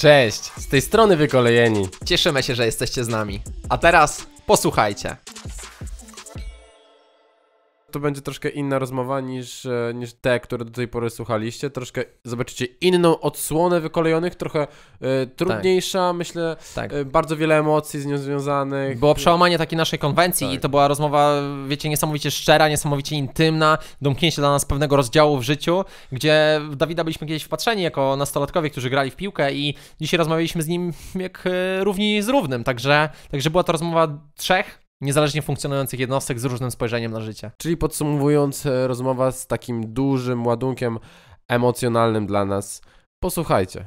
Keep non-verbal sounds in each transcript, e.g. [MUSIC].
Cześć, z tej strony wykolejeni. Cieszymy się, że jesteście z nami. A teraz posłuchajcie. To będzie troszkę inna rozmowa niż, e, niż te, które do tej pory słuchaliście. Troszkę zobaczycie inną odsłonę wykolejonych, trochę y, trudniejsza, tak. myślę, tak. Y, bardzo wiele emocji z nią związanych. Było przełamanie takiej naszej konwencji tak. i to była rozmowa, wiecie, niesamowicie szczera, niesamowicie intymna, domknięcie dla nas pewnego rozdziału w życiu, gdzie w Dawida byliśmy kiedyś wpatrzeni jako nastolatkowie, którzy grali w piłkę i dzisiaj rozmawialiśmy z nim jak równi z równym, także, także była to rozmowa trzech niezależnie funkcjonujących jednostek z różnym spojrzeniem na życie. Czyli podsumowując, e, rozmowa z takim dużym ładunkiem emocjonalnym dla nas. Posłuchajcie.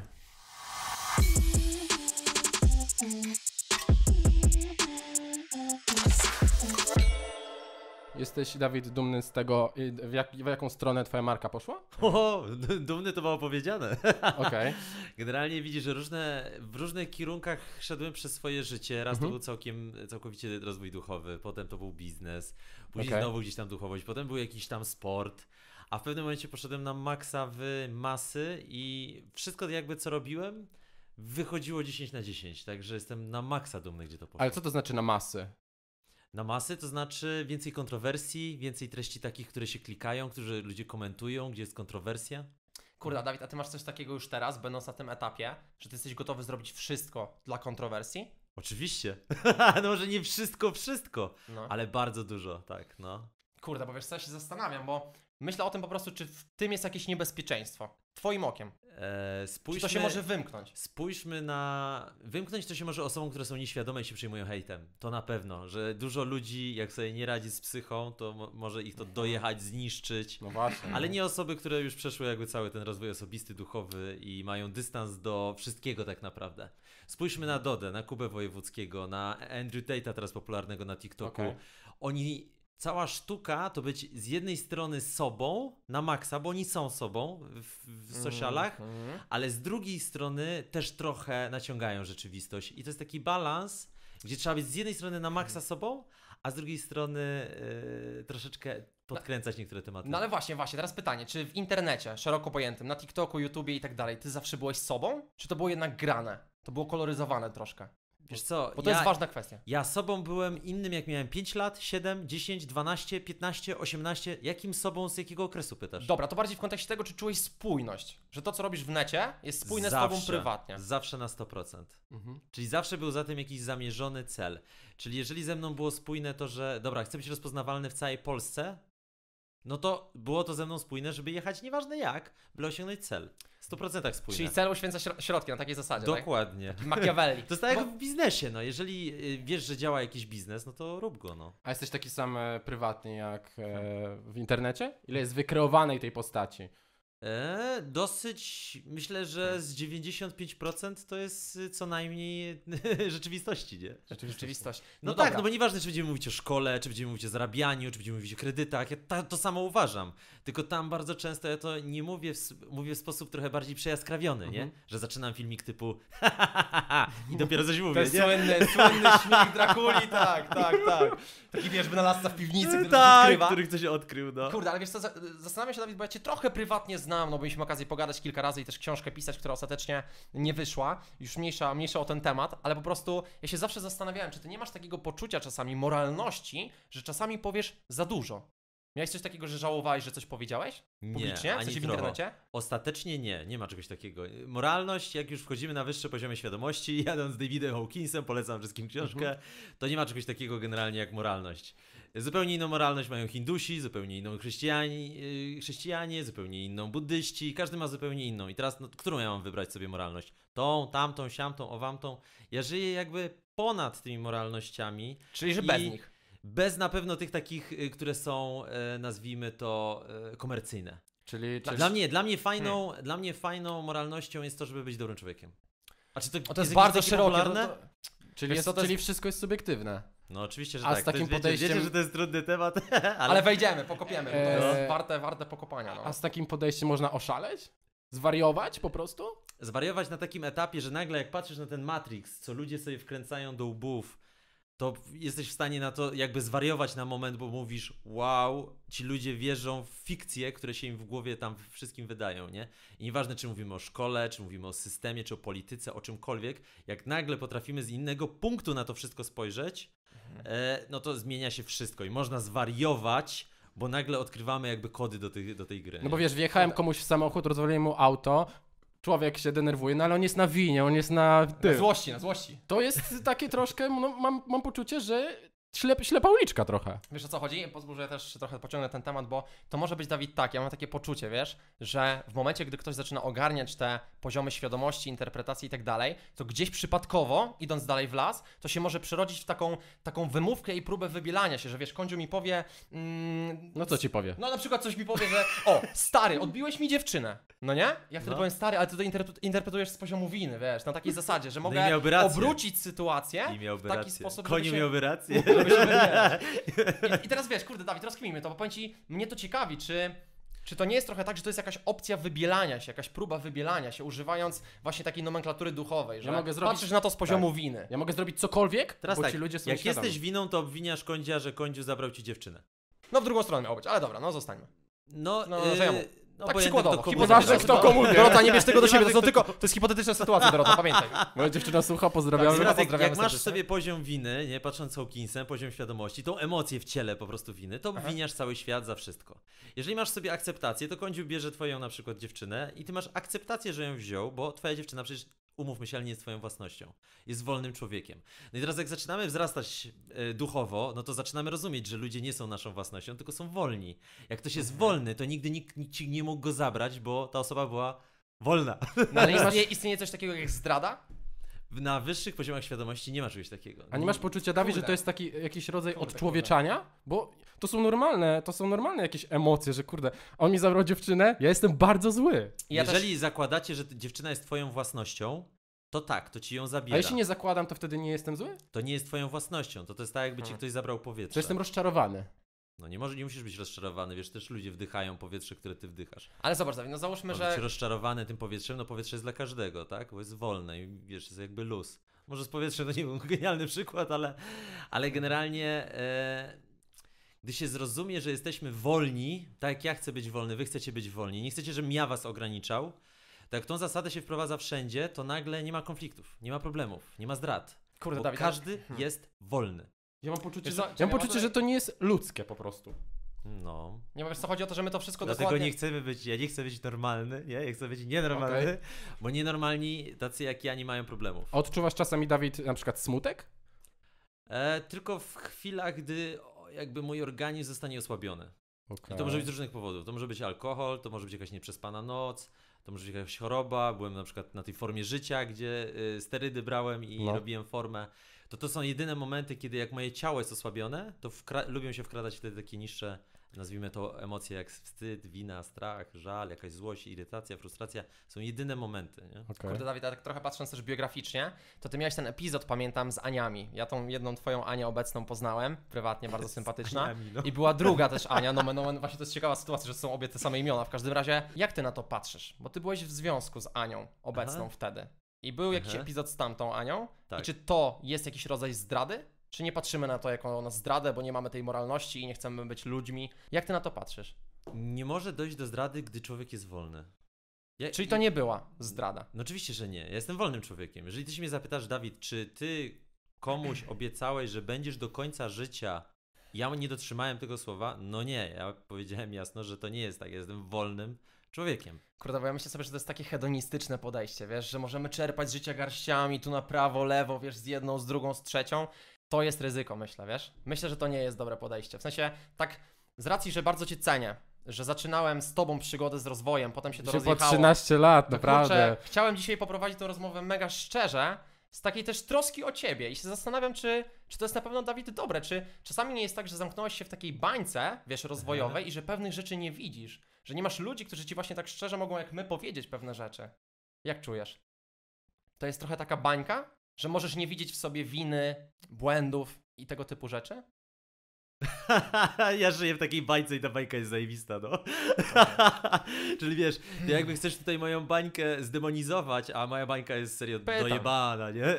Jesteś, Dawid, dumny z tego, y, w, jak, w jaką stronę twoja marka poszła? O, dumny to mało powiedziane. Okay. [LAUGHS] Generalnie widzisz, że różne, w różnych kierunkach szedłem przez swoje życie. Raz mhm. to był całkiem, całkowicie rozwój duchowy, potem to był biznes, później okay. znowu gdzieś tam duchowość, potem był jakiś tam sport. A w pewnym momencie poszedłem na maksa w masy i wszystko jakby co robiłem, wychodziło 10 na 10, także jestem na maksa dumny, gdzie to poszło. Ale co to znaczy na masy? na masy, to znaczy więcej kontrowersji, więcej treści takich, które się klikają, które ludzie komentują, gdzie jest kontrowersja. Kurda, Dawid, a ty masz coś takiego już teraz, będąc na tym etapie, że ty jesteś gotowy zrobić wszystko dla kontrowersji? Oczywiście. [LAUGHS] no może nie wszystko, wszystko, no. ale bardzo dużo, tak, no. Kurde, bo wiesz co, ja się zastanawiam, bo Myślę o tym po prostu, czy w tym jest jakieś niebezpieczeństwo. Twoim okiem. Eee, spójrzmy, czy to się może wymknąć? Spójrzmy na. Wymknąć to się może osobom, które są nieświadome i się przyjmują hejtem. To na pewno, że dużo ludzi, jak sobie nie radzi z psychą, to mo- może ich to mhm. dojechać, zniszczyć. No właśnie. Ale nie osoby, które już przeszły jakby cały ten rozwój osobisty, duchowy i mają dystans do wszystkiego tak naprawdę. Spójrzmy na Dodę, na Kubę Wojewódzkiego, na Andrew Tate'a teraz popularnego na TikToku. Okay. Oni cała sztuka to być z jednej strony sobą na maksa, bo oni są sobą w, w socialach, mm -hmm. ale z drugiej strony też trochę naciągają rzeczywistość. I to jest taki balans, gdzie trzeba być z jednej strony na maksa mhm. sobą, a z drugiej strony yy, troszeczkę podkręcać niektóre tematy. No ale właśnie, właśnie, teraz pytanie, czy w internecie szeroko pojętym, na TikToku, YouTubie i tak dalej, ty zawsze byłeś sobą? Czy to było jednak grane? To było koloryzowane troszkę? Wiesz co? Bo to ja, jest ważna kwestia. Ja sobą byłem innym, jak miałem 5 lat, 7, 10, 12, 15, 18. Jakim sobą z jakiego okresu pytasz? Dobra, to bardziej w kontekście tego, czy czułeś spójność. Że to, co robisz w necie, jest spójne zawsze, z tobą prywatnie. Zawsze na 100%. Mhm. Czyli zawsze był za tym jakiś zamierzony cel. Czyli jeżeli ze mną było spójne to, że dobra, chcę być rozpoznawalny w całej Polsce, no to było to ze mną spójne, żeby jechać nieważne jak, by osiągnąć cel. W 100% spójne. Czyli cel uświęca środki na takiej zasadzie. Tak? Dokładnie. Tak? Machiavelli. [LAUGHS] To jest tak Bo... w biznesie. No. Jeżeli y, wiesz, że działa jakiś biznes, no to rób go. No. A jesteś taki sam e, prywatny jak e, hmm. w internecie? Ile jest wykreowanej tej postaci? E, dosyć, myślę, że z 95% to jest y, co najmniej [LAUGHS] rzeczywistości, nie? Rzeczywistość. No, no tak, no bo nieważne, czy będziemy mówić o szkole, czy będziemy mówić o zarabianiu, czy będziemy mówić o kredytach, ja ta, to samo uważam. Tylko tam bardzo często ja to nie mówię, w, mówię w sposób trochę bardziej przejaskrawiony, mhm. nie? Że zaczynam filmik typu [LAUGHS] i mhm. dopiero coś mówię, To jest słynny, słynny [LAUGHS] śmiech Drakuli, tak, tak, tak. Taki wiesz, wynalazca w piwnicy, który tak, ktoś odkrył, no. Kurde, ale wiesz co, zastanawiam się, Dawid, bo ja cię trochę prywatnie znam znam, no bo mieliśmy okazję pogadać kilka razy i też książkę pisać, która ostatecznie nie wyszła, już mniejsza, mniejsza o ten temat, ale po prostu ja się zawsze zastanawiałem, czy ty nie masz takiego poczucia czasami moralności, że czasami powiesz za dużo. Miałeś coś takiego, że żałowałeś, że coś powiedziałeś? Publicznie? Nie, ani w internecie? Ostatecznie nie, nie ma czegoś takiego. Moralność, jak już wchodzimy na wyższe poziomy świadomości, [LAUGHS] jadąc z Davidem Hawkinsem, polecam wszystkim książkę, mhm. to nie ma czegoś takiego generalnie jak moralność. Zupełnie inną moralność mają Hindusi, zupełnie inną chrześcijani, y, chrześcijanie, zupełnie inną buddyści, każdy ma zupełnie inną. I teraz, no, którą ja mam wybrać sobie moralność? Tą, tamtą, siamtą, owamtą. Ja żyję jakby ponad tymi moralnościami. Czyli, że bez nich. Bez na pewno tych takich, y, które są, e, nazwijmy to, e, komercyjne. Czyli, dla, dla mnie, dla, mnie fajną, hmm. dla mnie fajną moralnością jest to, żeby być dobrym człowiekiem. A czy to, o, to jest, jest bardzo szerokie. To, to... Czyli, jest, jest, czyli wszystko jest subiektywne. No oczywiście, że A tak. z takim Ktoś podejściem... Wiecie, wiecie, że to jest trudny temat, [LAUGHS] ale... Ale wejdziemy, pokopiemy. bo To Eee. jest e, warte, warte pokopania. No. A z takim podejściem można oszaleć? Zwariować po prostu? Zwariować na takim etapie, że nagle jak patrzysz na ten Matrix, co ludzie sobie wkręcają do łbów, to jesteś w stanie na to jakby zwariować na moment, bo mówisz, wow, ci ludzie wierzą w fikcje, które się im w głowie tam wszystkim wydają, nie? I nieważne, czy mówimy o szkole, czy mówimy o systemie, czy o polityce, o czymkolwiek, jak nagle potrafimy z innego punktu na to wszystko spojrzeć, Mhm. E, no to zmienia się wszystko i można zwariować, bo nagle odkrywamy jakby kody do tej, do tej gry. No bo wiesz, wjechałem no komuś w samochód, rozwaliłem mu auto, człowiek się denerwuje, no ale on jest na winie, on jest na... Ty. Na złości, na złości. To jest takie troszkę, no, mam, mam poczucie, że ślep, ślepa uliczka trochę. Wiesz o co chodzi? Pozwól, że ja też trochę pociągnę ten temat, bo to może być, Dawid, tak, ja mam takie poczucie, wiesz, że w momencie, gdy ktoś zaczyna ogarniać te poziomy świadomości, interpretacji i tak dalej, to gdzieś przypadkowo, idąc dalej w las, to się może przerodzić w taką, taką wymówkę i próbę wybielania się, że wiesz, Kądziu mi powie... Mm, no co ci powie? No na przykład coś mi powie, że o, stary, odbiłeś mi dziewczynę, no nie? Ja wtedy no. powiem, stary, ale ty to interpretujesz z poziomu winy, wiesz, na takiej zasadzie, że no mogę no obrócić sytuację I w taki rację. sposób, Koniu się... miałby rację. [LAUGHS] No, [LAUGHS] I, teraz wiesz, kurde, Dawid, rozkminimy to, bo powiem ci, mnie to ciekawi, czy... Czy to nie jest trochę tak, że to jest jakaś opcja wybielania się, jakaś próba wybielania się, używając właśnie takiej nomenklatury duchowej, że ja mogę zrobić... patrzysz na to z tak. poziomu tak. winy. Ja mogę zrobić cokolwiek, Teraz bo tak, ci ludzie są Jak świadomi. jesteś winą, to obwiniasz kądzia, że kądziu zabrał ci dziewczynę. No w drugą stronę miało być, ale dobra, no zostańmy. No, no, no no, tak przykładowo. Hipotetyczne kto komu nie. Dorota, nie bierz tego do siebie, to, są tylko, to jest hipotetyczna sytuacja, Dorota, pamiętaj. Moja dziewczyna słucha, pozdrawiamy. Tak, jak, jak masz sobie poziom winy, nie patrząc Hawkinsem, poziom świadomości, tą emocję w ciele po prostu winy, to Aha. winiasz cały świat za wszystko. Jeżeli masz sobie akceptację, to kądziu bierze twoją na przykład dziewczynę i ty masz akceptację, że ją wziął, bo twoja dziewczyna przecież umówmy się, ale nie jest twoją własnością. Jest wolnym człowiekiem. No i teraz jak zaczynamy wzrastać e, duchowo, no to zaczynamy rozumieć, że ludzie nie są naszą własnością, tylko są wolni. Jak ktoś jest mhm. wolny, to nigdy nikt, nikt ci nie mógł go zabrać, bo ta osoba była wolna. No, ale [LAUGHS] istnieje, istnieje coś takiego jak zdrada? na wyższych poziomach świadomości nie ma czegoś takiego. A nie masz poczucia, Dawid, że to jest taki jakiś rodzaj kurde, odczłowieczania? Kurde. Bo to są normalne, to są normalne jakieś emocje, że kurde, on mi zabrał dziewczynę, ja jestem bardzo zły. Jeżeli też... zakładacie, że dziewczyna jest twoją własnością, to tak, to ci ją zabiera. A jeśli nie zakładam, to wtedy nie jestem zły? To nie jest twoją własnością, to to jest tak, jakby ci hmm. ktoś zabrał powietrze. To jestem rozczarowany. No nie, może, nie musisz być rozczarowany, wiesz, też ludzie wdychają powietrze, które ty wdychasz. Ale zobacz, no załóżmy, może że... Być rozczarowany tym powietrzem, no powietrze jest dla każdego, tak? Bo jest wolne i wiesz, jest jakby luz. Może z powietrzem to no nie był [LAUGHS] genialny przykład, ale, ale generalnie... E gdy się zrozumie, że jesteśmy wolni, tak jak ja chcę być wolny, wy chcecie być wolni, nie chcecie, żebym ja was ograniczał, tak jak tą zasadę się wprowadza wszędzie, to nagle nie ma konfliktów, nie ma problemów, nie ma zdrad. Kurde, Dawid, każdy tak? jest wolny. Ja mam poczucie, że, ja mam poczucie tutaj... że to nie jest ludzkie po prostu. No. Nie wiesz co, chodzi o to, że my to wszystko Dlatego dokładnie... nie chcemy być, ja nie chcę być normalny, nie? Ja chcę być nienormalny, okay. bo nienormalni, tacy jak ja, nie mają problemów. Odczuwasz czasami, Dawid, na przykład smutek? E, tylko w chwilach, gdy jakby mój organizm zostanie osłabiony. Okay. I to może być z różnych powodów. To może być alkohol, to może być jakaś nieprzespana noc, to może być jakaś choroba. Byłem na przykład na tej formie życia, gdzie y, sterydy brałem i no. robiłem formę to to są jedyne momenty, kiedy jak moje ciało jest osłabione, to lubią się wkradać wtedy takie niższe, nazwijmy to emocje jak wstyd, wina, strach, żal, jakaś złość, irytacja, frustracja. Są jedyne momenty. Nie? Okay. Kurde Dawid, tak trochę patrząc też biograficznie, to ty miałeś ten epizod, pamiętam, z Aniami. Ja tą jedną twoją Anię obecną poznałem, prywatnie bardzo sympatyczna. Aniami, no. I była druga też Ania, no, no, no właśnie to jest ciekawa sytuacja, że są obie te same imiona. W każdym razie, jak ty na to patrzysz? Bo ty byłeś w związku z Anią obecną Aha. wtedy. I był jakiś epizod z tamtą Anią. Tak. I czy to jest jakiś rodzaj zdrady? Czy nie patrzymy na to jako na zdradę, bo nie mamy tej moralności i nie chcemy być ludźmi? Jak ty na to patrzysz? Nie może dojść do zdrady, gdy człowiek jest wolny. Ja, Czyli to nie była zdrada. No oczywiście, że nie. Ja jestem wolnym człowiekiem. Jeżeli ty się mnie zapytasz, Dawid, czy ty komuś [CLEARS THROAT] obiecałeś, że będziesz do końca życia. Ja nie dotrzymałem tego słowa. No nie, ja powiedziałem jasno, że to nie jest tak. Ja jestem wolnym człowiekiem. Kurde, bo ja myślę sobie, że to jest takie hedonistyczne podejście, wiesz, że możemy czerpać z życia garściami, tu na prawo, lewo, wiesz, z jedną, z drugą, z trzecią. To jest ryzyko, myślę, wiesz. Myślę, że to nie jest dobre podejście. W sensie, tak, z racji, że bardzo Cię cenię, że zaczynałem z tobą przygodę z rozwojem, potem się to się rozjechało. po 13 lat, naprawdę. Kurczę, chciałem dzisiaj poprowadzić tę rozmowę mega szczerze, z takiej też troski o ciebie i się zastanawiam, czy, czy to jest na pewno, Dawid, dobre, czy czasami nie jest tak, że zamknąłeś się w takiej bańce, wiesz, rozwojowej mhm. i że pewnych rzeczy nie widzisz. Że nie masz ludzi, którzy ci właśnie tak szczerze mogą jak my powiedzieć pewne rzeczy. Jak czujesz? To jest trochę taka bańka, że możesz nie widzieć w sobie winy, błędów i tego typu rzeczy? [LAUGHS] ja żyję w takiej bańce i ta bańka jest zajebista, no. [LAUGHS] Czyli wiesz, ty jakby chcesz tutaj moją bańkę zdemonizować, a moja bańka jest serio Pytam. dojebana, nie? [LAUGHS]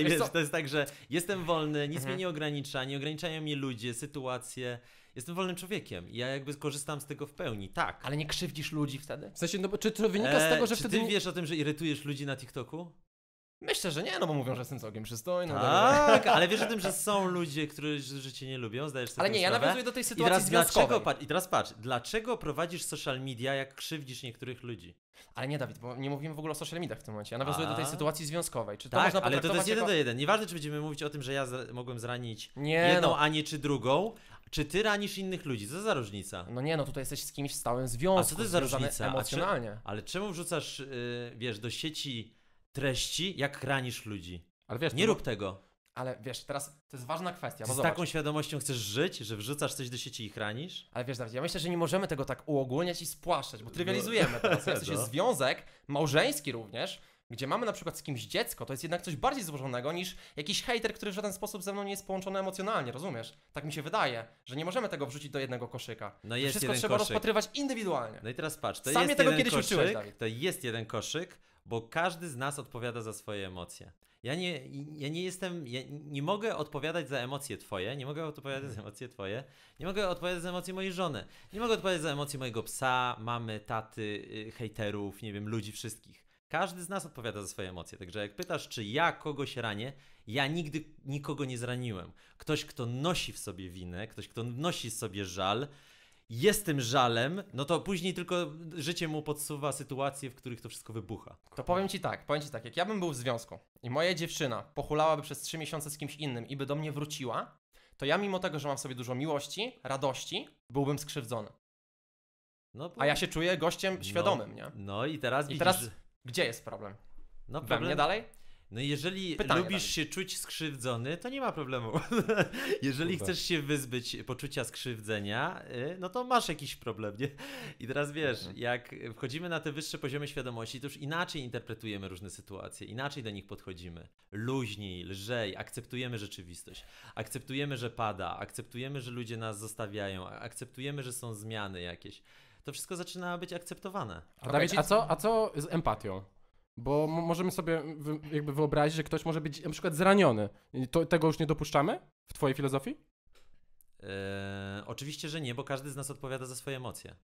I wiesz, wiesz to jest tak, że jestem wolny, nic mhm. mnie nie ogranicza, nie ograniczają mnie ludzie, sytuacje, jestem wolnym człowiekiem ja jakby korzystam z tego w pełni, tak. Ale nie krzywdzisz ludzi wtedy? W sensie, no bo czy to wynika z eee, tego, że czy wtedy... ty wiesz o tym, że irytujesz ludzi na TikToku? Myślę, że nie, no bo mówią, że jestem całkiem przystojny. No tak, ale wiesz o tym, że są ludzie, którzy cię nie lubią, zdajesz sobie Ale nie, sprawę? ja nawiązuję do tej sytuacji I teraz, związkowej. Dlaczego, I teraz patrz, dlaczego prowadzisz social media, jak krzywdzisz niektórych ludzi? Ale nie, Dawid, bo nie mówimy w ogóle o social mediach w tym momencie. Ja nawiązuję A? do tej sytuacji związkowej. Czy to tak, można ale to, jest jako... jeden do jeden. Nieważne, czy będziemy mówić o tym, że ja z... mogłem zranić nie, jedną no. nie czy drugą, czy ty ranisz innych ludzi? Co za różnica? No nie, no tutaj jesteś z kimś w stałym związku. A co to jest za różnica? Emocjonalnie. Czy, ale czemu wrzucasz, yy, wiesz, do sieci treści, jak ranisz ludzi? Ale wiesz, nie to... No rób tego. Ale wiesz, teraz to jest ważna kwestia. Bo z zobacz. taką świadomością chcesz żyć, że wrzucasz coś do sieci i chranisz? Ale wiesz, Dawid, ja myślę, że nie możemy tego tak uogólniać i spłaszczać, bo trywializujemy. No. Teraz To jest [LAUGHS] no. związek, małżeński również, gdzie mamy na przykład z kimś dziecko, to jest jednak coś bardziej złożonego niż jakiś hater, który w żaden sposób ze mną nie jest połączony emocjonalnie, rozumiesz? Tak mi się wydaje, że nie możemy tego wrzucić do jednego koszyka. No jest Wszystko trzeba koszyk. rozpatrywać indywidualnie. No i teraz patrz, to Sam jest tego jeden kiedyś koszyk, uczyłeś, Dawid. To jest jeden koszyk, bo każdy z nas odpowiada za swoje emocje. Ja nie, ja nie jestem, ja nie mogę odpowiadać za emocje twoje, nie mogę odpowiadać za mhm. emocje twoje, nie mogę odpowiadać za emocje mojej żony, nie mogę odpowiadać za emocje mojego psa, mamy, taty, y, hejterów, nie wiem, ludzi wszystkich. Każdy z nas odpowiada za swoje emocje. Także jak pytasz, czy ja kogoś ranię, ja nigdy nikogo nie zraniłem. Ktoś, kto nosi w sobie winę, ktoś, kto nosi w sobie żal, jest tym żalem, no to później tylko życie mu podsuwa sytuacje, w których to wszystko wybucha. To powiem ci tak, powiem ci tak, jak ja bym był w związku i moja dziewczyna pochulałaby przez trzy miesiące z kimś innym i by do mnie wróciła, to ja mimo tego, że mam w sobie dużo miłości, radości, byłbym skrzywdzony. No, bo... A ja się czuję gościem no, świadomym, no, nie? No i teraz I teraz gdzie jest problem? No problem... We mnie dalej? No jeżeli Pytanie lubisz dalej. się czuć skrzywdzony, to nie ma problemu. [LAUGHS] jeżeli chcesz się wyzbyć poczucia skrzywdzenia, y, no to masz jakiś problem, nie? I teraz wiesz, mhm. jak wchodzimy na te wyższe poziomy świadomości, to już inaczej interpretujemy różne sytuacje, inaczej do nich podchodzimy. Luźniej, lżej, akceptujemy rzeczywistość. Akceptujemy, że pada, akceptujemy, że ludzie nas zostawiają, akceptujemy, że są zmiany jakieś to wszystko zaczyna być akceptowane. A, Dawid, a, co, a co z empatią? Bo możemy sobie jakby wyobrazić, że ktoś może być na przykład zraniony. To, tego już nie dopuszczamy w twojej filozofii? Yy, oczywiście, że nie, bo każdy z nas odpowiada za swoje emocje.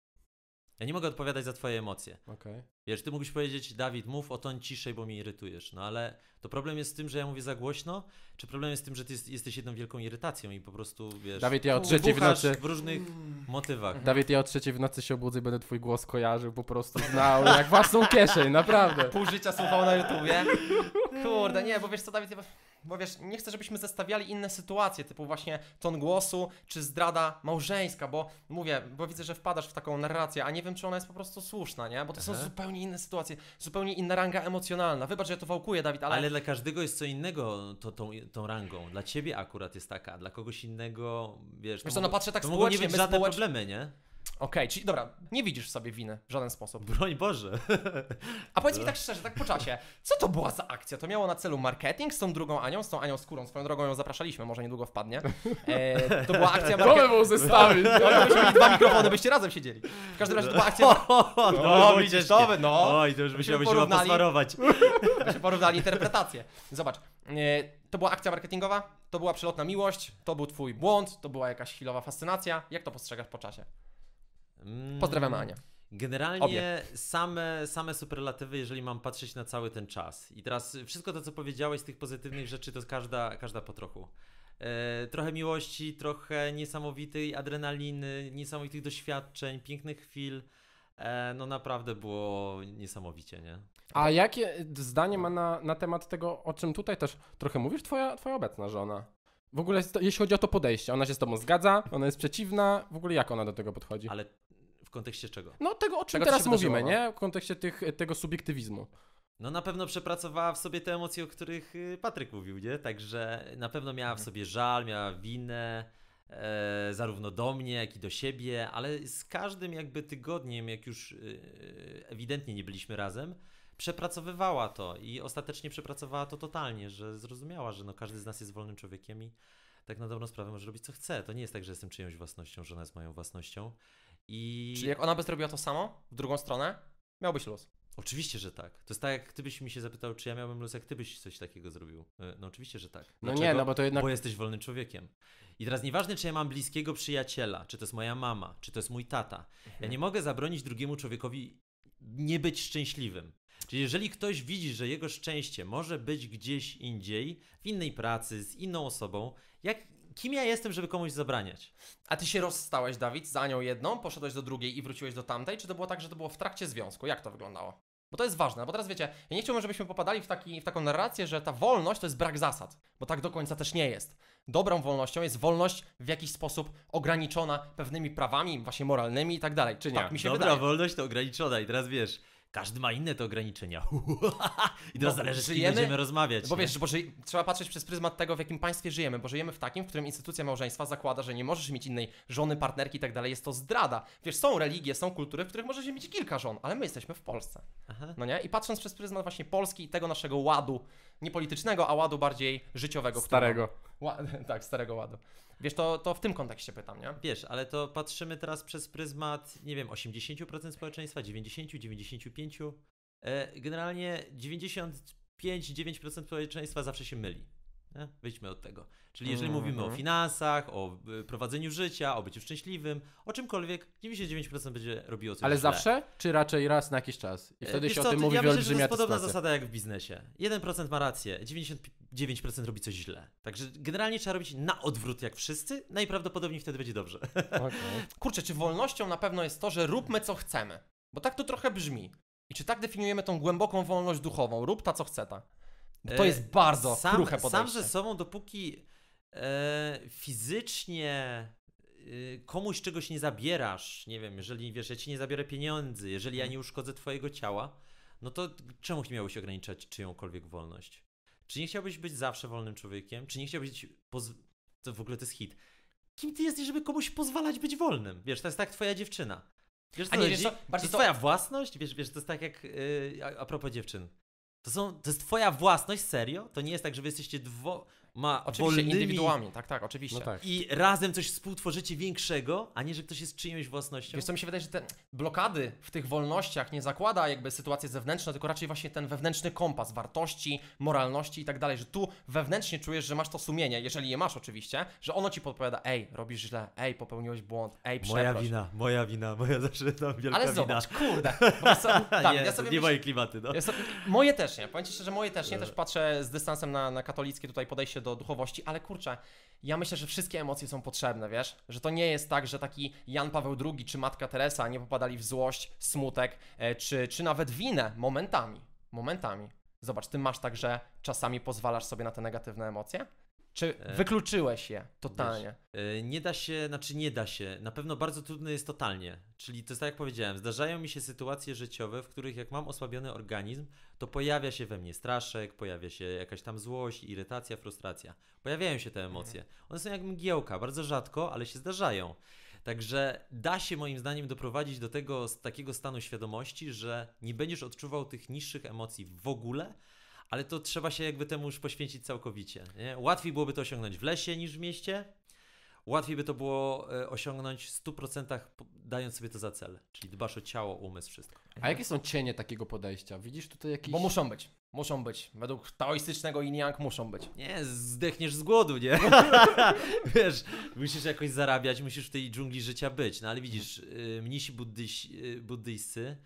Ja nie mogę odpowiadać za twoje emocje. Okay. Wiesz, ty mógłbyś powiedzieć, Dawid, mów o ton ciszej, bo mnie irytujesz. No ale to problem jest z tym, że ja mówię za głośno, czy problem jest z tym, że ty jesteś jedną wielką irytacją i po prostu, wiesz... Dawid, ja o trzeciej w nocy... w różnych mm. motywach. Mhm. Dawid, ja o trzeciej w nocy się obudzę i będę twój głos kojarzył, po prostu znał jak własną kieszeń, naprawdę. Pół życia słuchał na YouTubie. Kurde, nie, bo wiesz co, Dawid, ja bo wiesz, nie chcę, żebyśmy zestawiali inne sytuacje, typu właśnie ton głosu czy zdrada małżeńska, bo mówię, bo widzę, że wpadasz w taką narrację, a nie wiem, czy ona jest po prostu słuszna, nie? Bo to Aha. są zupełnie inne sytuacje, zupełnie inna ranga emocjonalna. Wybacz, że ja to wałkuję, Dawid, ale... Ale dla każdego jest co innego to, tą, tą rangą. Dla ciebie akurat jest taka, dla kogoś innego, wiesz... Wiesz co, no patrzę tak to społecznie, nie być my żadne społecz... problemy, nie? Okej, okay, czyli dobra, nie widzisz sobie winy w żaden sposób. Broń Boże. A powiedz mi no. tak szczerze, tak po czasie, co to była za akcja? To miało na celu marketing z tą drugą Anią, z tą Anią Skórą, swoją drogą ją zapraszaliśmy, może niedługo wpadnie. E, to była akcja marketingowa. ją zestawić. [LAUGHS] No, byśmy mieli dwa mikrofony, byście razem siedzieli. W każdym razie to była akcja... [LAUGHS] O, no, no, widzisz, to no. Oj, to już by się chyba posmarować. [LAUGHS] Byśmy porównali interpretację. Zobacz, e, to była akcja marketingowa, to była przelotna miłość, to był twój błąd, to była jakaś chwilowa fascynacja. Jak to postrzegasz po czasie? Mm, Pozdrawiam Ania. Generalnie Obie. same, same superlatywy, jeżeli mam patrzeć na cały ten czas. I teraz wszystko to, co powiedziałeś z tych pozytywnych rzeczy, to każda, każda po trochu. E, trochę miłości, trochę niesamowitej adrenaliny, niesamowitych doświadczeń, pięknych chwil. E, no naprawdę było niesamowicie, nie? A jakie zdanie ma na, na temat tego, o czym tutaj też trochę mówisz, twoja, twoja obecna żona? W ogóle jeśli chodzi o to podejście, ona się z tobą zgadza, ona jest przeciwna, w ogóle jak ona do tego podchodzi? Ale w kontekście czego? No tego, o czym tego, teraz mówimy, no. nie? W kontekście tych, tego subiektywizmu. No na pewno przepracowała w sobie te emocje, o których y, Patryk mówił, nie? Także na pewno miała w mhm. sobie żal, miała winę, e, zarówno do mnie, jak i do siebie, ale z każdym jakby tygodniem, jak już e, ewidentnie nie byliśmy razem, przepracowywała to i ostatecznie przepracowała to totalnie, że zrozumiała, że no każdy z nas jest wolnym człowiekiem i tak na dobrą sprawę może robić co chce. To nie jest tak, że jestem czyjąś własnością, że ona jest moją własnością. I... Czyli jak ona by zrobiła to samo, w drugą stronę, miałbyś los? Oczywiście, że tak. To jest tak, jak gdybyś mi się zapytał, czy ja miałbym los jak ty byś coś takiego zrobił. E, no oczywiście, że tak. Dlaczego? No nie, no bo to jednak... Bo jesteś wolnym człowiekiem. I teraz nieważne, czy ja mam bliskiego przyjaciela, czy to jest moja mama, czy to jest mój tata. Mhm. Ja nie mogę zabronić drugiemu człowiekowi nie być szczęśliwym. Czyli jeżeli ktoś widzi, że jego szczęście może być gdzieś indziej, w innej pracy, z inną osobą, jak kim ja jestem, żeby komuś zabraniać? A ty się rozstałaś, Dawid, za nią jedną, poszedłeś do drugiej i wróciłeś do tamtej? Czy to było tak, że to było w trakcie związku? Jak to wyglądało? Bo to jest ważne, bo teraz wiecie, ja nie chciałbym, żebyśmy popadali w, taki, w taką narrację, że ta wolność to jest brak zasad, bo tak do końca też nie jest. Dobrą wolnością jest wolność w jakiś sposób ograniczona pewnymi prawami, właśnie moralnymi i tak dalej. Czy nie? Tak mi się Dobra wydaje. wolność to ograniczona i teraz wiesz, każdy ma inne te ograniczenia. [LAUGHS] I teraz no, zależy, żyjemy, będziemy rozmawiać. Bo wiesz, bo ży- trzeba patrzeć przez pryzmat tego, w jakim państwie żyjemy, bo żyjemy w takim, w którym instytucja małżeństwa zakłada, że nie możesz mieć innej żony, partnerki i tak dalej. Jest to zdrada. Wiesz, są religie, są kultury, w których możesz mieć kilka żon, ale my jesteśmy w Polsce. Aha. No nie? I patrząc przez pryzmat właśnie Polski i tego naszego ładu, nie politycznego, a ładu bardziej życiowego. Starego. Który... Ład... [LAUGHS] tak, starego ładu. Wiesz, to, to w tym kontekście pytam, nie? Wiesz, ale to patrzymy teraz przez pryzmat, nie wiem, 80% społeczeństwa, 90, 95. E, generalnie 95-9% społeczeństwa zawsze się myli. Wyjdźmy od tego. Czyli jeżeli mm -hmm. mówimy o finansach, o y, prowadzeniu życia, o byciu szczęśliwym, o czymkolwiek, 99% będzie robiło coś Ale źle. zawsze? Czy raczej raz na jakiś czas? I y, wtedy Wiesz się co, o tym ja mówi ja myślę, że to jest podobna zasada jak w biznesie. 1% ma rację, 99% robi coś źle. Także generalnie trzeba robić na odwrót jak wszyscy, najprawdopodobniej wtedy będzie dobrze. [LAUGHS] Okay. Kurczę, czy wolnością na pewno jest to, że róbmy co chcemy? Bo tak to trochę brzmi. I czy tak definiujemy tą głęboką wolność duchową? Rób ta co chce ta. Bo to y, jest bardzo sam, kruche podejście. Sam ze sobą, dopóki E, fizycznie y, komuś czegoś nie zabierasz, nie wiem, jeżeli wiesz, ja ci nie zabiorę pieniędzy, jeżeli ja mhm. nie uszkodzę twojego ciała, no to czemu miałbyś ograniczać czyjąkolwiek wolność? Czy nie chciałbyś być zawsze wolnym człowiekiem? Czy nie chciałbyś być. Poz... To w ogóle to jest hit. Kim ty jesteś, żeby komuś pozwalać być wolnym? Wiesz, to jest tak twoja dziewczyna. Wiesz, nie, wiesz, to jest to... twoja własność? Wiesz, wiesz, to jest tak jak. Yy, a, a propos dziewczyn. To, są, to jest twoja własność, serio? To nie jest tak, że wy jesteście dwo, ma Oczywiście, wolnymi... indywidualnie, tak, tak, oczywiście. No tak. I razem coś współtworzycie większego, a nie, że ktoś jest czyjąś własnością. Wiesz co, mi się wydaje, że te blokady w tych wolnościach nie zakłada jakby sytuacje zewnętrzne, tylko raczej właśnie ten wewnętrzny kompas wartości, moralności i tak dalej, że tu wewnętrznie czujesz, że masz to sumienie, jeżeli je masz oczywiście, że ono ci podpowiada, ej, robisz źle, ej, popełniłeś błąd, ej, przeproś. Moja wina, moja wina, moja [LAUGHS] zawsze tam wielka Ale zobacz, wina. kurde. są. [LAUGHS] sobie, tak, ja sobie nie myśl, moje klimaty, no. Ja sobie, moje też nie, powiem ci szczerze, moje też nie, e. też patrzę z dystansem na, na katolickie tutaj podejście do duchowości, ale kurczę, ja myślę, że wszystkie emocje są potrzebne, wiesz? Że to nie jest tak, że taki Jan Paweł II czy Matka Teresa nie popadali w złość, smutek, e, czy, czy nawet winę momentami. Momentami. Zobacz, ty masz tak, że czasami pozwalasz sobie na te negatywne emocje? Czy e, wykluczyłeś je totalnie? Wiesz, nie da się, znaczy nie da się. Na pewno bardzo trudno jest totalnie. Czyli to jest tak jak powiedziałem, zdarzają mi się sytuacje życiowe, w których jak mam osłabiony organizm, to pojawia się we mnie straszek, pojawia się jakaś tam złość, irytacja, frustracja. Pojawiają się te mhm. emocje. One są jak mgiełka, bardzo rzadko, ale się zdarzają. Także da się moim zdaniem doprowadzić do tego z takiego stanu świadomości, że nie będziesz odczuwał tych niższych emocji w ogóle, ale to trzeba się jakby temu już poświęcić całkowicie. Nie? Łatwiej byłoby to osiągnąć w lesie niż w mieście. Łatwiej by to było e, osiągnąć w 100% dając sobie to za cel, czyli dbasz o ciało, umysł, wszystko. A jakie są cienie takiego podejścia? Widzisz tutaj jakieś... Bo muszą być. Muszą być. Według taoistycznego i yang muszą być. Nie, zdechniesz z głodu, nie? [LAUGHS] Wiesz, musisz jakoś zarabiać, musisz w tej dżungli życia być. No ale widzisz, y, mnisi buddyś, y, buddyjscy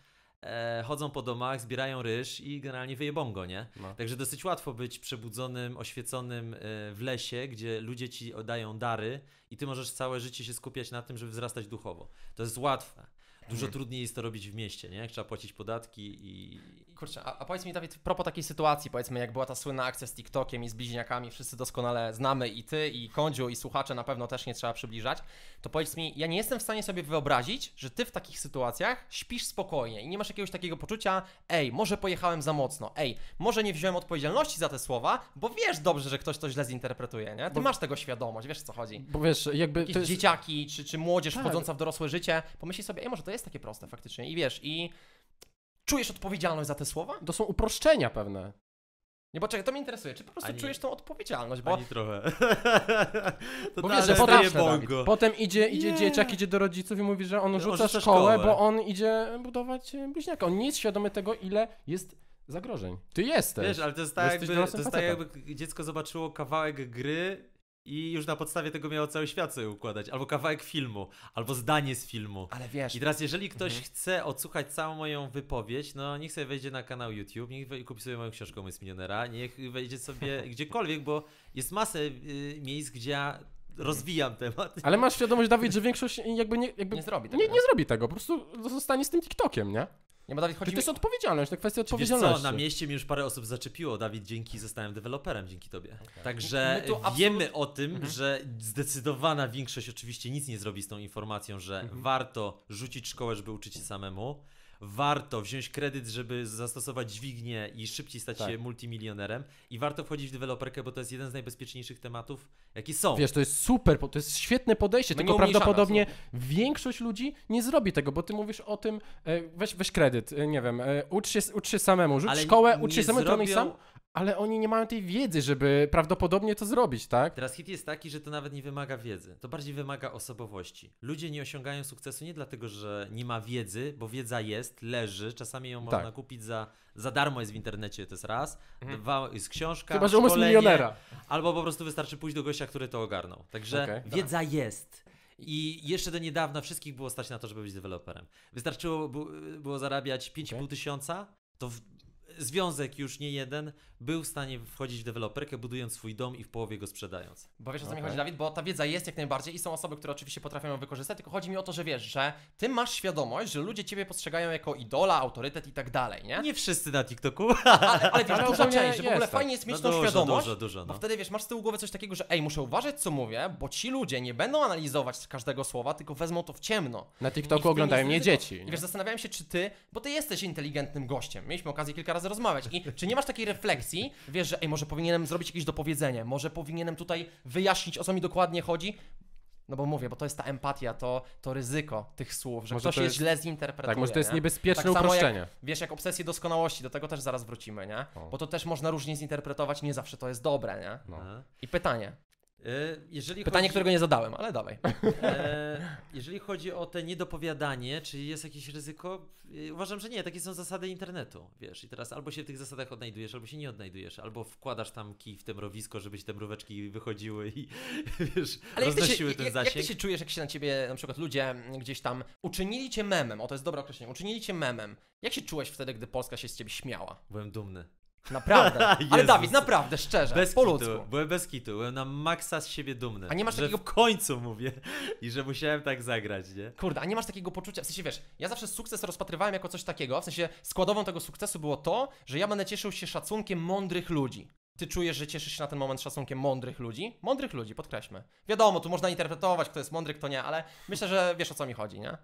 e, chodzą po domach, zbierają ryż i generalnie wyjebą go, nie? No. Także dosyć łatwo być przebudzonym, oświeconym e, w lesie, gdzie ludzie ci dają dary i ty możesz całe życie się skupiać na tym, żeby wzrastać duchowo. To jest łatwe. Dużo trudniej jest to robić w mieście, nie? trzeba płacić podatki i, kurczę, a, a powiedz mi Dawid, propos takiej sytuacji, powiedzmy jak była ta słynna akcja z TikTokiem i z bliźniakami, wszyscy doskonale znamy i ty, i Kądziu, i słuchacze na pewno też nie trzeba przybliżać, to powiedz mi, ja nie jestem w stanie sobie wyobrazić, że ty w takich sytuacjach śpisz spokojnie i nie masz jakiegoś takiego poczucia, ej, może pojechałem za mocno, ej, może nie wziąłem odpowiedzialności za te słowa, bo wiesz dobrze, że ktoś to źle zinterpretuje, nie? Ty bo, masz tego świadomość, wiesz co chodzi. Bo wiesz, jakby... Jakieś jest... dzieciaki, czy, czy młodzież tak. wchodząca w dorosłe życie, pomyśli sobie, ej, może to jest takie proste faktycznie i wiesz, i czujesz odpowiedzialność za te słowa? To są uproszczenia pewne. Nie, bo czekaj, to mnie interesuje. Czy po prostu ani, czujesz tą odpowiedzialność? Bo... Ani trochę. [LAUGHS] to bo wiesz, że potem, potem idzie, idzie yeah. dzieciak, idzie do rodziców i mówi, że on rzuca, on rzuca szkołę, szkołę, bo on idzie budować e, bliźniaka. On nie jest świadomy tego, ile jest zagrożeń. Ty jesteś. Wiesz, ale to jest tak, jakby, to jest tak jakby dziecko zobaczyło kawałek gry i już na podstawie tego miało cały świat sobie układać. Albo kawałek filmu, albo zdanie z filmu. Ale wiesz. I teraz, jeżeli mhm. ktoś mhm. chce odsłuchać całą moją wypowiedź, no niech sobie wejdzie na kanał YouTube, niech kupi sobie moją książkę Umysł Milionera, niech wejdzie sobie [LAUGHS] gdziekolwiek, bo jest masę y, miejsc, gdzie ja rozwijam temat. Ale masz świadomość, Dawid, że większość jakby nie, jakby nie zrobi tego. Nie, nie zrobi tego, po prostu zostanie z tym TikTokiem, nie? Nie, bo Dawid, chodzi to jest odpowiedzialność, to kwestia odpowiedzialności. Wiesz co, na mieście mi już parę osób zaczepiło, Dawid, dzięki zostałem deweloperem, dzięki tobie. Okay. Także absolut... wiemy o tym, mhm. że zdecydowana większość oczywiście nic nie zrobi z tą informacją, że mhm. warto rzucić szkołę, żeby uczyć się samemu warto wziąć kredyt, żeby zastosować dźwignię i szybciej stać tak. się multimilionerem. I warto wchodzić w deweloperkę, bo to jest jeden z najbezpieczniejszych tematów, jakie są. Wiesz, to jest super, to jest świetne podejście, no tylko prawdopodobnie absolutnie. większość ludzi nie zrobi tego, bo ty mówisz o tym, e, weź, weź kredyt, e, nie wiem, e, ucz się, ucz się samemu, rzuć Ale szkołę, ucz się samemu, zrobią... sam, ale oni nie mają tej wiedzy, żeby prawdopodobnie to zrobić, tak? Teraz hit jest taki, że to nawet nie wymaga wiedzy. To bardziej wymaga osobowości. Ludzie nie osiągają sukcesu nie dlatego, że nie ma wiedzy, bo wiedza jest, jest, leży, czasami ją tak. można kupić za, za darmo jest w internecie, to jest raz, mhm. dwa, jest książka, Chyba, że umysł milionera. Albo po prostu wystarczy pójść do gościa, który to ogarnął. Także okay, wiedza tak. jest. I jeszcze do niedawna wszystkich było stać na to, żeby być deweloperem. Wystarczyło było zarabiać 5,5 okay. tysiąca, to w, związek już nie jeden był w stanie wchodzić w deweloperkę, budując swój dom i w połowie go sprzedając. Bo wiesz o co okay. mi chodzi, Dawid, bo ta wiedza jest jak najbardziej i są osoby, które oczywiście potrafią ją wykorzystać, tylko chodzi mi o to, że wiesz, że ty masz świadomość, że ludzie ciebie postrzegają jako idola, autorytet i tak dalej, nie? Nie wszyscy na TikToku. Ale, ale wiesz, ale duża część, że w ogóle tak. fajnie jest mieć no tą dużo, świadomość, dużo, dużo, no. bo wtedy wiesz, masz z tyłu głowy coś takiego, że ej, muszę uważać co mówię, bo ci ludzie nie będą analizować każdego słowa, tylko wezmą to w ciemno. Na TikToku oglądają mnie dzieci. Nie? I wiesz, zastanawiałem się, czy ty, bo ty jesteś inteligentnym gościem, mieliśmy okazję kilka razy rozmawiać i czy nie masz takiej refleksji, wiesz, że ej, może powinienem zrobić jakieś dopowiedzenie, może powinienem tutaj wyjaśnić, o co mi dokładnie chodzi, no bo mówię, bo to jest ta empatia, to, to ryzyko tych słów, że może ktoś jest, je źle zinterpretuje. Tak, może to jest nie? niebezpieczne tak uproszczenie. Jak, wiesz, jak obsesję doskonałości, do tego też zaraz wrócimy, nie? O. Bo to też można różnie zinterpretować, nie zawsze to jest dobre, nie? No. I pytanie, E, jeżeli Pytanie, chodzi... którego nie zadałem, ale dawaj. E, jeżeli chodzi o te niedopowiadanie, czy jest jakieś ryzyko? E, uważam, że nie. Takie są zasady internetu, wiesz. I teraz albo się w tych zasadach odnajdujesz, albo się nie odnajdujesz, albo wkładasz tam kij w te rowisko, żeby się te mróweczki wychodziły i [LAUGHS] wiesz, ale roznosiły się, ten jak, zasięg. Jak ty się czujesz, jak się na ciebie na przykład ludzie gdzieś tam uczynili cię memem? O, to jest dobre określenie. Uczynili cię memem. Jak się czułeś wtedy, gdy Polska się z ciebie śmiała? Byłem dumny. Naprawdę. [LAUGHS] Ale Jezus. Dawid, naprawdę, szczerze, Bez po ludzku. byłem bez kitu, byłem na maksa z siebie dumny. A nie masz że takiego- w końcu mówię i że musiałem tak zagrać, nie? Kurde, a nie masz takiego poczucia, w sensie wiesz, ja zawsze sukces rozpatrywałem jako coś takiego, w sensie składową tego sukcesu było to, że ja będę cieszył się szacunkiem mądrych ludzi. Ty czujesz, że cieszysz się na ten moment szacunkiem mądrych ludzi? Mądrych ludzi, podkreślmy. Wiadomo, tu można interpretować, kto jest mądry, kto nie, ale myślę, że wiesz o co mi chodzi, nie?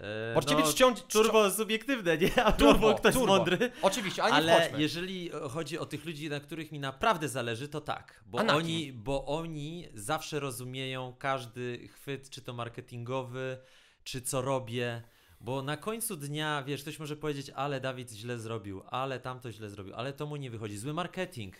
E, Możecie no, być Turbo subiektywne, nie? A turbo, turbo ktoś turbo. mądry. Oczywiście, ale, ale jeżeli chodzi o tych ludzi, na których mi naprawdę zależy, to tak. Bo oni, bo oni zawsze rozumieją każdy chwyt, czy to marketingowy, czy co robię. Bo na końcu dnia, wiesz, ktoś może powiedzieć, ale Dawid źle zrobił, ale tamto źle zrobił, ale to mu nie wychodzi. Zły marketing.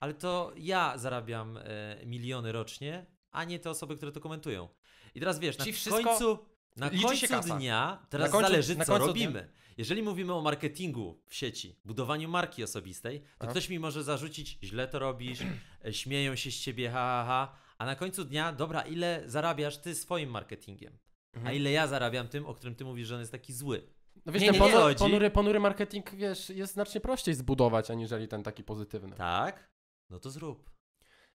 Ale to ja zarabiam e, miliony rocznie, a nie te osoby, które to komentują. I teraz wiesz, na wszystko... końcu na Liczy końcu dnia teraz końcu, zależy, co robimy. Dnia? Jeżeli mówimy o marketingu w sieci, budowaniu marki osobistej, to a? ktoś mi może zarzucić, źle to robisz, [CLEARS THROAT] śmieją się z ciebie, ha, ha, ha. A na końcu dnia, dobra, ile zarabiasz ty swoim marketingiem? Mhm. A ile ja zarabiam tym, o którym ty mówisz, że on jest taki zły? No wiesz, nie, ten nie, nie. Ponury, ponury marketing, wiesz, jest znacznie prościej zbudować, aniżeli ten taki pozytywny. Tak? No to zrób.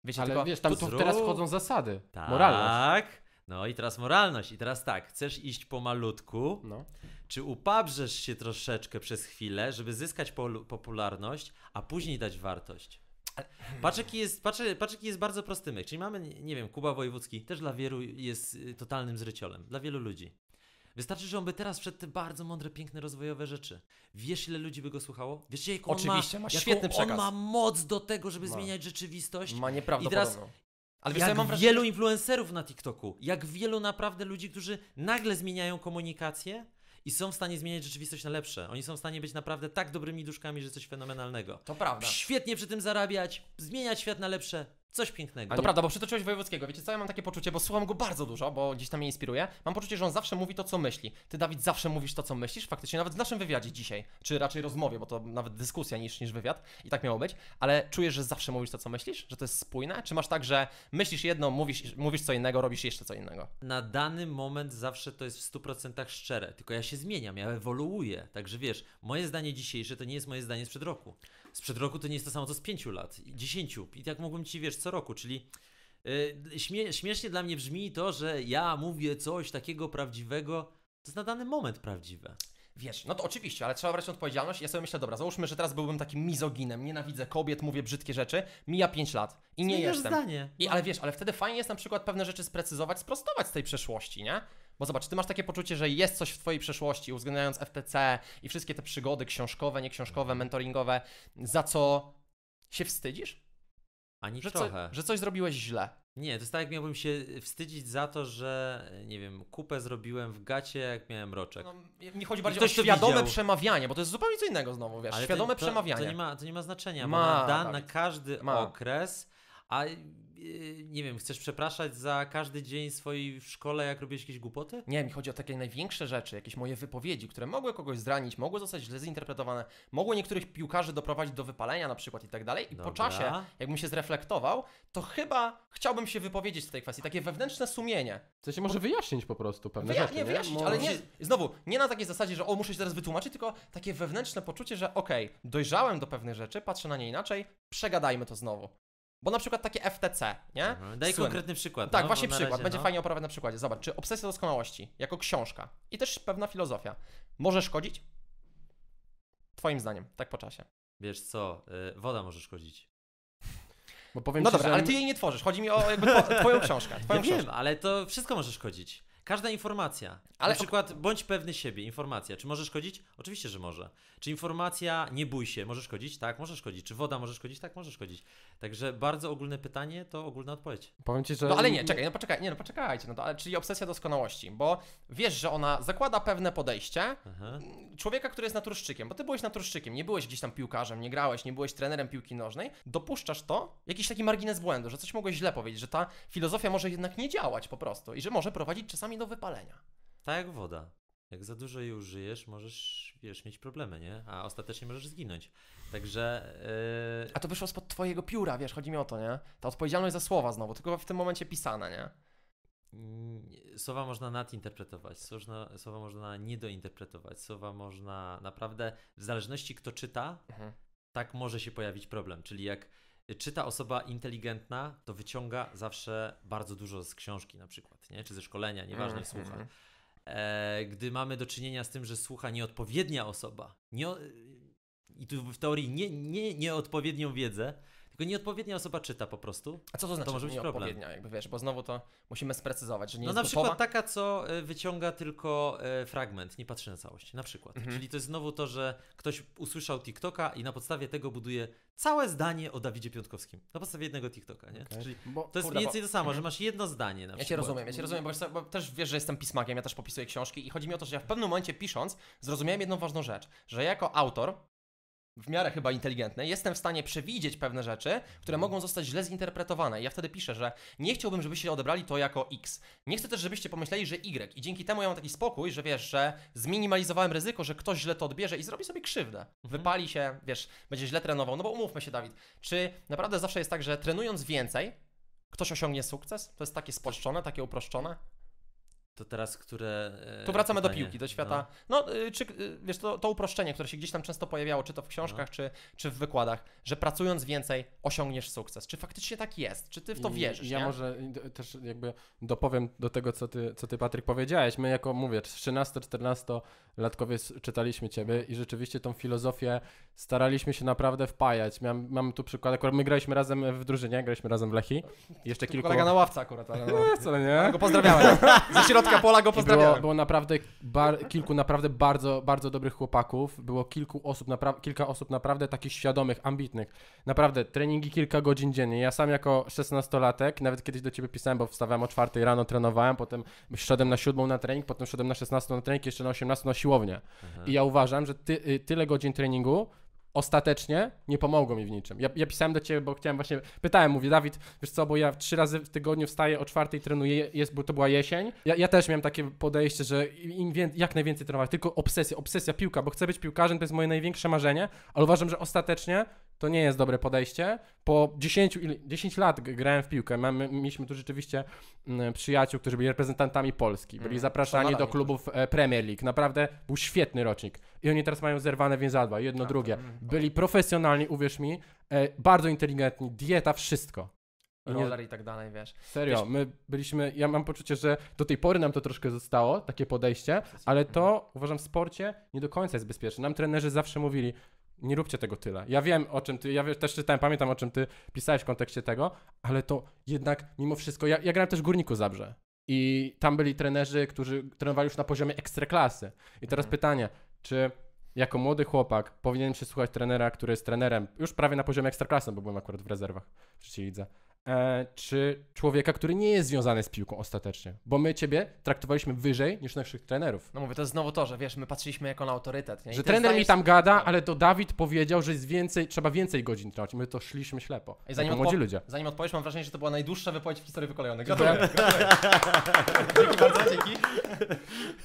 Wiesz, Ale tylko, wiesz, tam tu zrób. teraz wchodzą zasady, tak. moralność. Tak. No i teraz moralność. I teraz tak, chcesz iść po no. czy upabrzesz się troszeczkę przez chwilę, żeby zyskać po popularność, a później dać wartość? Paczek jest, paczek, paczek jest bardzo prosty myk, czyli mamy, nie wiem, Kuba Wojewódzki też dla wielu jest y, totalnym zryciolem, dla wielu ludzi. Wystarczy, że on by teraz wszedł te bardzo mądre, piękne, rozwojowe rzeczy. Wiesz, ile ludzi by go słuchało? Wiesz, jaką Oczywiście, ma, ma świetny jaką, przekaz. On ma moc do tego, żeby zmieniać rzeczywistość. Ma nieprawdopodobną. I teraz, ale wiesz, jak ja mam wrażenie... wielu influencerów na TikToku, jak wielu naprawdę ludzi, którzy nagle zmieniają komunikację i są w stanie zmieniać rzeczywistość na lepsze. Oni są w stanie być naprawdę tak dobrymi duszkami, że coś fenomenalnego. To prawda. Świetnie przy tym zarabiać, zmieniać świat na lepsze, Coś pięknego. To prawda, bo przytoczyłeś Wojewódzkiego, wiecie co, ja mam takie poczucie, bo słucham go bardzo dużo, bo gdzieś tam mnie inspiruje. Mam poczucie, że on zawsze mówi to, co myśli. Ty, Dawid, zawsze mówisz to, co myślisz, faktycznie, nawet w naszym wywiadzie dzisiaj, czy raczej rozmowie, bo to nawet dyskusja niż, niż wywiad i tak miało być, ale czujesz, że zawsze mówisz to, co myślisz? Że to jest spójne? Czy masz tak, że myślisz jedno, mówisz, mówisz co innego, robisz jeszcze co innego? Na dany moment zawsze to jest w 100% szczere, tylko ja się zmieniam, ja ewoluuję, także wiesz, moje zdanie dzisiejsze to nie jest moje zdanie sprzed roku. Sprzed roku to nie jest to samo co z pięciu lat, dziesięciu. i tak mogłem ci wiesz co roku, czyli y, śmie śmiesznie dla mnie brzmi to, że ja mówię coś takiego prawdziwego, to jest na dany moment prawdziwe. Wiesz, no to oczywiście, ale trzeba brać odpowiedzialność. Ja sobie myślę, dobra, załóżmy, że teraz byłbym takim mizoginem, nienawidzę kobiet, mówię brzydkie rzeczy, mija 5 lat i nie Zmieniasz jestem. zdanie. I, no. ale wiesz, ale wtedy fajnie jest na przykład pewne rzeczy sprecyzować, sprostować z tej przeszłości, nie? Bo zobacz, ty masz takie poczucie, że jest coś w twojej przeszłości, uwzględniając FTC i wszystkie te przygody książkowe, nieksiążkowe, mentoringowe, za co się wstydzisz? Ani że trochę. Co, że coś zrobiłeś źle. Nie, to jest tak, jak miałbym się wstydzić za to, że nie wiem, kupę zrobiłem w gacie, jak miałem roczek. No, mi chodzi bardziej o to świadome przemawianie, bo to jest zupełnie co innego znowu, wiesz, Ale świadome to, przemawianie. To nie, ma, to nie ma znaczenia, ma, bo na, dan, na każdy ma. okres, a Y, nie wiem, chcesz przepraszać za każdy dzień swojej w szkole, jak robisz jakieś głupoty? Nie, mi chodzi o takie największe rzeczy, jakieś moje wypowiedzi, które mogły kogoś zranić, mogły zostać źle zinterpretowane, mogły niektórych piłkarzy doprowadzić do wypalenia na przykład i tak dalej. I Dobra. po czasie, jakbym się zreflektował, to chyba chciałbym się wypowiedzieć w tej kwestii, takie wewnętrzne sumienie. To się może po... wyjaśnić po prostu pewne Wyja- rzeczy. Nie, wyjaśnić, ale nie, znowu, nie na takiej zasadzie, że o, muszę się teraz wytłumaczyć, tylko takie wewnętrzne poczucie, że okej, okay, dojrzałem do pewnych rzeczy, patrzę na nie inaczej, przegadajmy to znowu. Bo na przykład takie FTC, nie? Mhm. Daj konkretny przykład. Tak, no, właśnie przykład. Razie, Będzie no. fajnie oprawiać na przykładzie. Zobacz, czy obsesja doskonałości jako książka i też pewna filozofia może szkodzić? Twoim zdaniem, tak po czasie. Wiesz co, yy, woda może szkodzić. Bo powiem no ci, dobra, że... ale ty jej nie tworzysz. Chodzi mi o jakby twoją książkę. [LAUGHS] Twoją ja książkę. wiem, ale to wszystko może szkodzić. Każda informacja. Ale... Na przykład bądź pewny siebie, informacja. Czy możesz szkodzić? Oczywiście, że może. Czy informacja, nie bój się, możesz szkodzić? Tak, możesz szkodzić. Czy woda może szkodzić? Tak, możesz szkodzić. Także bardzo ogólne pytanie to ogólna odpowiedź. Powiem ci, że... No ale nie, czekaj, no poczekaj, nie no poczekajcie, no to, ale, czyli obsesja doskonałości, bo wiesz, że ona zakłada pewne podejście Aha. człowieka, który jest naturszczykiem, bo ty byłeś naturszczykiem, nie byłeś gdzieś tam piłkarzem, nie grałeś, nie byłeś trenerem piłki nożnej, dopuszczasz to, jakiś taki margines błędu, że coś mogłeś źle powiedzieć, że ta filozofia może jednak nie działać po prostu i że może prowadzić czasami do wypalenia. Tak jak woda. Jak za dużo jej użyjesz, możesz wiesz, mieć problemy, nie? A ostatecznie możesz zginąć. Także. Yy... A to wyszło spod twojego pióra, wiesz, chodzi mi o to, nie? Ta odpowiedzialność za słowa znowu, tylko w tym momencie pisane, nie? Mm, słowa można nadinterpretować, słowa, słowa można niedointerpretować, słowa można naprawdę, w zależności kto czyta, mhm. tak może się pojawić problem. Czyli jak czy ta osoba inteligentna, to wyciąga zawsze bardzo dużo z książki na przykład, nie? czy ze szkolenia, nieważne, mm-hmm. słucha. Mhm. E, gdy mamy do czynienia z tym, że słucha nieodpowiednia osoba, nie, i tu w teorii nie, nie, nieodpowiednią wiedzę, tylko nieodpowiednia osoba czyta po prostu. A co to znaczy? To może być problem. jakby wiesz, bo znowu to musimy sprecyzować, że nie No jest na przykład taka, co e, wyciąga tylko e, fragment, nie patrzy na całość. Na przykład. Mhm. Czyli to jest znowu to, że ktoś usłyszał TikToka i na podstawie tego buduje całe zdanie o Dawidzie Piątkowskim. Na podstawie jednego TikToka, nie? Okay. Czyli bo, to jest kurde, mniej więcej bo... to samo, że mhm. masz jedno zdanie na ja przykład. Ja cię rozumiem, ja cię rozumiem, bo, bo, też wiesz, że jestem pismakiem, ja też popisuję książki i chodzi mi o to, że ja w pewnym momencie pisząc zrozumiałem jedną ważną rzecz, że jako autor w miarę chyba inteligentny, jestem w stanie przewidzieć pewne rzeczy, które mhm. mogą zostać źle zinterpretowane. I ja wtedy piszę, że nie chciałbym, żebyście odebrali to jako X. Nie chcę też, żebyście pomyśleli, że Y. I dzięki temu ja mam taki spokój, że wiesz, że zminimalizowałem ryzyko, że ktoś źle to odbierze i zrobi sobie krzywdę. Mhm. Wypali się, wiesz, będzie źle trenował. No bo umówmy się, Dawid, czy naprawdę zawsze jest tak, że trenując więcej, ktoś osiągnie sukces? To jest takie spolszczone, takie uproszczone? To teraz, które. E, to wracamy pytanie? do piłki, do no. świata. No, no czy y, wiesz, to, to uproszczenie, które się gdzieś tam często pojawiało, czy to w książkach, no. czy, czy w wykładach, że pracując więcej osiągniesz sukces. Czy faktycznie tak jest? Czy ty w to wierzysz? Ja nie? może też jakby dopowiem do tego, co ty, co ty Patryk powiedziałeś. My, jako mówię, 13-14 latkowie czytaliśmy Ciebie i rzeczywiście tą filozofię staraliśmy się naprawdę wpajać. Miałem, mam tu przykład, akurat my graliśmy razem w drużynie, graliśmy razem w Lechi. Jeszcze kilka kilku... Kolega na ławce akurat. Ale no. Co [LAUGHS] nie? go pozdrawiamy. [LAUGHS] Ze środka pola go pozdrawiamy. Było, było, naprawdę bar, kilku naprawdę bardzo, bardzo dobrych chłopaków. Było kilku osób, napra- kilka osób naprawdę takich świadomych, ambitnych. Naprawdę, treningi kilka godzin dziennie. Ja sam jako 16-latek, nawet kiedyś do Ciebie pisałem, bo wstawałem o czwartej rano, trenowałem, potem szedłem na siódmą na trening, potem szedłem na 16 na trening, jeszcze na 18 na siłownię. Mhm. I ja uważam, że ty, y, tyle godzin treningu ostatecznie nie pomogło mi w niczym. Ja, ja, pisałem do ciebie, bo chciałem właśnie, pytałem, mówię, Dawid, wiesz co, bo ja trzy razy w tygodniu wstaję o czwartej, trenuję, jest, bo to była jesień. Ja, ja też miałem takie podejście, że im wie, jak najwięcej trenować, tylko obsesja, obsesja piłka, bo chcę być piłkarzem, to jest moje największe marzenie, ale uważam, że ostatecznie to nie jest dobre podejście. Po 10, 10 lat grałem w piłkę. Mamy, mieliśmy tu rzeczywiście mm, przyjaciół, którzy byli reprezentantami Polski. Byli mm, zapraszani do klubów e, Premier League. Naprawdę był świetny rocznik. I oni teraz mają zerwane więzadła, jedno, tak, drugie. Tak, tak. Byli profesjonalni, uwierz mi, e, bardzo inteligentni, dieta, wszystko roller i tak dalej, wiesz. Serio, my byliśmy, ja mam poczucie, że do tej pory nam to troszkę zostało, takie podejście, ale to uważam w sporcie nie do końca jest bezpieczne. Nam trenerzy zawsze mówili, nie róbcie tego tyle. Ja wiem o czym ty, ja też czytałem, pamiętam o czym ty pisałeś w kontekście tego, ale to jednak mimo wszystko, ja, ja grałem też w Górniku Zabrze i tam byli trenerzy, którzy trenowali już na poziomie ekstraklasy. I teraz mhm. pytanie, czy jako młody chłopak powinienem się słuchać trenera, który jest trenerem już prawie na poziomie ekstraklasy, bo byłem akurat w rezerwach w trzeciej lidze E, czy człowieka, który nie jest związany z piłką ostatecznie. Bo my ciebie traktowaliśmy wyżej niż naszych trenerów. No mówię, to jest znowu to, że wiesz, my patrzyliśmy jako na autorytet. Nie? że trener zdajesz... mi tam gada, no. ale to Dawid powiedział, że jest więcej, trzeba więcej godzin trwać. My to szliśmy ślepo. I zanim, odpo... młodzi ludzie. zanim odpowiesz, mam wrażenie, że to była najdłuższa wypowiedź w historii wykolejonych. Gratuluję. dzięki bardzo, dzięki.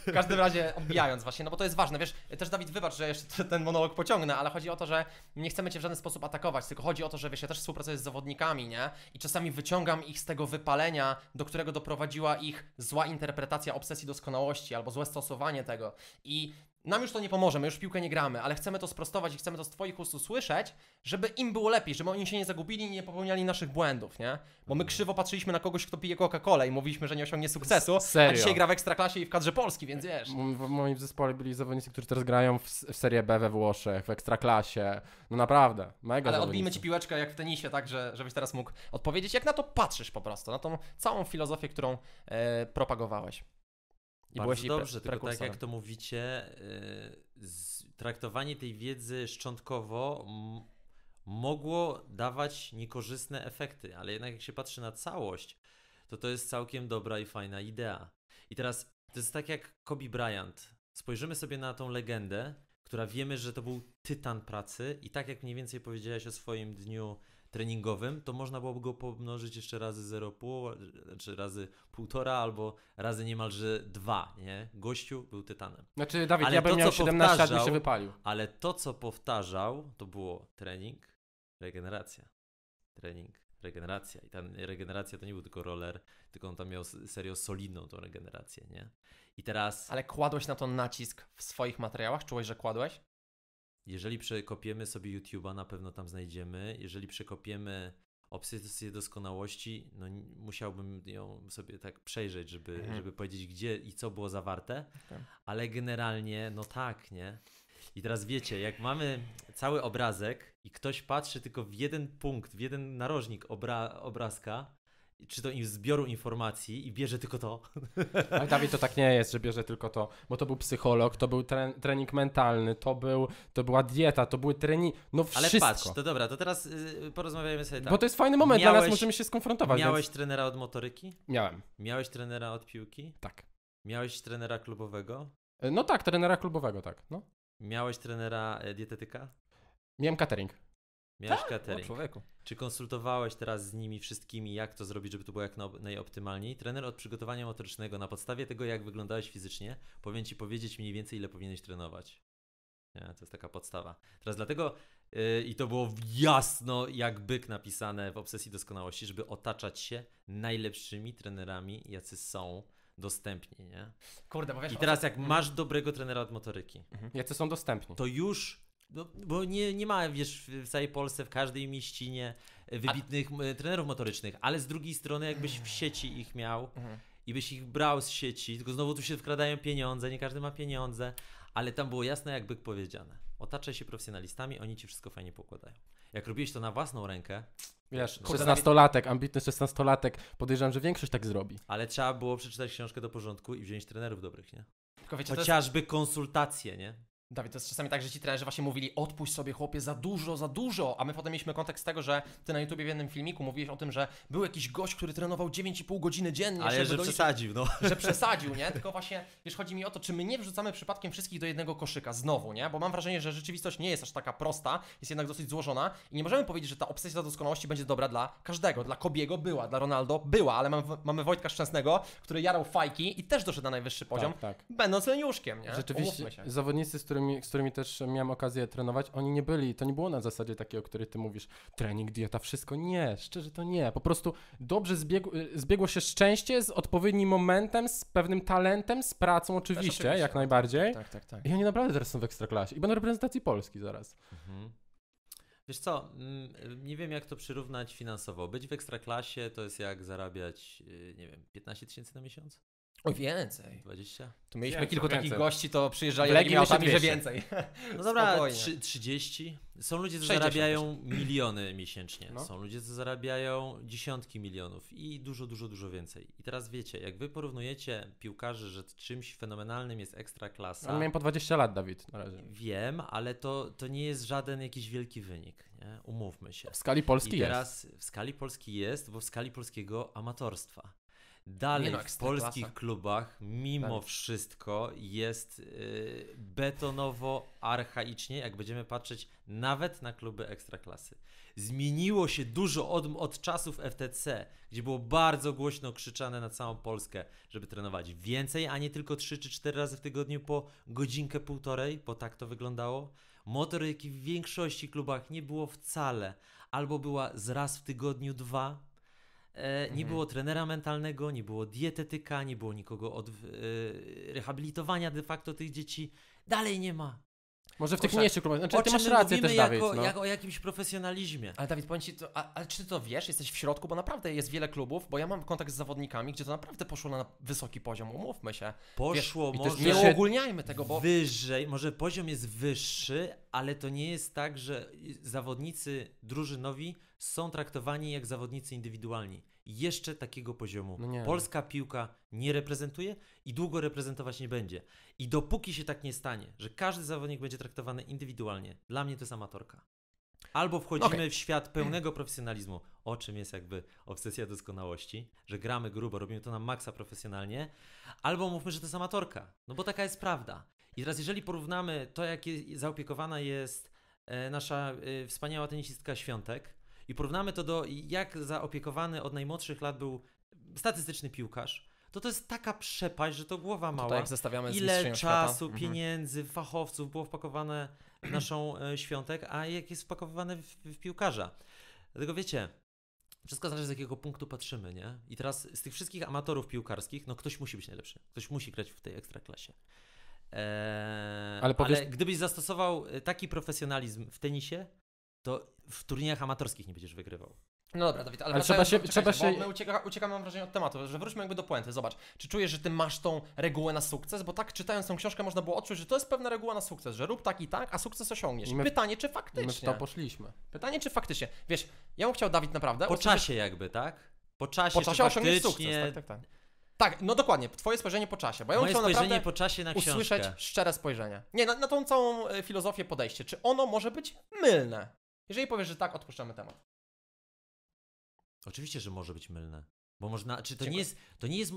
W każdym razie odbijając właśnie, no bo to jest ważne. Wiesz, też Dawid, wybacz, że jeszcze ten monolog pociągnę, ale chodzi o to, że nie chcemy cię w żaden sposób atakować, tylko chodzi o to, że wiesz, ja też współpracuję z zawodnikami, nie? I Czasami wyciągam ich z tego wypalenia, do którego doprowadziła ich zła interpretacja obsesji doskonałości albo złe stosowanie tego. I nam już to nie pomoże, my już w piłkę nie gramy, ale chcemy to sprostować i chcemy to z Twoich ust usłyszeć, żeby im było lepiej, żeby oni się nie zagubili i nie popełniali naszych błędów, nie? Bo my no. krzywo patrzyliśmy na kogoś, kto pije Coca-Colę i mówiliśmy, że nie osiągnie sukcesu, Serio? a dzisiaj gra w Ekstraklasie i w kadrze Polski, więc wiesz. W moim zespole byli zawodnicy, którzy teraz grają w, w Serie B we Włoszech, w Ekstraklasie, no naprawdę, mega Ale odbijmy Ci piłeczkę jak w tenisie, tak, że, żebyś teraz mógł odpowiedzieć, jak na to patrzysz po prostu, na tą całą filozofię, którą e, propagowałeś. I Bardzo dobrze, tylko tak jak to mówicie, y, traktowanie tej wiedzy szczątkowo mogło dawać niekorzystne efekty, ale jednak jak się patrzy na całość, to to jest całkiem dobra i fajna idea. I teraz to jest tak jak Kobe Bryant. Spojrzymy sobie na tą legendę, która wiemy, że to był tytan pracy i tak jak mniej więcej powiedziałeś o swoim dniu treningowym, to można byłoby go pomnożyć jeszcze razy 0,5, znaczy razy 1,5 albo razy niemalże 2, nie? Gościu był tytanem. Znaczy Dawid, ale ja bym to, miał 17 lat, by się wypalił. Ale to, co powtarzał, to było trening, regeneracja, trening, regeneracja. I ta regeneracja to nie był tylko roller, tylko on tam miał serio solidną tą regenerację, nie? I teraz... Ale kładłeś na to nacisk w swoich materiałach? Czułeś, że kładłeś? Jeżeli przekopiemy sobie YouTube'a, na pewno tam znajdziemy. Jeżeli przekopiemy obsesję doskonałości, no musiałbym ją sobie tak przejrzeć, żeby, mhm. żeby powiedzieć, gdzie i co było zawarte, okay. Tak. ale generalnie, no tak, nie? I teraz wiecie, jak mamy cały obrazek i ktoś patrzy tylko w jeden punkt, w jeden narożnik obra obrazka, czy to im zbioru informacji i bierze tylko to. [LAUGHS] Ale Dawid to tak nie jest, że bierze tylko to, bo to był psycholog, to był tre trening mentalny, to, był, to była dieta, to były treningi, no wszystko. Ale patrz, to dobra, to teraz y, y, porozmawiajmy sobie tak. Bo to jest fajny moment, miałeś, dla nas możemy się skonfrontować. Miałeś więc... trenera od motoryki? Miałem. Miałeś trenera od piłki? Tak. Miałeś trenera klubowego? No tak, trenera klubowego, tak. No. Miałeś trenera e, dietetyka? Miałem catering. Miałeś tak? catering. O człowieku. Czy konsultowałeś teraz z nimi wszystkimi, jak to zrobić, żeby to było jak najoptymalniej? Trener od przygotowania motorycznego, na podstawie tego, jak wyglądałeś fizycznie, powinien ci powiedzieć mniej więcej, ile powinieneś trenować. Nie, to jest taka podstawa. Teraz dlatego, yy, i to było jasno jak byk napisane w Obsesji Doskonałości, żeby otaczać się najlepszymi trenerami, jacy są dostępni, nie? Kurde, bo wiesz... I teraz jak masz dobrego trenera od motoryki... Mhm. Jacy są dostępni. To już no, bo nie, nie ma, wiesz, w całej Polsce, w każdej mieścinie e, wybitnych A... trenerów motorycznych, ale z drugiej strony jakbyś w mm. sieci ich miał mhm. i byś ich brał z sieci, tylko znowu tu się wkradają pieniądze, nie każdy ma pieniądze, ale tam było jasne jakby powiedziane. Otaczaj się profesjonalistami, oni ci wszystko fajnie pokładają. Jak robiłeś to na własną rękę, Wiesz, no. szesnastolatek, ambitny szesnastolatek, podejrzewam, że większość tak zrobi. Ale trzeba było przeczytać książkę do porządku i wziąć trenerów dobrych, nie? Wiecie, Chociażby jest... konsultacje, nie? Dawid, to jest czasami tak, że ci trenerzy właśnie mówili odpuść sobie chłopie za dużo, za dużo, a my potem mieliśmy kontekst tego, że ty na YouTubie w jednym filmiku mówiłeś o tym, że był jakiś gość, który trenował 9,5 godziny dziennie. Ale że przesadził, no. [LAUGHS] Że przesadził, nie? [LAUGHS] Tylko właśnie, wiesz, chodzi mi o to, czy my nie wrzucamy przypadkiem wszystkich do jednego koszyka znowu, nie? Bo mam wrażenie, że rzeczywistość nie jest aż taka prosta, jest jednak dosyć złożona i nie możemy powiedzieć, że ta obsesja doskonałości będzie dobra dla każdego. Dla Kobiego była, dla Ronaldo była, ale mam, mamy Wojtka Szczęsnego, który jarał fajki i też doszedł na najwyższy poziom, tak, tak. będąc leniuszkiem, nie? Rzeczywiście, zawodnicy, z którymi, z którymi też miałem okazję trenować, oni nie byli, to nie było na zasadzie takiej, o której ty mówisz, trening, dieta, wszystko. Nie, szczerze to nie. Po prostu dobrze zbiegło, zbiegło się szczęście z odpowiednim momentem, z pewnym talentem, z pracą oczywiście, oczywiście. jak najbardziej. Tak, tak, tak. I oni naprawdę teraz są w Ekstraklasie i będą reprezentacji Polski zaraz. Mhm. Wiesz co, mm, nie wiem jak to przyrównać finansowo. Być w ekstraklasie to jest jak zarabiać, y, nie wiem, 15 tysięcy na miesiąc? O więcej. 20? Tu mieliśmy Wiem, kilku takich gości, to przyjeżdżają jakimi autami, że więcej. [LAUGHS] No, no dobra, 30. Są ludzie, co zarabiają miliony miesięcznie. No. Są ludzie, co zarabiają dziesiątki milionów i dużo, dużo, dużo więcej. I teraz wiecie, jak wy porównujecie piłkarzy, że czymś fenomenalnym jest ekstra klasa. Ale miałem po 20 lat, Dawid, na razie. Wiem, ale to, to nie jest żaden jakiś wielki wynik. Nie? Umówmy się. W skali Polski I teraz w skali Polski jest, bo w skali polskiego amatorstwa. Dalej no, w polskich klubach mimo Dalej. wszystko jest y, betonowo archaicznie, jak będziemy patrzeć nawet na kluby ekstraklasy. Zmieniło się dużo od, od czasów FTC, gdzie było bardzo głośno krzyczane na całą Polskę, żeby trenować więcej, a nie tylko 3 czy 4 razy w tygodniu po godzinkę, półtorej, bo tak to wyglądało. Motoryki w większości klubach nie było wcale, albo była z raz w tygodniu dwa, E, nie mhm. było trenera mentalnego, nie było dietetyka, nie było nikogo od e, rehabilitowania de facto tych dzieci. Dalej nie ma. Może w tych mniejszych klubach. Znaczy, o ty masz rację też, Dawid. Jako, no. jak, o jakimś profesjonalizmie. Ale Dawid, powiem ci, to, a, a, czy ty to wiesz? Jesteś w środku, bo naprawdę jest wiele klubów, bo ja mam kontakt z zawodnikami, gdzie to naprawdę poszło na wysoki poziom, umówmy się. Poszło, wiesz, może... Nie uogólniajmy tego, bo... Wyżej, może poziom jest wyższy, ale to nie jest tak, że zawodnicy drużynowi są traktowani jak zawodnicy indywidualni jeszcze takiego poziomu no polska piłka nie reprezentuje i długo reprezentować nie będzie. I dopóki się tak nie stanie, że każdy zawodnik będzie traktowany indywidualnie, dla mnie to jest amatorka. Albo wchodzimy okay. w świat pełnego profesjonalizmu, o czym jest jakby obsesja doskonałości, że gramy grubo, robimy to na maksa profesjonalnie, albo mówmy, że to jest amatorka, no bo taka jest prawda. I teraz, jeżeli porównamy to, jak zaopiekowana jest e, nasza e, wspaniała tenisistka Świątek, i porównamy to do jak zaopiekowany od najmłodszych lat był statystyczny piłkarz, to to jest taka przepaść, że to głowa mała. To tak, zestawiamy z Ile czasu, świata. Mhm. pieniędzy, fachowców było wpakowane w naszą e, świątek, a jak jest wpakowane w, w piłkarza. Dlatego wiecie, wszystko zależy z jakiego punktu patrzymy, nie? I teraz z tych wszystkich amatorów piłkarskich, no ktoś musi być najlepszy. Ktoś musi grać w tej ekstraklasie. Eee, ale, powiesz... ale gdybyś zastosował e, taki profesjonalizm w tenisie, to w turniejach amatorskich nie będziesz wygrywał. No dobra, Dawid, ale, ale trzeba się, trzeba się... my ucieka, uciekamy, mam wrażenie, od tematu, że wróćmy jakby do puenty. Zobacz, czy czujesz, że ty masz tą regułę na sukces? Bo tak czytając tą książkę można było odczuć, że to jest pewna reguła na sukces, że rób tak i tak, a sukces osiągniesz. My, Pytanie, czy faktycznie. My w to poszliśmy. Pytanie, czy faktycznie. Wiesz, ja bym chciał, Dawid, naprawdę... Po usłyszeć... czasie jakby, tak? Po czasie, po czasie osiągniesz faktycznie... sukces, tak, tak, tak. Tak, no dokładnie, twoje spojrzenie po czasie, bo ja bym chciał naprawdę po czasie na książkę. usłyszeć szczere spojrzenie. Nie, na, na tą całą e, filozofię podejście, czy ono może być mylne? Jeżeli powiesz, że tak, odpuszczamy temat. Oczywiście, że może być mylne. Bo można. Czy to nie jest. To nie jest.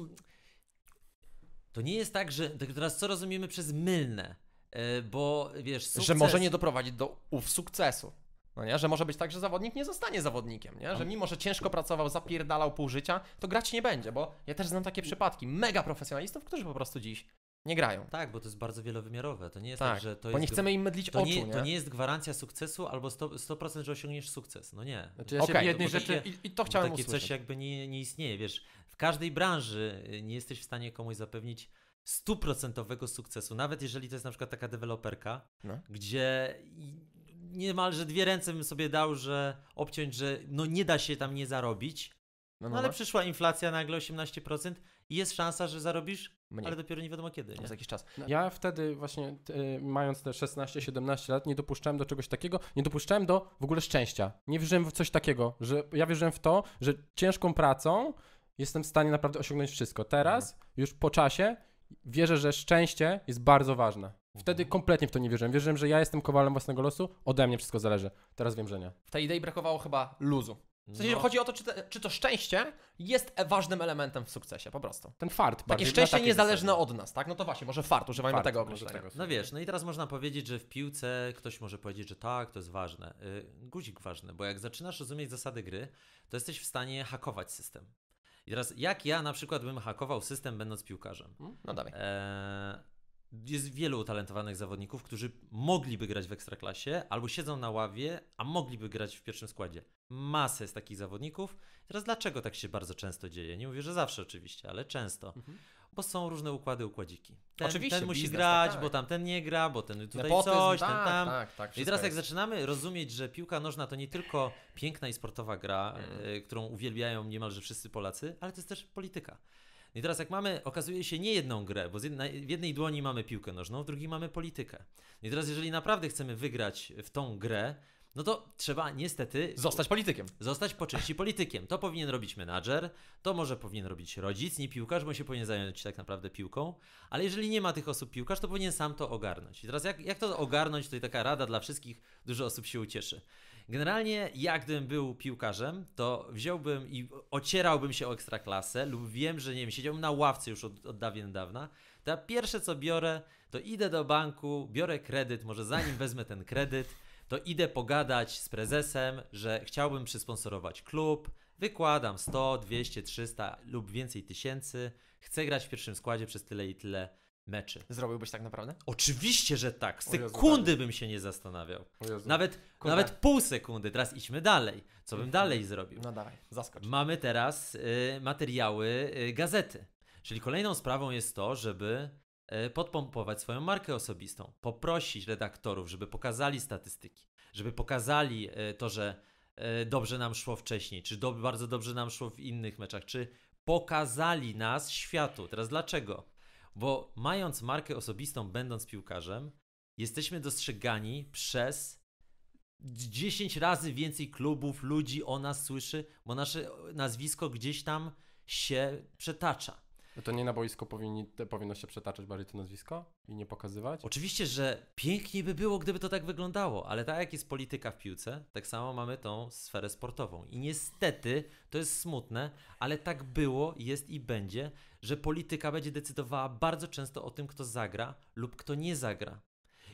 To nie jest tak, że. Tak teraz co rozumiemy przez mylne? E, bo wiesz. Sukces... Że może nie doprowadzić do ów sukcesu. No nie? Że może być tak, że zawodnik nie zostanie zawodnikiem, nie? Że no. mimo, że ciężko pracował, zapierdalał pół życia, to grać nie będzie, bo ja też znam takie przypadki mega profesjonalistów, którzy po prostu dziś nie grają. Tak, bo to jest bardzo wielowymiarowe. To nie jest tak, tak że to bo jest. nie chcemy im mydlić to oczu. Nie, nie? To nie jest gwarancja sukcesu albo 100%, 100% że osiągniesz sukces. No nie. Znaczy ja okay, no jednej rzeczy i, i, to chciałem Takie usłyszeć. coś jakby nie, nie istnieje. Wiesz, w każdej branży y, nie jesteś w stanie komuś zapewnić stuprocentowego sukcesu. Nawet jeżeli to jest na przykład taka deweloperka, no. gdzie niemalże dwie ręce bym sobie dał, że obciąć, że no nie da się tam nie zarobić. No, no, no ale no. przyszła inflacja nagle 18% jest szansa, że zarobisz, Mniej. ale dopiero nie wiadomo kiedy. Nie? Za jakiś czas. No, ja wtedy właśnie, y, mając te 16-17 lat, nie dopuszczałem do czegoś takiego, nie dopuszczałem do w ogóle szczęścia. Nie wierzyłem w coś takiego, że ja wierzyłem w to, że ciężką pracą jestem w stanie naprawdę osiągnąć wszystko. Teraz, mhm. już po czasie, wierzę, że szczęście jest bardzo ważne. Wtedy mhm. kompletnie w to nie wierzyłem. Wierzyłem, że ja jestem kowalem własnego losu, ode mnie wszystko zależy. Teraz wiem, że nie. W tej idei brakowało chyba luzu. W sensie no. chodzi o to, czy, te, czy, to szczęście jest ważnym elementem w sukcesie, po prostu. Ten fart. Takie szczęście niezależne zasady. od nas, tak? No to właśnie, może fart, używajmy fart, tego określenia. Tego no wiesz, no i teraz można powiedzieć, że w piłce ktoś może powiedzieć, że tak, to jest ważne. Y, guzik ważny, bo jak zaczynasz rozumieć zasady gry, to jesteś w stanie hakować system. I teraz, jak ja na przykład bym hakował system, będąc piłkarzem? No dawaj. E jest wielu utalentowanych zawodników, którzy mogliby grać w ekstraklasie albo siedzą na ławie, a mogliby grać w pierwszym składzie. Masę jest takich zawodników. Teraz dlaczego tak się bardzo często dzieje? Nie mówię, że zawsze oczywiście, ale często. Mhm. Bo są różne układy, układziki. Ten, oczywiście, ten musi biznes, grać, tak. tak. bo tamten nie gra, bo ten tutaj Nepotyzm, coś, tak, ten tam. Tak, tak, no I teraz jak jest. zaczynamy rozumieć, że piłka nożna to nie tylko piękna i sportowa gra, mhm. e, którą uwielbiają niemalże wszyscy Polacy, ale to jest też polityka. I teraz jak mamy, okazuje się, nie jedną grę, bo jedna, w jednej dłoni mamy piłkę nożną, w drugiej mamy politykę. I teraz jeżeli naprawdę chcemy wygrać w tą grę, no to trzeba niestety. Zostać politykiem. Zostać po części politykiem. To powinien robić menadżer, to może powinien robić rodzic, nie piłkarz, bo się powinien zająć tak naprawdę piłką. Ale jeżeli nie ma tych osób piłkarz, to powinien sam to ogarnąć. I teraz jak, jak to ogarnąć, to taka rada dla wszystkich, dużo osób się ucieszy. Generalnie, jak gdybym był piłkarzem, to wziąłbym i ocierałbym się o ekstraklasę lub wiem, że nie wiem, siedziałbym na ławce już od, od dawien dawna, to ja pierwsze co biorę, to idę do banku, biorę kredyt, może zanim wezmę ten kredyt, to idę pogadać z prezesem, że chciałbym przysponsorować klub, wykładam 100, 200, 300 lub więcej tysięcy, chcę grać w pierwszym składzie przez tyle i tyle meczy. Zrobiłbyś tak naprawdę? Oczywiście, że tak. Sekundy tak. bym się nie zastanawiał. Nawet, nawet pół sekundy. Teraz idźmy dalej. Co bym dalej zrobił? No dawaj, zaskocz. Mamy teraz y, materiały y, gazety. Czyli kolejną sprawą jest to, żeby y, podpompować swoją markę osobistą. Poprosić redaktorów, żeby pokazali statystyki. Żeby pokazali y, to, że y, dobrze nam szło wcześniej, czy do, bardzo dobrze nam szło w innych meczach, czy pokazali nas światu. Teraz dlaczego? Bo mając markę osobistą, będąc piłkarzem, jesteśmy dostrzegani przez 10 razy więcej klubów, ludzi o nas słyszy, bo nasze nazwisko gdzieś tam się przetacza. To nie na boisko powinni, powinno się przetaczać bardziej to nazwisko i nie pokazywać? Oczywiście, że pięknie by było, gdyby to tak wyglądało, ale tak jak jest polityka w piłce, tak samo mamy tą sferę sportową. I niestety, to jest smutne, ale tak było, jest i będzie, że polityka będzie decydowała bardzo często o tym, kto zagra lub kto nie zagra.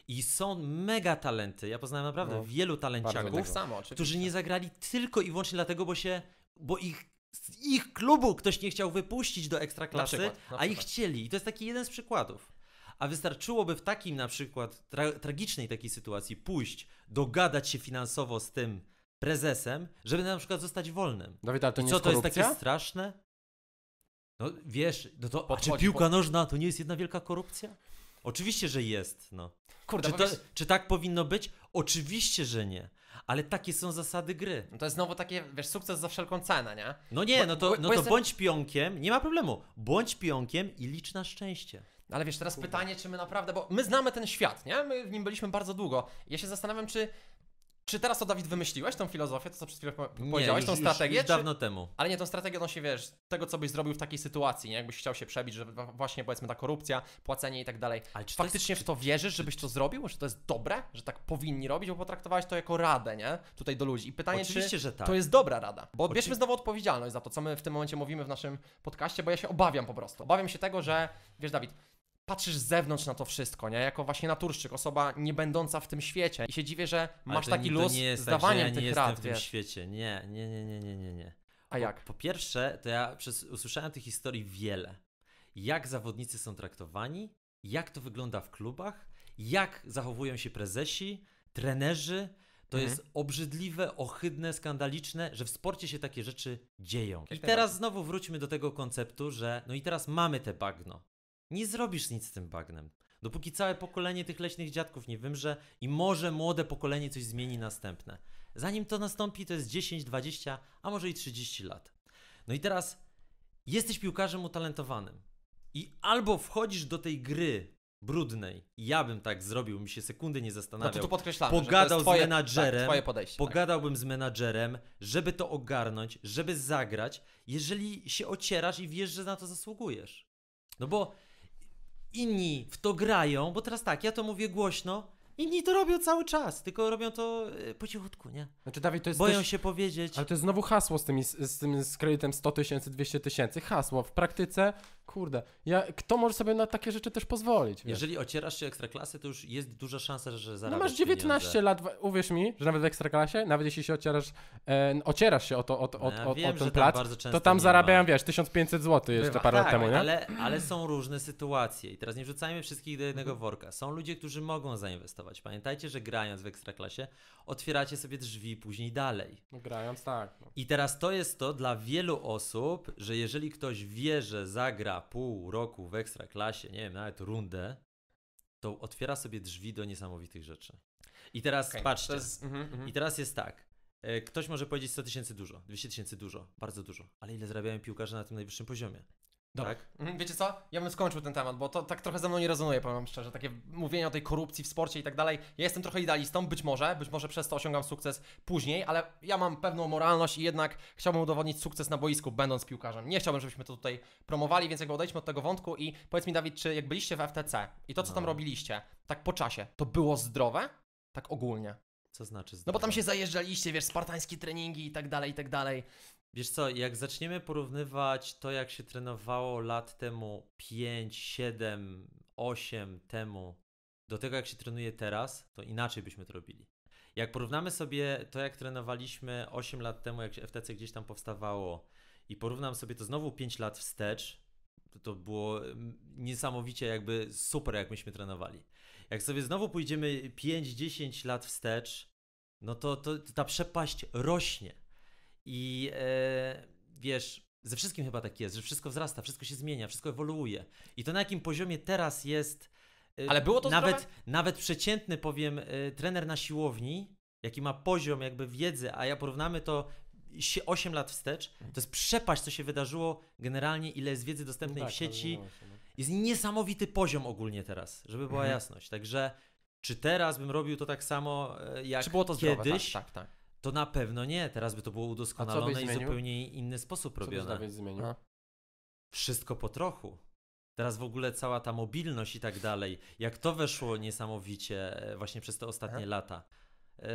I są mega talenty. Ja poznałem naprawdę no, wielu talenciaków, którzy nie zagrali tylko i wyłącznie dlatego, bo się, bo ich z ich klubu ktoś nie chciał wypuścić do ekstraklasy, a ich chcieli. I to jest taki jeden z przykładów. A wystarczyłoby w takim na przykład tra tragicznej takiej sytuacji pójść, dogadać się finansowo z tym prezesem, żeby na przykład zostać wolnym. Dawid, ale to I nie co jest to jest takie straszne? No wiesz, no to, a czy piłka nożna to nie jest jedna wielka korupcja? Oczywiście, że jest, no. Kurde, czy, to, powiedz... czy tak powinno być? Oczywiście, że nie. Ale takie są zasady gry. No to jest znowu takie, wiesz, sukces za wszelką cenę, nie? No nie, bo, no to, bo, no bo no to jestem... bądź pionkiem, nie ma problemu. Bądź pionkiem i licz na szczęście. No ale wiesz, teraz Kurde. pytanie, czy my naprawdę, bo my znamy ten świat, nie? My w nim byliśmy bardzo długo. Ja się zastanawiam, czy czy teraz to Dawid wymyśliłeś tą filozofię, to co przed chwilą Nie, powiedziałeś, już, tą strategię? Już, już czy- dawno temu. Ale nie, tą strategię się wiesz, tego, co byś zrobił w takiej sytuacji, nie? Jakbyś chciał się przebić, że właśnie, powiedzmy, ta korupcja, płacenie i tak dalej. Ale czy to jest- Faktycznie w to wierzysz, żebyś to zrobił? Że to jest dobre? Że tak powinni robić? Bo potraktowałeś to jako radę, nie? Tutaj do ludzi. I pytanie, Oczywiście, czy że tak. to jest dobra rada? Bo Oczy- bierzmy znowu odpowiedzialność za to, co my w tym momencie mówimy w naszym podcaście, bo ja się obawiam po prostu. Obawiam się tego, że, wiesz Dawid, patrzysz z zewnątrz na to wszystko, nie? Jako właśnie naturszczyk, osoba nie będąca w tym świecie. I się dziwię, że masz taki luz z tak, dawaniem tak, ja tych rad, w tym świecie. Nie, nie, nie, nie, nie, nie, nie. A jak? Po, po pierwsze, to ja przez, usłyszałem tych historii wiele. Jak zawodnicy są traktowani, jak to wygląda w klubach, jak zachowują się prezesi, trenerzy. To mhm. jest obrzydliwe, ohydne, skandaliczne, że w sporcie się takie rzeczy dzieją. I teraz tak? znowu wróćmy do tego konceptu, że no i teraz mamy te bagno. Nie zrobisz nic z tym bagnem. Dopóki całe pokolenie tych leśnych dziadków nie wymrze i może młode pokolenie coś zmieni następne. Zanim to nastąpi, to jest 10, 20, a może i 30 lat. No i teraz jesteś piłkarzem utalentowanym. I albo wchodzisz do tej gry brudnej. Ja bym tak zrobił, mi się sekundy nie zastanawiał. No to, tu podkreślam. Pogadał twoje, z tak, menadżerem. Tak, twoje podejście. Tak. Pogadałbym tak. z menadżerem, żeby to ogarnąć, żeby zagrać, jeżeli się ocierasz i wiesz, że na to zasługujesz. No bo inni w to grają, bo teraz tak, ja to mówię głośno, Inni to robią cały czas, tylko robią to e, po cichutku, nie? Znaczy, Dawid, to jest Boją się powiedzieć. Ale to jest znowu hasło z, tymi, z tym z kredytem 100 tysięcy, 200 tysięcy. Hasło w praktyce Kurde, ja, kto może sobie na takie rzeczy też pozwolić? Wiesz? Jeżeli ocierasz się ekstraklasy, to już jest duża szansa, że zarabiasz No masz 19 pieniądze. lat, uwierz mi, że nawet w ekstraklasie, nawet jeśli się ocierasz, e, ocierasz się o, to, o, o, ja o, wiem, o ten plac, tam to tam zarabiałem, ma. wiesz, 1500 zł jeszcze Bywa. parę tak, lat temu, nie? Ale, ale są różne sytuacje i teraz nie wrzucajmy wszystkich do jednego worka. Są ludzie, którzy mogą zainwestować. Pamiętajcie, że grając w ekstraklasie, otwieracie sobie drzwi później dalej. No grając, tak. No. I teraz to jest to dla wielu osób, że jeżeli ktoś wie, że zagra pół roku w ekstraklasie, nie wiem, nawet rundę, to otwiera sobie drzwi do niesamowitych rzeczy. I teraz okay, patrzcie. Jest, mm -hmm. I teraz jest tak. E, ktoś może powiedzieć 100 tysięcy dużo, 200 tysięcy dużo, bardzo dużo, ale ile zarabiają piłkarze na tym najwyższym poziomie? Dobra. Tak? Mhm, wiecie co? Ja bym skończył ten temat, bo to tak trochę ze mną nie rezonuje, powiem wam szczerze. Takie mówienie o tej korupcji w sporcie i tak dalej. Ja jestem trochę idealistą, być może, być może przez to osiągam sukces później, ale ja mam pewną moralność i jednak chciałbym udowodnić sukces na boisku, będąc piłkarzem. Nie chciałbym, żebyśmy to tutaj promowali, więc jakby odejdźmy od tego wątku i powiedz mi, Dawid, czy jak byliście w FTC i to, co no. tam robiliście, tak po czasie, to było zdrowe? Tak ogólnie. Co znaczy zdrowe? No bo tam się zajeżdżaliście, wiesz, spartańskie treningi i tak dalej, i tak dalej. Wiesz co, jak zaczniemy porównywać to, jak się trenowało lat temu 5, 7, 8 temu, do tego, jak się trenuje teraz, to inaczej byśmy to robili. Jak porównamy sobie to, jak trenowaliśmy 8 lat temu, jak FTC gdzieś tam powstawało, i porównam sobie to znowu 5 lat wstecz, to, to było mm, niesamowicie jakby super, jak myśmy trenowali. Jak sobie znowu pójdziemy 5-10 lat wstecz, no to, to, to ta przepaść rośnie. I e, wiesz, ze wszystkim chyba tak jest, że wszystko wzrasta, wszystko się zmienia, wszystko ewoluuje. I to na jakim poziomie teraz jest. E, ale było to nawet, zdrowe? nawet przeciętny, powiem, e, trener na siłowni, jaki ma poziom jakby wiedzy, a ja porównamy to 8 lat wstecz, to jest przepaść, co się wydarzyło generalnie, ile jest wiedzy dostępnej no tak, w sieci. No. Jest niesamowity poziom ogólnie teraz, żeby była mhm. jasność. Także czy teraz bym robił to tak samo jak kiedyś? czy było to kiedyś? Zdrowe? Tak, tak, tak. To na pewno nie, teraz by to było udoskonalone i zupełnie inny sposób robione. Co byś zmienił? Wszystko po trochu. Teraz w ogóle cała ta mobilność i tak dalej, jak to weszło niesamowicie e, właśnie przez te ostatnie Aha. Tak. lata. Yy,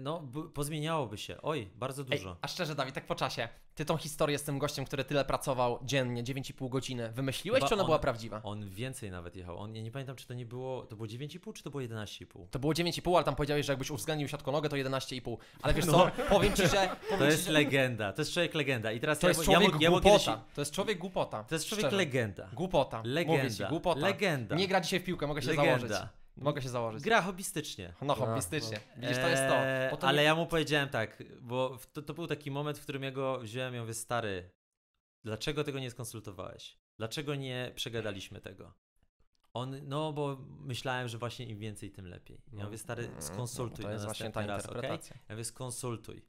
no, pozmieniałoby się. Oj, bardzo dużo. Ej, a szczerze, Dawid, tak po czasie. Ty tą historię z tym gościem, który tyle pracował dziennie, 9,5 godziny, wymyśliłeś, Chyba czy ona on, była prawdziwa? On więcej nawet jechał. On, ja nie pamiętam, czy to nie było. To było 9,5 czy to było 11,5? To było 9,5, ale tam powiedziałeś, że jakbyś uwzględnił siatkologię, to 11,5. Ale wiesz [LAUGHS] no. co, powiem ci, że. Powiem to jest że... legenda, to jest człowiek legenda. I teraz to ja, jest człowiek ja, ja, głupota. kiedyś... To jest człowiek głupota. To jest człowiek szczerze. legenda. Głupota. Legenda. Mówię ci, głupota. Legenda. Nie gra dzisiaj w piłkę, mogę się legenda. założyć. Mogę się założyć. Gra hobbystycznie. No, tak, hobbystycznie. No. Widzisz, to jest to. Eee, Potem... Ale ja mu powiedziałem tak, bo to, to był taki moment, w którym ja go wziąłem i mówię, stary, dlaczego tego nie skonsultowałeś? Dlaczego nie przegadaliśmy tego? On, no bo myślałem, że właśnie im więcej, tym lepiej. Ja no. mówię, stary, mhm. skonsultuj no, to jest na następny ta raz, okay? Ja mówię, skonsultuj.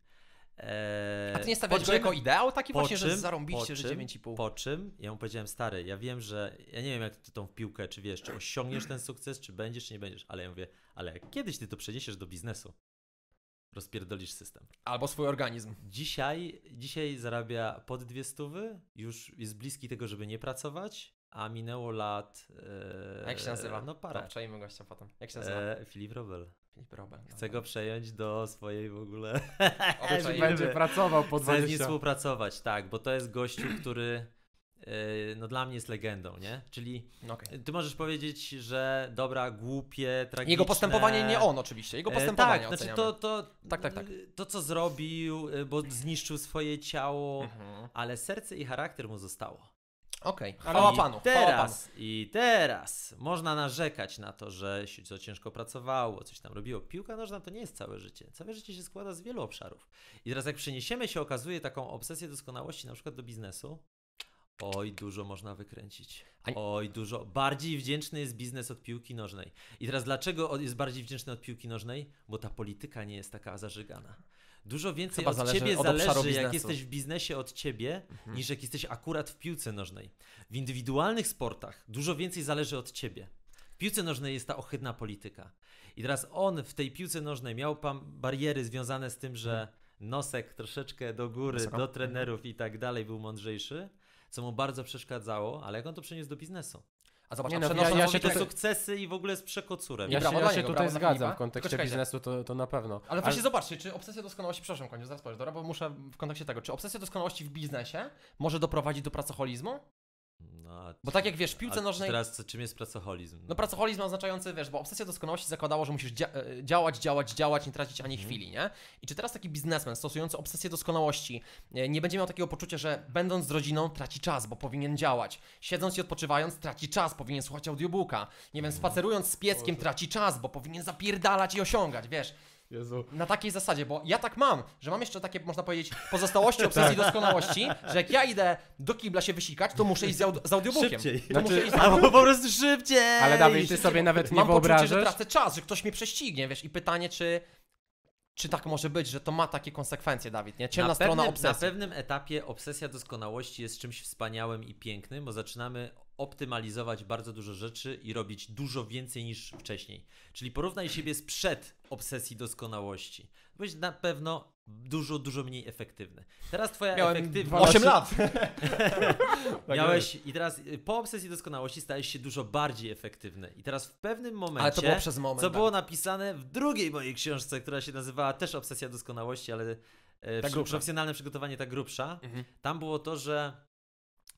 Eee, A ty nie stawiasz czym, go jako ideał taki właśnie, czym, że zarąbiście, że 9,5? Po czym ja mu powiedziałem, stary, ja wiem, że ja nie wiem jak ty tą piłkę, czy wiesz, czy osiągniesz ten sukces, czy będziesz, czy nie będziesz, ale ja mówię, ale kiedyś ty to przeniesiesz do biznesu. Rozpierdolisz system. Albo swój organizm. Dzisiaj, dzisiaj zarabia pod dwie stówy, już jest bliski tego, żeby nie pracować, a minęło lat... Eee, jak się nazywa? No parę. Przejmy tak, gościa potem. Jak się e, nazywa? Eee, Filip Robel. Jakiś problem. No Chcę go tak. przejąć do swojej w ogóle. [LAUGHS] Oby będzie pracował po 20. Chcę z nim współpracować, tak, bo to jest gościu, który e, no dla mnie jest legendą, nie? Czyli okay. ty możesz powiedzieć, że dobra, głupie, tragiczne... Jego postępowanie nie on oczywiście, jego e, postępowanie e, Tak, znaczy to, to, tak, tak, tak. to co zrobił, e, bo zniszczył swoje ciało, mhm. ale serce i charakter mu zostało. Okej, okay. chwała I panu. Teraz, chwała panu. I teraz można narzekać na to, że się co ciężko pracowało, coś tam robiło. Piłka nożna to nie jest całe życie. Całe życie się składa z wielu obszarów. I teraz jak przeniesiemy się, okazuje taką obsesję doskonałości na przykład do biznesu, Oj, dużo można wykręcić. Oj, dużo. Bardziej wdzięczny jest biznes od piłki nożnej. I teraz dlaczego jest bardziej wdzięczny od piłki nożnej? Bo ta polityka nie jest taka zażygana. Dużo więcej Chyba od zależy, ciebie od zależy, jak jesteś w biznesie od ciebie, mhm. niż jak jesteś akurat w piłce nożnej. W indywidualnych sportach dużo więcej zależy od ciebie. W piłce nożnej jest ta ohydna polityka. I teraz on w tej piłce nożnej miał pan bariery związane z tym, że mhm. nosek troszeczkę do góry, Wysoko. do mhm. trenerów i tak dalej był mądrzejszy, co mu bardzo przeszkadzało, ale jak on to przeniósł do biznesu? A zobacz, nie, no, ja, ja się tutaj... sukcesy i w ogóle z przekocurem. Ja, brawo, się, ja się tutaj zgadzam w kontekście biznesu, to, to na pewno. Ale, ale właśnie zobaczcie, czy obsesja doskonałości, przepraszam, koniec, zaraz powiem, dobra, bo muszę w kontekście tego, czy obsesja doskonałości w biznesie może doprowadzić do pracoholizmu? No, bo tak jak wiesz, w piłce nożnej... Teraz co, czym jest pracoholizm? No. no pracoholizm oznaczający, wiesz, bo obsesja doskonałości zakładało, że musisz dzia e, działać, działać, działać, nie tracić ani mhm. chwili, nie? I czy teraz taki biznesmen stosujący obsesję doskonałości e, nie będzie miał takiego poczucia, że będąc z rodziną traci czas, bo powinien działać. Siedząc i odpoczywając traci czas, powinien słuchać audiobooka. Nie wiem, mhm. spacerując z pieskiem traci czas, bo powinien zapierdalać i osiągać, wiesz? Jezu. Na takiej zasadzie, bo ja tak mam, że mam jeszcze takie, można powiedzieć, pozostałości obsesji tak. doskonałości, że jak ja idę do kibla się wysikać, to muszę iść z, aud- z audiobookiem. Szybciej. To muszę znaczy, iść z Albo po prostu szybciej! Ale Dawid, ty sobie nawet nie mam poczucie, że tracę czas, że ktoś mnie prześcignie, wiesz, i pytanie, czy, czy tak może być, że to ma takie konsekwencje, Dawid, nie? Ciemna strona pewnym, na pewnym etapie obsesja doskonałości jest czymś wspaniałym i pięknym, bo zaczynamy optymalizować bardzo dużo rzeczy i robić dużo więcej niż wcześniej. Czyli porównaj siebie sprzed obsesji doskonałości. Byłeś na pewno dużo, dużo mniej efektywny. Teraz twoja Miałem efektywność... 8 lat! [LAUGHS] [LAUGHS] Tak Miałeś i teraz y, po obsesji doskonałości stałeś się dużo bardziej efektywny. I teraz w pewnym momencie... Ale to było przez moment. Co było napisane w drugiej mojej książce, która się nazywała też Obsesja doskonałości, ale e, ta przy, profesjonalne przygotowanie, ta grubsza. Mhm. Tam było to, że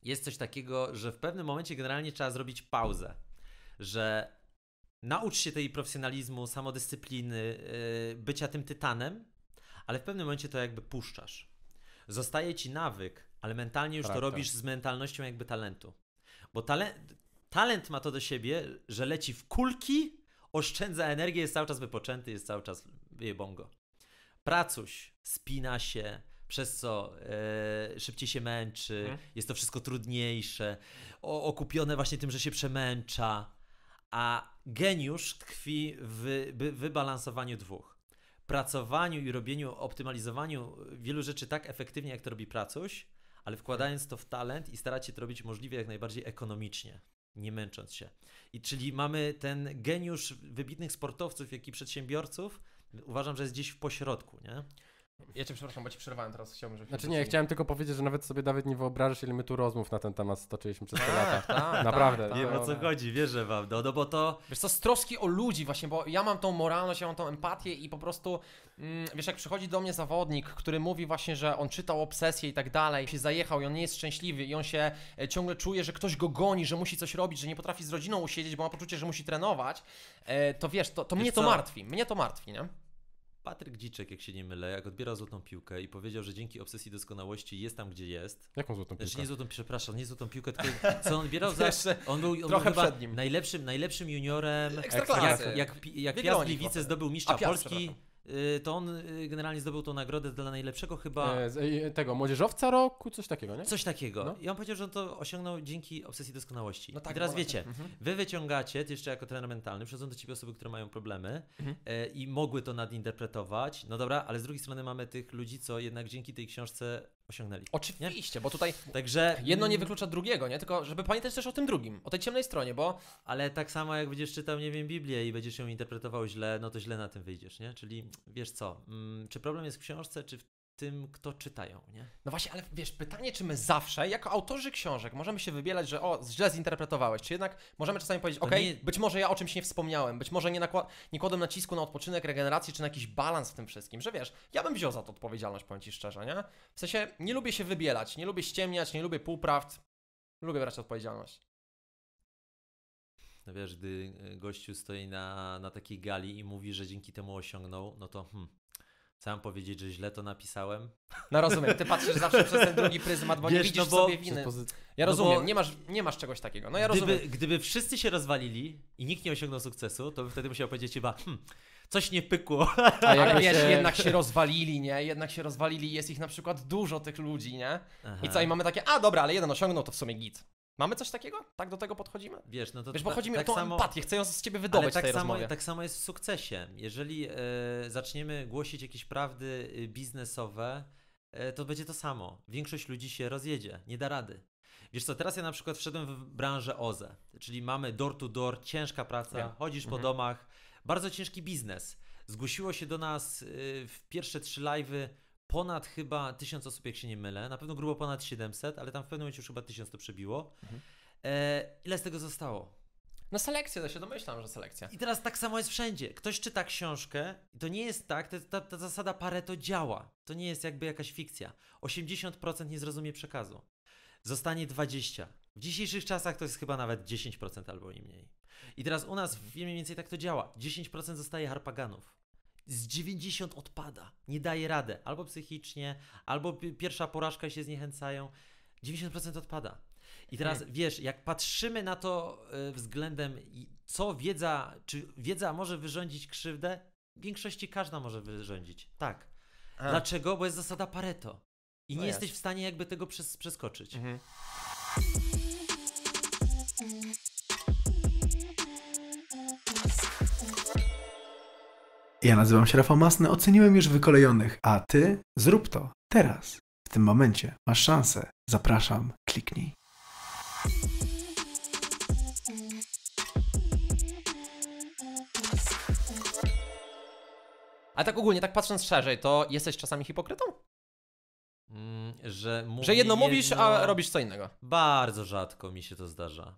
jest coś takiego, że w pewnym momencie generalnie trzeba zrobić pauzę, że naucz się tej profesjonalizmu, samodyscypliny, y, bycia tym tytanem, ale w pewnym momencie to jakby puszczasz. Zostaje ci nawyk, ale mentalnie już Prawda. to robisz z mentalnością jakby talentu. Bo talent, talent ma to do siebie, że leci w kulki, oszczędza energię, jest cały czas wypoczęty, jest cały czas jebongo. Pracuś, spina się, przez co e, szybciej się męczy, hmm. jest to wszystko trudniejsze, o, okupione właśnie tym, że się przemęcza, a geniusz tkwi w by, wybalansowaniu dwóch. Pracowaniu i robieniu, optymalizowaniu wielu rzeczy tak efektywnie, jak to robi pracuś, ale wkładając to w talent i starać się to robić możliwie jak najbardziej ekonomicznie nie męcząc się. I czyli mamy ten geniusz wybitnych sportowców, jak i przedsiębiorców, uważam, że jest gdzieś w pośrodku, nie? Ja cię przepraszam, bo ci przerwałem teraz, chciałbym, żebyś... Znaczy nie, chciałem tylko powiedzieć, że nawet sobie Dawid nie wyobrażasz, ile my tu rozmów na ten temat stoczyliśmy przez te tak, lata. Tak, tak Naprawdę. Tak. Nie Wiem o co chodzi, wierzę wam, no, no bo to... Wiesz co, z troski o ludzi właśnie, bo ja mam tą moralność, ja mam tą empatię i po prostu, mm, wiesz, jak przychodzi do mnie zawodnik, który mówi właśnie, że on czytał obsesję i tak dalej, się zajechał i on nie jest szczęśliwy i on się e, ciągle czuje, że ktoś go goni, że musi coś robić, że nie potrafi z rodziną usiedzieć, bo ma poczucie, że musi trenować, e, to wiesz, to, to wiesz mnie to martwi, mnie to martwi, nie? Patryk Dziczek, jak się nie mylę, jak odbierał złotą piłkę i powiedział, że dzięki obsesji doskonałości jest tam, gdzie jest. Jaką złotą znaczy, piłkę? Znaczy nie złotą, przepraszam, nie złotą piłkę, tylko co on odbierał za... On był, on Trochę był przed nim. Najlepszym, najlepszym juniorem, jak, jak, jak, Piast Gliwice zdobył mistrza A, Polski. Y, to on y, generalnie zdobył tą nagrodę dla najlepszego chyba... E, e, tego, młodzieżowca roku, coś takiego, nie? Coś takiego. No. I on powiedział, że on to osiągnął dzięki obsesji doskonałości. No tak, I teraz wiecie, mhm. wy wyciągacie, ty jeszcze jako trener mentalny, przychodzą do ciebie osoby, które mają problemy mhm. e, i mogły to nadinterpretować, no dobra, ale z drugiej strony mamy tych ludzi, co jednak dzięki tej książce osiągnęli. Oczywiście, nie? bo tutaj Także... jedno nie mm, wyklucza drugiego, nie? Tylko żeby pamiętać też o tym drugim, o tej ciemnej stronie, bo... Ale tak samo jak będziesz czytał, nie wiem, Biblię i będziesz ją interpretował źle, no to źle na tym wyjdziesz, nie? Czyli wiesz co, mm, czy problem jest w książce, czy w tym, kto czytają, nie? No właśnie, ale wiesz, pytanie, czy my zawsze, jako autorzy książek, możemy się wybierać, że o, źle zinterpretowałeś, czy jednak możemy czasami powiedzieć, ok, nie... być może ja o czymś nie wspomniałem, być może nie, nakła- nie kładłem nacisku na odpoczynek, regenerację, czy na jakiś balans w tym wszystkim, że wiesz, ja bym wziął za to odpowiedzialność, powiem Ci szczerze, nie? W sensie, nie lubię się wybierać, nie lubię ściemniać, nie lubię półprawd, lubię brać odpowiedzialność. No wiesz, gdy e, gościu stoi na, na takiej gali i mówi, że dzięki temu osiągnął, no to hmm, Chciałem powiedzieć, że źle to napisałem. No rozumiem, ty patrzysz zawsze przez ten drugi pryzmat, bo Wiesz, nie no widzisz no bo... sobie winy. Ja rozumiem, no bo... nie, masz, nie masz czegoś takiego. No ja gdyby, rozumiem. Gdyby wszyscy się rozwalili i nikt nie osiągnął sukcesu, to bym wtedy musiał powiedzieć chyba, hmm, coś nie pykło. A [LAUGHS] Ale wiesz, się... jednak się rozwalili, nie? Jednak się rozwalili, jest ich na przykład dużo tych ludzi, nie? Aha. I co, i mamy takie, a dobra, ale jeden osiągnął, to w sumie git. Mamy coś takiego? Tak do tego podchodzimy? Wiesz, no to Wiesz, bo ta, chodzi mi tak o tą samo, empatię, chcę ją z ciebie wydobyć ale tak tej samo, Tak samo jest w sukcesie. Jeżeli e, zaczniemy głosić jakieś prawdy y, biznesowe, e, to będzie to samo. Większość ludzi się rozjedzie, nie da rady. Wiesz co, teraz ja na przykład wszedłem w branżę OZE, czyli mamy door to door, ciężka praca, Wiem. chodzisz mhm. po domach, bardzo ciężki biznes. Zgłosiło się do nas y, w pierwsze trzy live'y ponad chyba 1000 osób, jak się nie mylę, na pewno grubo ponad 700, ale tam w pewnym momencie już chyba 1000 to przebiło. Mhm. E, ile z tego zostało? No selekcja, to się domyślam, że selekcja. I teraz tak samo jest wszędzie. Ktoś czyta książkę i to nie jest tak, ta, ta zasada Pareto działa. To nie jest jakby jakaś fikcja. 80% nie zrozumie przekazu. Zostanie 20. W dzisiejszych czasach to jest chyba nawet 10% albo i mniej. I teraz u nas w mniej więcej tak to działa. 10% zostaje harpaganów z 90 odpada, nie daje radę, albo psychicznie, albo pierwsza porażka się zniechęcają. 90% odpada. I teraz wiesz, jak patrzymy na to e, względem, co wiedza, czy wiedza może wyrządzić krzywdę, w większości każda może wyrządzić. Tak. A. Dlaczego? Bo jest zasada Pareto. I no nie jest. jesteś w stanie jakby tego przes przeskoczyć. Mhm. Ja nazywam się Rafał Masny, oceniłem już wykolejonych, a ty zrób to teraz, w tym momencie. Masz szansę. Zapraszam, kliknij. A tak ogólnie, tak patrząc szerzej, to jesteś czasami hipokrytą? Mm, że, że jedno mówisz, jedno... a robisz co innego. Bardzo rzadko mi się to zdarza.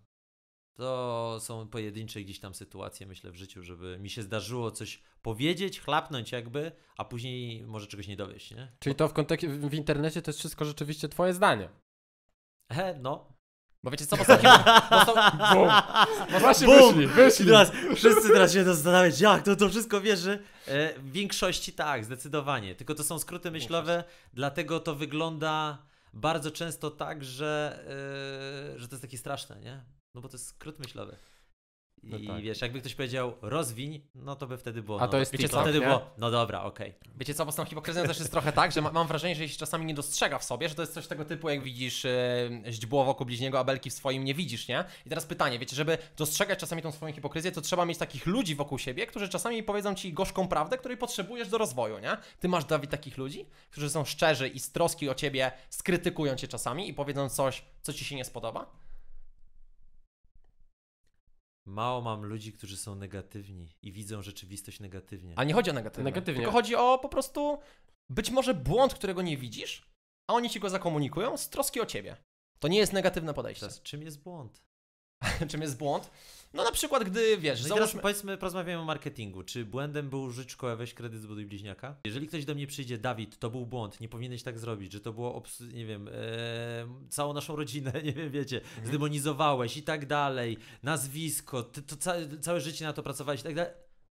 To są pojedyncze gdzieś tam sytuacje, myślę, w życiu, żeby mi się zdarzyło coś powiedzieć, chlapnąć jakby, a później może czegoś nie dowieść, nie? Czyli to w kontekście, w internecie to jest wszystko rzeczywiście twoje zdanie. He, no, bo wiecie co, bo są... Bo są... właśnie wyszli, wyszli. teraz, wszyscy teraz się zastanawiać, jak to, no to wszystko wierzy. E, w większości tak, zdecydowanie. Tylko to są skróty myślowe, dlatego to wygląda bardzo często tak, że, e, że to jest takie straszne, nie? no bo to jest skrót myślowy. I no tak. wiesz, jakby ktoś powiedział rozwiń, no to by wtedy było. A to jest no, wiecie co, wtedy było, no dobra, okej. Okay. Wiecie co, bo z tą hipokryzją też jest trochę tak, że ma, mam wrażenie, że się czasami nie dostrzega w sobie, że to jest coś tego typu, jak widzisz yy, źdźbło wokół bliźniego, a belki w swoim nie widzisz, nie? I teraz pytanie, wiecie, żeby dostrzegać czasami tą swoją hipokryzję, to trzeba mieć takich ludzi wokół siebie, którzy czasami powiedzą ci gorzką prawdę, której potrzebujesz do rozwoju, nie? Ty masz, Dawid, takich ludzi, którzy są szczerzy i z troski o ciebie skrytykują cię czasami i powiedzą coś, co ci się nie spodoba? Mało mam ludzi, którzy są negatywni i widzą rzeczywistość negatywnie. A nie chodzi o negatywnie. Tylko chodzi o po prostu być może błąd, którego nie widzisz, a oni ci go zakomunikują z troski o ciebie. To nie jest negatywne podejście. Teraz, czym jest błąd? [LAUGHS] czym jest błąd. No na przykład, gdy wiesz, no załóżmy... powiedzmy, porozmawiamy o marketingu. Czy błędem był żyć szkołę, weź kredyt, zbuduj bliźniaka? Jeżeli ktoś do mnie przyjdzie, Dawid, to był błąd, nie powinieneś tak zrobić, że to było, obs- nie wiem, ee, całą naszą rodzinę, [LAUGHS] nie wiem, wiecie, mhm. zdemonizowałeś i tak dalej, nazwisko, ty to ca całe życie na to pracowałeś i tak dalej.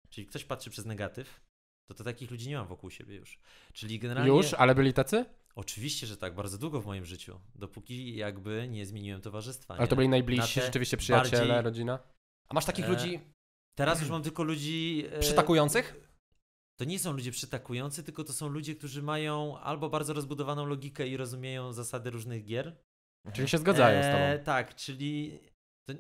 Czyli ktoś patrzy przez negatyw, to, to takich ludzi nie mam wokół siebie już. Czyli generalnie... Już? Ale byli tacy? Oczywiście, że tak, bardzo długo w moim życiu, dopóki jakby nie zmieniłem towarzystwa. Ale to byli najbliżsi, rzeczywiście przyjaciele, bardziej... rodzina. A masz takich e... ludzi? Teraz już [CLEARS THROAT] mam tylko ludzi. E... Przytakujących? To nie są ludzie przytakujący, tylko to są ludzie, którzy mają albo bardzo rozbudowaną logikę i rozumieją zasady różnych gier. Czyli się zgadzają e... z tobą. Tak, czyli to,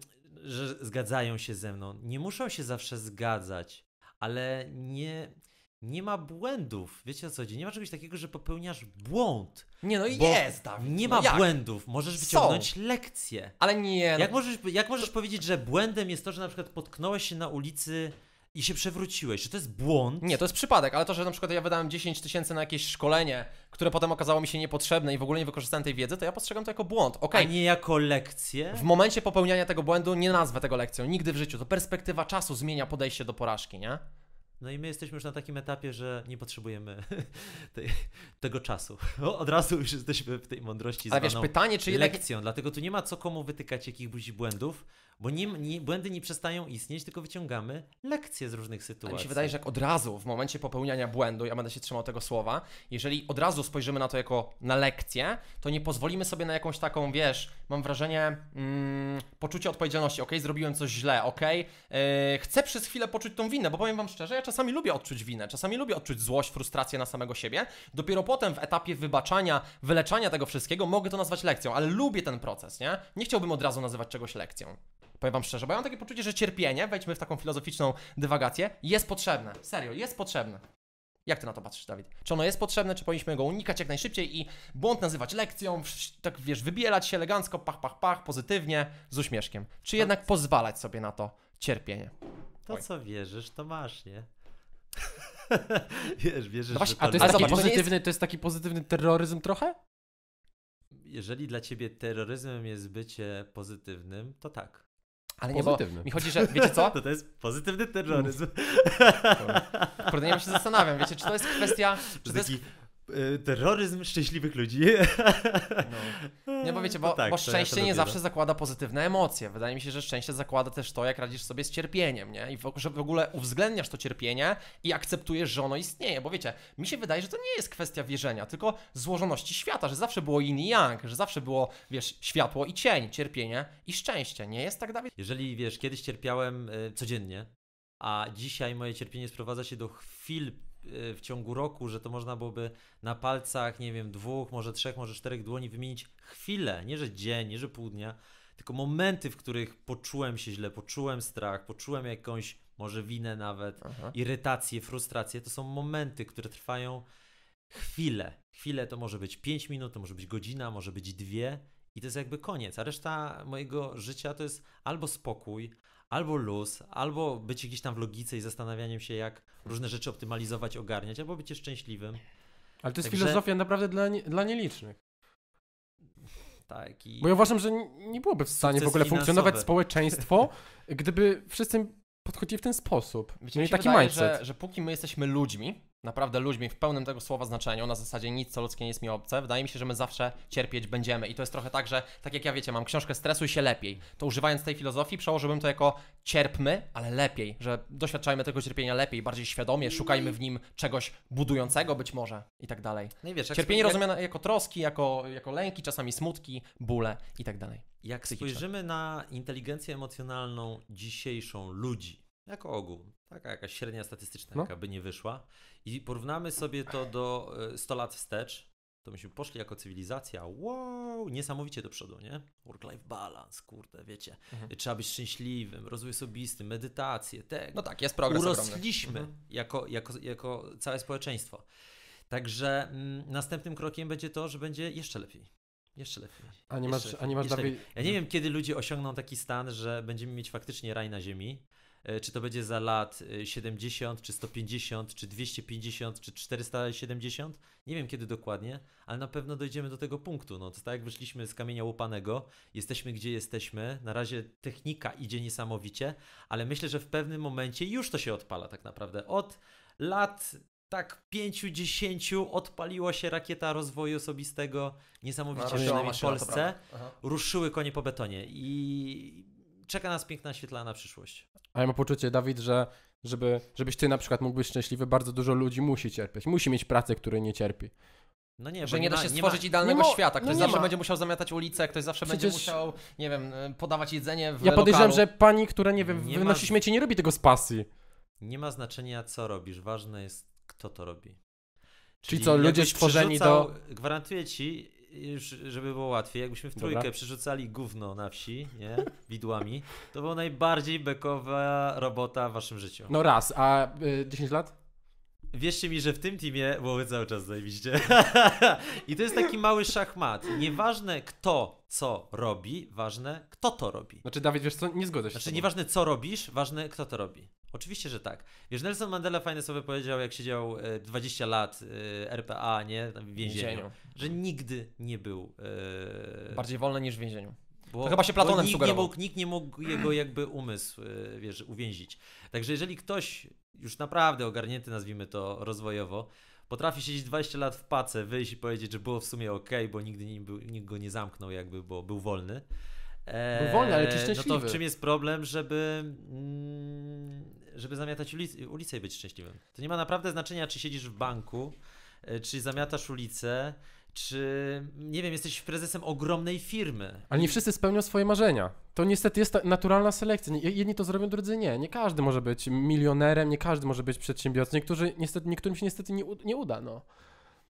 że zgadzają się ze mną. Nie muszą się zawsze zgadzać, ale nie nie ma błędów. Wiecie o co chodzi? Nie ma czegoś takiego, że popełniasz błąd. Nie, no i jest, tak. Nie no ma błędów. Możesz wyciągnąć Są. lekcję. Ale nie. No. Jak, no. możesz, jak możesz to... powiedzieć, że błędem jest to, że na przykład potknąłeś się na ulicy i się przewróciłeś. Czy to jest błąd? Nie, to jest przypadek, ale to, że na przykład ja wydałem 10 tysięcy na jakieś szkolenie, które potem okazało mi się niepotrzebne i w ogóle nie wykorzystałem tej wiedzy, to ja postrzegam to jako błąd. Okay. A nie jako lekcję? W momencie popełniania tego błędu nie nazwę tego lekcją. Nigdy w życiu. To perspektywa czasu zmienia podejście do porażki, nie? No i my jesteśmy już na takim etapie, że nie potrzebujemy [LAUGHS] tej, tego czasu. [LAUGHS] od razu już jesteśmy w tej mądrości Ale wiesz, pytanie, czy jednak... dlatego tu nie ma co komu wytykać jakichś błędów, bo nie, nie, błędy nie przestają istnieć, tylko wyciągamy lekcje z różnych sytuacji. Ale mi się wydaje, że jak od razu, w momencie popełniania błędu, ja będę się trzymał tego słowa, jeżeli od razu spojrzymy na to jako na lekcję, to nie pozwolimy sobie na jakąś taką, wiesz, mam wrażenie, mm, poczucie odpowiedzialności, ok, zrobiłem coś źle, ok, yy, chcę przez chwilę poczuć tą winę, bo powiem Wam szczerze, ja czasami lubię odczuć winę, czasami lubię odczuć złość, frustrację na samego siebie, dopiero potem w etapie wybaczania, wyleczania tego wszystkiego mogę to nazwać lekcją, ale lubię ten proces, nie? Nie chciałbym od razu nazywać czegoś lekcją. Powiem wam szczerze, bo ja mam takie poczucie, że cierpienie, wejdźmy w taką filozoficzną dywagację, jest potrzebne. Serio, jest potrzebne. Jak ty na to patrzysz, Dawid? Czy ono jest potrzebne, czy powinniśmy go unikać jak najszybciej i błąd nazywać lekcją, tak wiesz, wybielać się elegancko, pach, pach, pach, pozytywnie, z uśmieszkiem? Czy jednak pozwalać sobie na to cierpienie? To, co wierzysz, to masz, nie? [LAUGHS] Wiesz, wierzysz, no właśnie, że to, a to jest, taki pozytywny, to jest taki pozytywny terroryzm trochę? Jeżeli dla ciebie terroryzmem jest bycie pozytywnym, to tak. Ale pozytywny. nie, bo mi chodzi, że wiecie co? [LAUGHS] To, to jest pozytywny terroryzm. Prawdopodobnie ja się zastanawiam, wiecie, czy to jest kwestia... Czy to jest... Y, terroryzm szczęśliwych ludzi. No. [LAUGHS] Nie, bo wiecie, bo, tak, bo szczęście ja nie zawsze zakłada pozytywne emocje. Wydaje mi się, że szczęście zakłada też to, jak radzisz sobie z cierpieniem, nie? I w, że w ogóle uwzględniasz to cierpienie i akceptujesz, że ono istnieje. Bo wiecie, mi się wydaje, że to nie jest kwestia wierzenia, tylko złożoności świata, że zawsze było yin i yang, że zawsze było, wiesz, światło i cień, cierpienie i szczęście. Nie jest tak, Dawid? Jeżeli, wiesz, kiedyś cierpiałem y, codziennie, a dzisiaj moje cierpienie sprowadza się do chwil Y, w ciągu roku, że to można byłoby na palcach, nie wiem, dwóch, może trzech, może czterech dłoni wymienić chwilę, nie że dzień, nie że pół dnia, tylko momenty, w których poczułem się źle, poczułem strach, poczułem jakąś może winę nawet, Aha. irytację, frustrację. To są momenty, które trwają chwilę. Chwilę to może być pięć minut, to może być godzina, może być dwie i to jest jakby koniec. A reszta mojego życia to jest albo spokój, albo luz, albo być gdzieś tam w logice i zastanawianiem się, jak różne rzeczy optymalizować, ogarniać, albo być szczęśliwym. Ale to jest Także... filozofia naprawdę dla, nie, dla nielicznych. Tak. I... Bo ja uważam, że nie byłoby w stanie w ogóle finansowy. funkcjonować społeczeństwo, gdyby wszyscy podchodzili w ten sposób. Wiecie, no mieli taki wydaje, mindset. Że, że póki my jesteśmy ludźmi, naprawdę ludźmi w pełnym tego słowa znaczeniu, na zasadzie nic co ludzkie nie jest mi obce, wydaje mi się, że my zawsze cierpieć będziemy. I to jest trochę tak, że tak jak ja wiecie, mam książkę Stresuj się lepiej, to używając tej filozofii przełożyłbym to jako cierpmy, ale lepiej, że doświadczajmy tego cierpienia lepiej, bardziej świadomie, mhm. szukajmy w nim czegoś budującego być może i tak dalej. No i wiesz, Cierpienie jak... rozumiane jako troski, jako, jako lęki, czasami smutki, bóle i tak dalej. Jak Psychiczne. spojrzymy na inteligencję emocjonalną dzisiejszą ludzi, jako ogół. Taka jakaś średnia statystyczna, no. jaka by nie wyszła. I porównamy sobie to do 100 e, lat wstecz, to myśmy poszli jako cywilizacja, wow, niesamowicie do przodu, nie? Work-life balance, kurde, wiecie. Mhm. Trzeba być szczęśliwym, rozwój osobisty, medytację, tego. No tak, jest progres Urosliśmy mhm. jako, jako, jako całe społeczeństwo. Także m, mm, następnym krokiem będzie to, że będzie jeszcze lepiej. Jeszcze lepiej. A nie masz, jeszcze, a nie masz Dawid... Ja nie wiem, kiedy ludzie osiągną taki stan, że będziemy mieć faktycznie raj na ziemi, E, czy to będzie za lat 70, e, czy 150, czy 250, czy 470. Nie wiem kiedy dokładnie, ale na pewno dojdziemy do tego punktu. No to tak jak wyszliśmy z kamienia łupanego, jesteśmy gdzie jesteśmy. Na razie technika idzie niesamowicie, ale myślę, że w pewnym momencie już to się odpala tak naprawdę. Od lat tak pięciu dziesięciu odpaliła się rakieta rozwoju osobistego niesamowicie no, w Polsce. Ruszyły konie po betonie i czeka nas piękna świetlana przyszłość. A ja mam poczucie, Dawid, że żeby, żebyś ty na przykład mógł być szczęśliwy, bardzo dużo ludzi musi cierpieć. Musi mieć pracę, której nie cierpi. No nie, że nie da się ma, stworzyć idealnego świata. Ktoś no zawsze ma. będzie musiał zamiatać ulicę, ktoś zawsze Przecież... będzie musiał, nie wiem, podawać jedzenie w Ja podejrzewam, lokalu. że pani, która, nie wiem, nie wynosi ma... śmieci, nie robi tego z pasji. Nie ma znaczenia, co robisz. Ważne jest, kto to robi. Czyli, Czyli co, ludzie stworzeni do... Gwarantuję ci, już, żeby było łatwiej, jakbyśmy w trójkę Dobra. przerzucali gówno na wsi, nie? Widłami, to była najbardziej bekowa robota w waszym życiu. No raz, a y, 10 lat? Wierzcie mi, że w tym teamie byłoby cały czas zajebiście. I to jest taki mały szachmat. Nieważne kto co robi, ważne kto to robi. Znaczy Dawid, wiesz co, nie zgodzę się Znaczy z tobą. nieważne co robisz, ważne kto to robi. Oczywiście, że tak. Wiesz, Nelson Mandela fajne sobie powiedział, jak siedział 20 e, lat e, RPA, nie? Tam w więzieniu, Że nigdy nie był. Yy... Bardziej wolny niż w więzieniu. Bo, to chyba się Platonem nikt sugerował. Nie mógł, nikt nie mógł jego jakby umysł, wiesz, uwięzić. Także jeżeli ktoś już naprawdę ogarnięty, nazwijmy to rozwojowo, potrafi siedzieć 20 lat w pace, wyjść i powiedzieć, że było w sumie ok, bo nigdy nie był, nikt go nie zamknął jakby, bo był wolny. Był wolny, ale czy szczęśliwy. No to w czym jest problem, żeby, mm, żeby zamiatać ulicę i być szczęśliwym. To nie ma naprawdę znaczenia, czy siedzisz w banku, e, czy zamiatasz ulicę, czy nie wiem, jesteś prezesem ogromnej firmy. Ale nie wszyscy spełnią swoje marzenia. To niestety jest naturalna selekcja. Jedni to zrobią, drudzy nie. Nie każdy może być milionerem, nie każdy może być przedsiębiorcą. Niektórzy, niestety, niektórym się niestety nie, nie uda. No.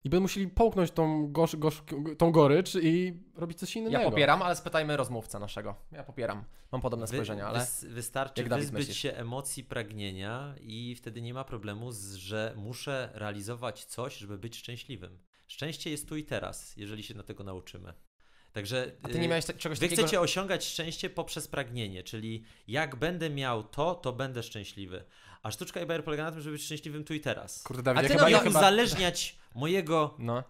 I będą musieli połknąć tą, gorz, gorz, tą gorycz i robić coś innego. Ja popieram, ale spytajmy rozmówcę naszego. Ja popieram. Mam podobne Wy, spojrzenia, ale. wystarczy wyzbyć się emocji, pragnienia i wtedy nie ma problemu, z, że muszę realizować coś, żeby być szczęśliwym. Szczęście jest tu i teraz, jeżeli się na tego nauczymy. Także A ty nie y, miałeś tak, czegoś wy takiego... chcecie osiągać szczęście poprzez pragnienie, czyli jak będę miał to, to będę szczęśliwy. A sztuczka Eber polega na tym, żeby być szczęśliwym tu i teraz. Kurde, Dawid, A ty no ja no, chyba, ja chyba... uzależniać mojego no.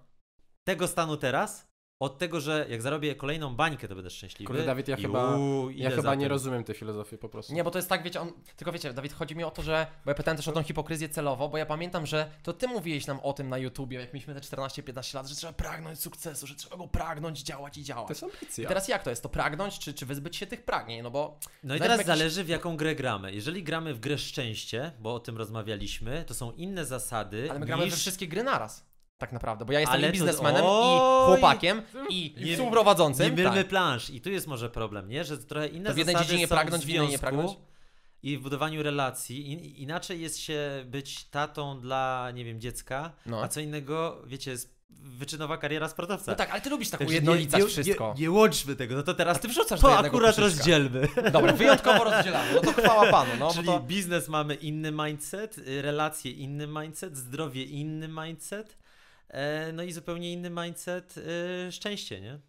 tego stanu teraz od tego, że jak zarobię kolejną bańkę, to będę szczęśliwy. Kurde, Dawid, ja I chyba, uu, ja chyba nie rozumiem tej filozofii po prostu. Nie, bo to jest tak, wiecie, on, tylko wiecie, Dawid, chodzi mi o to, że, bo ja pytałem też o tą hipokryzję celowo, bo ja pamiętam, że to ty mówiłeś nam o tym na YouTubie, jak mieliśmy te 14-15 lat, że trzeba pragnąć sukcesu, że trzeba go pragnąć, działać i działać. To jest ambicja. I teraz jak to jest, to pragnąć, czy, czy wyzbyć się tych pragnień, no bo... No i teraz jakiś... zależy w jaką grę gramy. Jeżeli gramy w grę szczęście, bo o tym rozmawialiśmy, to są inne zasady Ale my gramy we wszystkie gry naraz. Tak naprawdę, bo ja jestem Ale i to- i chłopakiem, i, i Nie- Nie mylmy tak. planż i tu jest może problem, nie? Że trochę inne To w jednej dziedzinie pragnąć, w innej nie pragnąć? I w budowaniu relacji. inaczej jest się być tatą dla, nie wiem, dziecka, No. a co innego, wiecie, jest wyczynowa kariera sportowca. No tak, ale ty lubisz tak ujednolicać wszystko. Nie, nie łączmy tego, no to teraz ty wrzucasz do to jednego akurat koszyczka. rozdzielmy. Dobra, [LAUGHS] wyjątkowo rozdzielamy, no to chwała Panu, no Czyli bo to... biznes mamy inny mindset, relacje inny mindset, zdrowie inny mindset, E, no i zupełnie inny mindset e, szczęście, nie?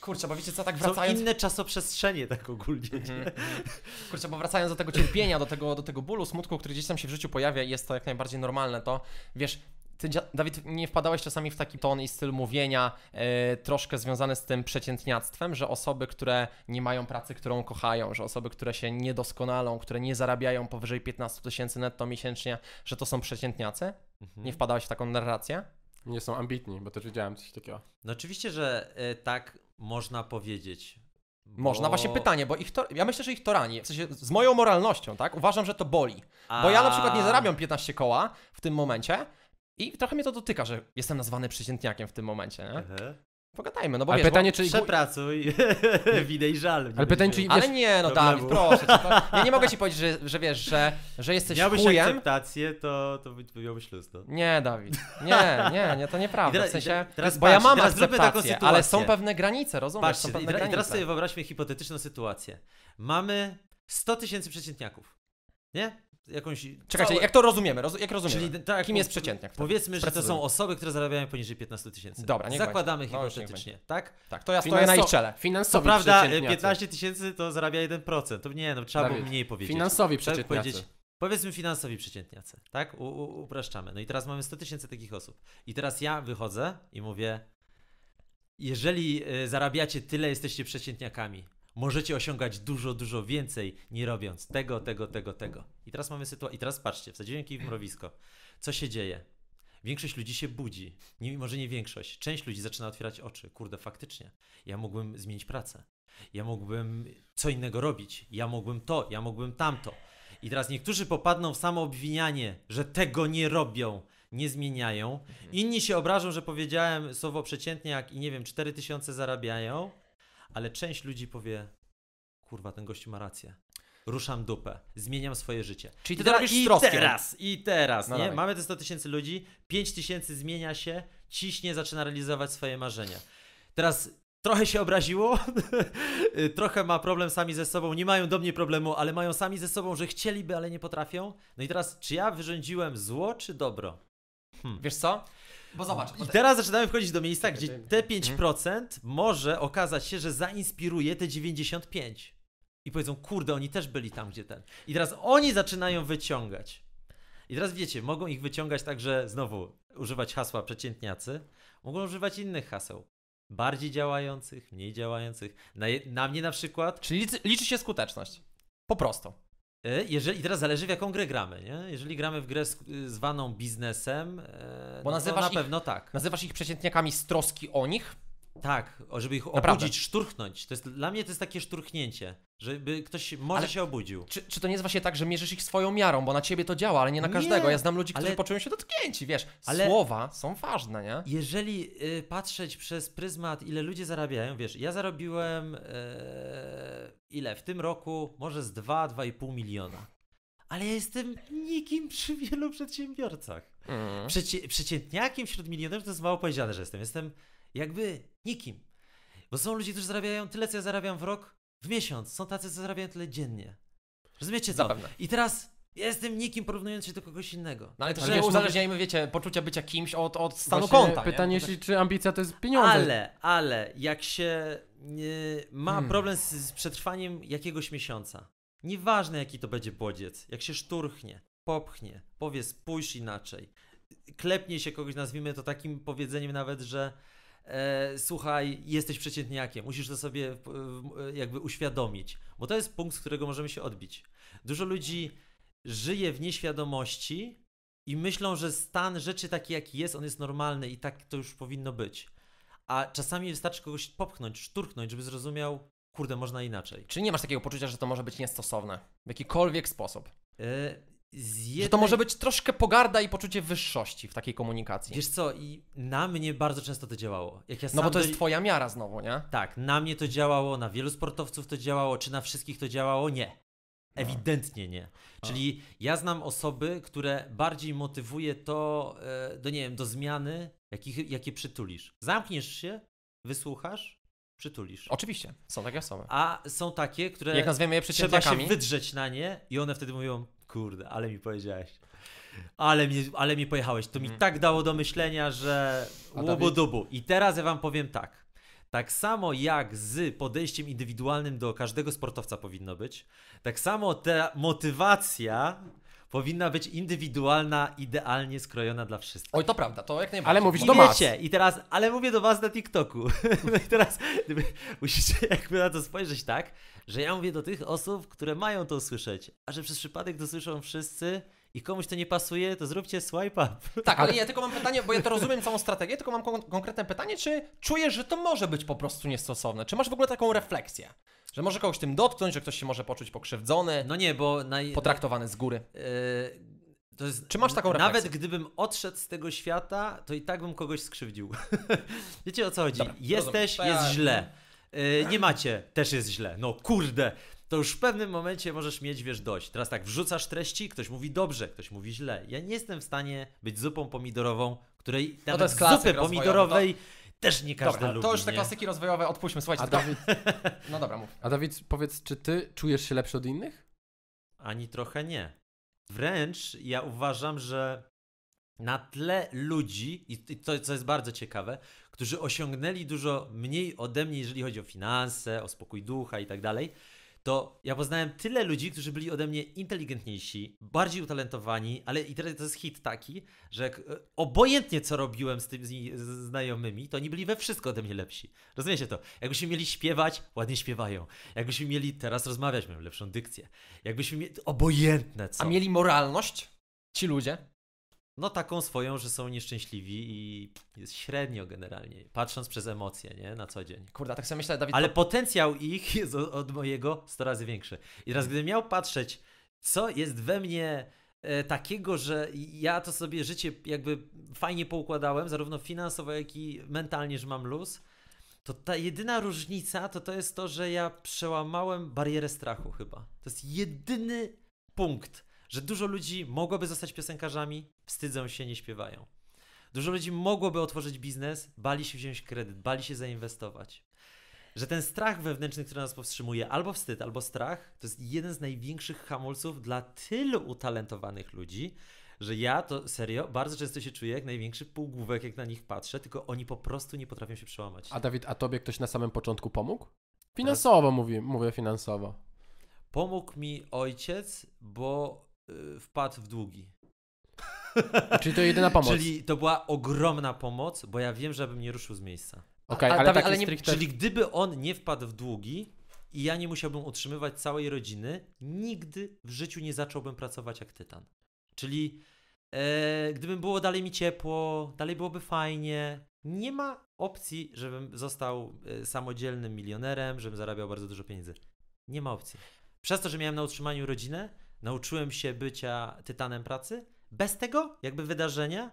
Kurczę, bo wiecie co, tak wracając... Są inne czasoprzestrzenie tak ogólnie. Mm. Kurczę, bo wracając do tego cierpienia, do tego, do tego bólu, smutku, który gdzieś tam się w życiu pojawia i jest to jak najbardziej normalne, to wiesz, ty, Dawid, nie wpadałeś czasami w taki ton i styl mówienia, e, troszkę związany z tym przeciętniactwem, że osoby, które nie mają pracy, którą kochają, że osoby, które się niedoskonalą, które nie zarabiają powyżej 15 tysięcy netto miesięcznie, że to są przeciętniacy? Mhm. Nie wpadałeś w taką narrację? Nie są ambitni, bo też widziałem coś takiego. No oczywiście, że y, tak można powiedzieć. Bo... Można, właśnie pytanie, bo ich to, ja myślę, że ich to rani. W sensie z moją moralnością, tak? Uważam, że to boli. A... Bo ja na przykład nie zarabiam 15 koła w tym momencie i trochę mnie to dotyka, że jestem nazwany przeciętniakiem w tym momencie, nie? Mhm. Pogadajmy, no bo Ale wiesz, pytanie, bo... czy... Przepracuj, [LAUGHS] widej żal. Ale pytanie, czy... Ale nie, no Dawid, proszę cię, to... [LAUGHS] Ja nie mogę ci powiedzieć, że, że wiesz, że, że jesteś Miałbyś chujem. akceptację, to, to miałbyś luz, no. Nie, Dawid, nie, nie, nie, to nieprawda, teraz, w sensie... Teraz, bo ja mam teraz akceptację, ale są pewne granice, rozumiesz, patrzcie, są pewne i, granice. I teraz sobie wyobraźmy hipotetyczną sytuację. Mamy 100 tysięcy przeciętniaków, nie? jakąś... Czekajcie, całe... jak to rozumiemy? Roz... jak rozumiemy? Czyli tak, Kim jest przeciętniak? Powiedzmy, że to są osoby, które zarabiają poniżej 15 tysięcy. Dobra, nie Zakładamy będzie. No, hipotetycznie, tak? Tak, to ja stoję na ich czele. Finansowi Co prawda 15 tysięcy to zarabia 1%, to nie, no trzeba Dawid. mniej powiedzieć. Finansowi przeciętniacy. Powiedzmy finansowi przeciętniacy, tak? U, u, upraszczamy. No i teraz mamy 100 tysięcy takich osób. I teraz ja wychodzę i mówię, jeżeli y, zarabiacie tyle, jesteście przeciętniakami możecie osiągać dużo, dużo więcej, nie robiąc tego, tego, tego, tego. I teraz mamy sytuację, i teraz patrzcie, wsadziłem kij w mrowisko. Co się dzieje? Większość ludzi się budzi. Nie, może nie większość. Część ludzi zaczyna otwierać oczy. Kurde, faktycznie. Ja mógłbym zmienić pracę. Ja mógłbym co innego robić. Ja mógłbym to, ja mógłbym tamto. I teraz niektórzy popadną w samo obwinianie, że tego nie robią, nie zmieniają. Mhm. Inni się obrażą, że powiedziałem słowo przeciętnie, jak i nie wiem, 4000 zarabiają ale część ludzi powie, kurwa, ten gościu ma rację. Ruszam dupę, zmieniam swoje życie. Czyli ty to robisz i teraz, i teraz, no nie? Dawaj. Mamy te 100 tysięcy ludzi, 5 tysięcy zmienia się, ciśnie, zaczyna realizować swoje marzenia. Teraz trochę się obraziło, [LAUGHS] trochę ma problem sami ze sobą, nie mają do mnie problemu, ale mają sami ze sobą, że chcieliby, ale nie potrafią. No i teraz, czy ja wyrządziłem zło, czy dobro? Hmm. Wiesz co? Bo zobacz. te... I teraz zaczynamy wchodzić do miejsca, gdzie te 5% hmm? może okazać się, że zainspiruje te 95%. I powiedzą, kurde, oni też byli tam, gdzie ten. I teraz oni zaczynają wyciągać. I teraz wiecie, mogą ich wyciągać także znowu używać hasła przeciętniacy, mogą używać innych haseł. Bardziej działających, mniej działających. Na, na mnie na przykład. Czyli liczy, liczy się skuteczność. Po prostu. E, jeżeli, I teraz zależy w jaką grę gramy, nie? Jeżeli gramy w grę zwaną biznesem, e, Bo no to na ich, pewno tak. Nazywasz ich przeciętniakami z troski o nich? Tak, żeby ich obudzić, szturchnąć. To jest, dla mnie to jest takie szturchnięcie. Żeby ktoś może ale się obudził. Czy, czy to nie jest właśnie tak, że mierzysz ich swoją miarą, bo na ciebie to działa, ale nie na każdego. Nie, ja znam ludzi, którzy poczują się dotknięci, wiesz. Ale... Słowa są ważne, nie? Jeżeli y, patrzeć przez pryzmat, ile ludzie zarabiają, wiesz, ja zarobiłem y, ile? W tym roku może z 2-2,5 miliona. Ale ja jestem nikim przy wielu przedsiębiorcach. Mm. Przeci przeciętniakiem wśród milionerów to jest mało powiedziane, że jestem. Jestem jakby nikim. Bo są ludzie, którzy zarabiają tyle, co ja zarabiam w rok, w miesiąc. Są tacy, co zarabiają tyle dziennie. Rozumiecie co? Zapewne. I teraz jestem nikim porównując się do kogoś innego. No ale to, nie no- uzależniajmy, wiecie, poczucia bycia kimś od, od stanu Właśnie konta. Pytanie, no jeśli, czy ambicja to jest pieniądze. Ale, ale, jak się ma hmm. problem z, z przetrwaniem jakiegoś miesiąca, nieważne jaki to będzie bodziec, jak się szturchnie, popchnie, powie spójrz inaczej, klepnie się kogoś, nazwijmy to takim powiedzeniem nawet, że e, słuchaj, jesteś przeciętniakiem, musisz to sobie e, jakby uświadomić, bo to jest punkt, z którego możemy się odbić. Dużo ludzi żyje w nieświadomości i myślą, że stan rzeczy taki jaki jest, on jest normalny i tak to już powinno być. A czasami wystarczy kogoś popchnąć, szturchnąć, żeby zrozumiał, kurde, można inaczej. Czy nie masz takiego poczucia, że to może być niestosowne w jakikolwiek sposób? E, Jednej... Że to może być troszkę pogarda i poczucie wyższości w takiej komunikacji. Wiesz co, i na mnie bardzo często to działało. Ja no bo to do... jest twoja miara znowu, nie? Tak, na mnie to działało, na wielu sportowców to działało, czy na wszystkich to działało? Nie. No. Ewidentnie nie. Czyli ja znam osoby, które bardziej motywuje to e, do, nie wiem, do zmiany, jakich, jakie przytulisz. Zamkniesz się, wysłuchasz, przytulisz. Oczywiście, są takie osoby. A są takie, które. Jak nazwiemy je Trzeba się wydrzeć na nie i one wtedy mówią: kurde, ale mi powiedziałeś. Ale mi, ale mi pojechałeś. To mi mhm. tak dało do myślenia, że dubu. I teraz ja wam powiem tak. Tak samo jak z podejściem indywidualnym do każdego sportowca powinno być, tak samo ta motywacja powinna być indywidualna, idealnie skrojona dla wszystkich. Oj, to prawda, to jak najbardziej. Ale mówisz I do was. I teraz, ale mówię do was na TikToku. [LAUGHS] no i teraz musicie jakby na to spojrzeć tak, że ja mówię do tych osób, które mają to usłyszeć, a że przez przypadek to słyszą wszyscy, i komuś to nie pasuje, to zróbcie swipe up. Tak, ale ja tylko mam pytanie, bo ja to rozumiem całą strategię, tylko mam kon konkretne pytanie, czy czujesz, że to może być po prostu niestosowne? Czy masz w ogóle taką refleksję? Że może kogoś tym dotknąć, że ktoś się może poczuć pokrzywdzony, no nie, bo naj... potraktowany z góry. Yy... Jest, Czy masz taką refleksję? Nawet gdybym odszedł z tego świata, to i tak bym kogoś skrzywdził. [LAUGHS] Wiecie o co chodzi? Dobra, Jesteś, jest źle. Yy, nie macie, też jest źle. No kurde, to już w pewnym momencie możesz mieć, wiesz, dość. Teraz tak, wrzucasz treści, ktoś mówi dobrze, ktoś mówi źle. Ja nie jestem w stanie być zupą pomidorową, której nawet no to zupy pomidorowej no. też nie każdy dobra, lubi. To już te nie? klasyki rozwojowe odpuśćmy, słuchajcie. A Dawid... [LAUGHS] no dobra, mów. A Dawid, powiedz, czy ty czujesz się lepszy od innych? Ani trochę nie. Wręcz ja uważam, że na tle ludzi, i to co jest bardzo ciekawe, którzy osiągnęli dużo mniej ode mnie, jeżeli chodzi o finanse, o spokój ducha i tak dalej, to ja poznałem tyle ludzi, którzy byli ode mnie inteligentniejsi, bardziej utalentowani, ale i teraz to jest hit taki, że e, obojętnie co robiłem z tymi znajomymi, to oni byli we wszystko ode mnie lepsi. Rozumiecie to? Jakbyśmy mieli śpiewać, ładnie śpiewają. Jakbyśmy mieli teraz rozmawiać, mają lepszą dykcję. Jakbyśmy mieli... Obojętne co. A mieli moralność? Ci ludzie? no taką swoją, że są nieszczęśliwi i jest średnio generalnie, patrząc przez emocje, nie? Na co dzień. Kurde, tak sobie myślę, Dawid. Ale potencjał ich [LAUGHS] jest od mojego 100 razy większy. I teraz, gdybym miał patrzeć, co jest we mnie e, takiego, że ja to sobie życie jakby fajnie poukładałem, zarówno finansowo, jak i mentalnie, że mam luz, to ta jedyna różnica to to jest to, że ja przełamałem barierę strachu chyba. To jest jedyny punkt, że dużo ludzi mogłoby zostać piosenkarzami, wstydzą się, nie śpiewają. Dużo ludzi mogłoby otworzyć biznes, bali się wziąć kredyt, bali się zainwestować. Że ten strach wewnętrzny, który nas powstrzymuje, albo wstyd, albo strach, to jest jeden z największych hamulców dla tylu utalentowanych ludzi, że ja to serio bardzo często się czuję jak największy półgłówek, jak na nich patrzę, tylko oni po prostu nie potrafią się przełamać. A Dawid, a tobie ktoś na samym początku pomógł? Tak. Finansowo mówię, mówię finansowo. Pomógł mi ojciec, bo yy, wpadł w długi. [LAUGHS] Czyli to jedyna pomoc. Czyli to była ogromna pomoc, bo ja wiem, że bym nie ruszył z miejsca. Okej, okay, ale, tak ale nie, stricte... Czyli gdyby on nie wpadł w długi i ja nie musiałbym utrzymywać całej rodziny, nigdy w życiu nie zacząłbym pracować jak tytan. Czyli e, gdybym było dalej mi ciepło, dalej byłoby fajnie, nie ma opcji, żebym został e, samodzielnym milionerem, żebym zarabiał bardzo dużo pieniędzy. Nie ma opcji. Przez to, że miałem na utrzymaniu rodzinę, nauczyłem się bycia tytanem pracy bez tego jakby wydarzenia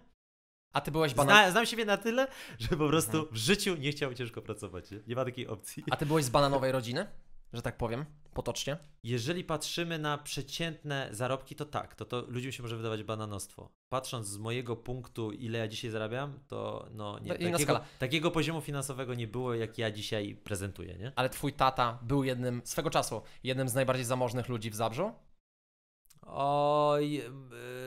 a ty byłeś banan... Zna, znam siebie na tyle, że po prostu mhm. w życiu nie chciałem ciężko pracować. Nie ma takiej opcji. A ty byłeś z bananowej [LAUGHS] rodziny? Że tak powiem, potocznie. Jeżeli patrzymy na przeciętne zarobki, to tak, to, to ludziom się może wydawać bananostwo. Patrząc z mojego punktu, ile ja dzisiaj zarabiam, to no nie, no takiego, takiego poziomu finansowego nie było, jak ja dzisiaj prezentuję, nie? Ale twój tata był jednym, swego czasu, jednym z najbardziej zamożnych ludzi w Zabrzu Oj,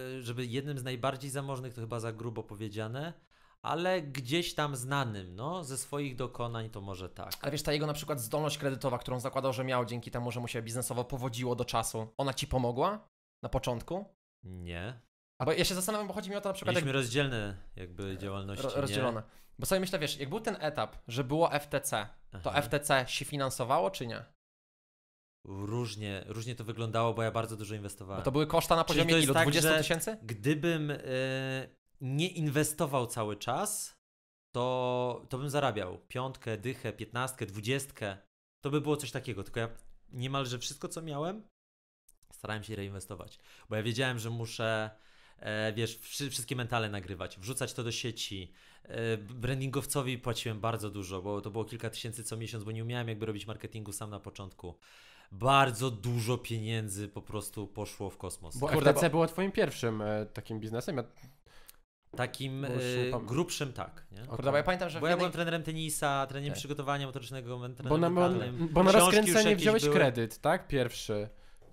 e, żeby jednym z najbardziej zamożnych, to chyba za grubo powiedziane, ale gdzieś tam znanym, no, ze swoich dokonań to może tak. Ale wiesz, ta jego na przykład zdolność kredytowa, którą zakładał, że miał dzięki temu, że mu się biznesowo powodziło do czasu, ona ci pomogła na początku? Nie. Bo ja się zastanawiam, bo chodzi mi o to na przykład. Mieliśmy jak... rozdzielne jakby e, działalności. Ro rozdzielone. Nie? Bo sobie myślę, wiesz, jak był ten etap, że było FTC, to FTC się finansowało czy nie? Różnie, różnie to wyglądało, bo ja bardzo dużo inwestowałem. No to były koszta na poziomie Czyli ilu? Tak, 20 tysięcy? Gdybym e, nie inwestował cały czas, to, to bym zarabiał piątkę, dychę, piętnastkę, dwudziestkę. To by było coś takiego, tylko ja niemalże wszystko, co miałem, starałem się reinwestować, bo ja wiedziałem, że muszę e, wiesz, wszystkie mentale nagrywać, wrzucać to do sieci. E, brandingowcowi płaciłem bardzo dużo, bo to było kilka tysięcy co miesiąc, bo nie umiałem jakby robić marketingu sam na początku bardzo dużo pieniędzy po prostu poszło w kosmos. Bo Kurde, FTC bo... było twoim pierwszym e, takim biznesem. Ja... Takim e, grubszym tak. Nie? Okay. bo ja pamiętam, że. Bo ja jednej... byłem trenerem tenisa, trenerem przygotowania motorycznego, trenerem bo na, bo, bo na rozkręcenie wziąłeś kredyt, tak? Pierwszy.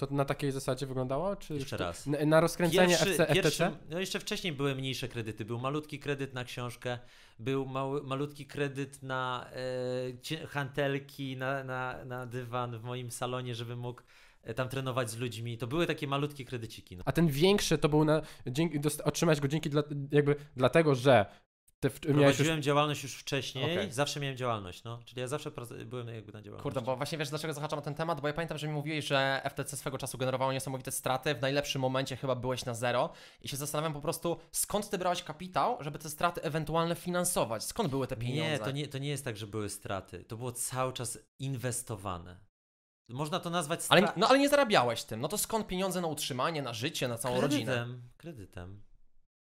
To na takiej zasadzie wyglądało? Czy jeszcze raz. Na, na rozkręcenie Pierwszy, FTC? No jeszcze wcześniej były mniejsze kredyty. Był malutki kredyt na książkę, był mały, malutki kredyt na e, hantelki, na, na, na dywan w moim salonie, żeby mógł e, tam trenować z ludźmi. To były takie malutkie kredyciki. No. A ten większy to był na, dzięki, otrzymać go dzięki dla, jakby dlatego, że te, Prowadziłem już... działalność już wcześniej, okay. zawsze miałem działalność, no. Czyli ja zawsze byłem jakby na działalności. Kurde, bo właśnie wiesz, dlaczego zahaczam o ten temat, bo ja pamiętam, że mi mówiłeś, że FTC swego czasu generowało niesamowite straty, w najlepszym momencie chyba byłeś na zero i się zastanawiam po prostu, skąd ty brałeś kapitał, żeby te straty ewentualnie finansować? Skąd były te pieniądze? Nie, to nie, to nie jest tak, że były straty. To było cały czas inwestowane. Można to nazwać strat... ale, No ale nie zarabiałeś tym. No to skąd pieniądze na utrzymanie, na życie, na całą kredytem, rodzinę? Kredytem, kredytem.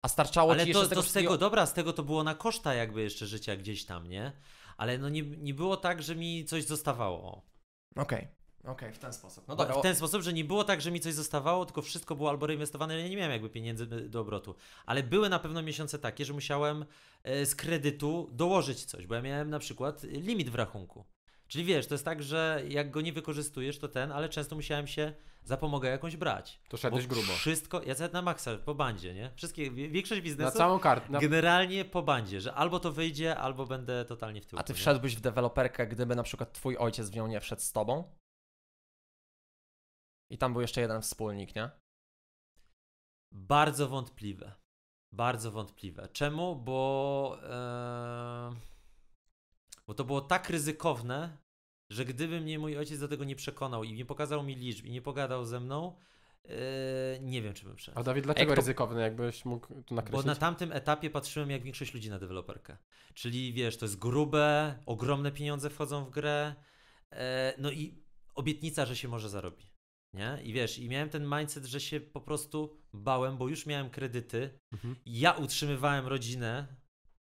A starczało Ale ci to, to z tego, dobra, z tego to było na koszta jakby jeszcze życia gdzieś tam, nie? Ale no nie, nie było tak, że mi coś zostawało. Okej. Okay. Okej, okay, w ten sposób. No dobra. W ten sposób, że nie było tak, że mi coś zostawało, tylko wszystko było albo reinwestowane, ja nie miałem jakby pieniędzy do obrotu. Ale były na pewno miesiące takie, że musiałem e, z kredytu dołożyć coś, bo ja miałem na przykład limit w rachunku. Czyli wiesz, to jest tak, że jak go nie wykorzystujesz, to ten, ale często musiałem się zapomogę jakąś brać. To szedłeś grubo. Wszystko, ja szedłem na maksa, po bandzie, nie? Wszystkie, większość biznesu Na całą kartę. Na... Generalnie po bandzie, że albo to wyjdzie, albo będę totalnie w tyłu. A ty wszedłbyś w deweloperkę, gdyby na przykład twój ojciec w nią nie wszedł z tobą? I tam był jeszcze jeden wspólnik, nie? Bardzo wątpliwe. Bardzo wątpliwe. Czemu? Bo, yy... bo to było tak ryzykowne, że gdyby mnie mój ojciec do tego nie przekonał i nie pokazał mi liczb i nie pogadał ze mną, yy, nie wiem, czy bym przeszedł. A Dawid, dlaczego jak ryzykowny, jakbyś mógł to nakreślić? Bo na tamtym etapie patrzyłem jak większość ludzi na deweloperkę. Czyli wiesz, to jest grube, ogromne pieniądze wchodzą w grę, yy, no i obietnica, że się może zarobi. Nie? I wiesz, i miałem ten mindset, że się po prostu bałem, bo już miałem kredyty. Mhm. Ja utrzymywałem rodzinę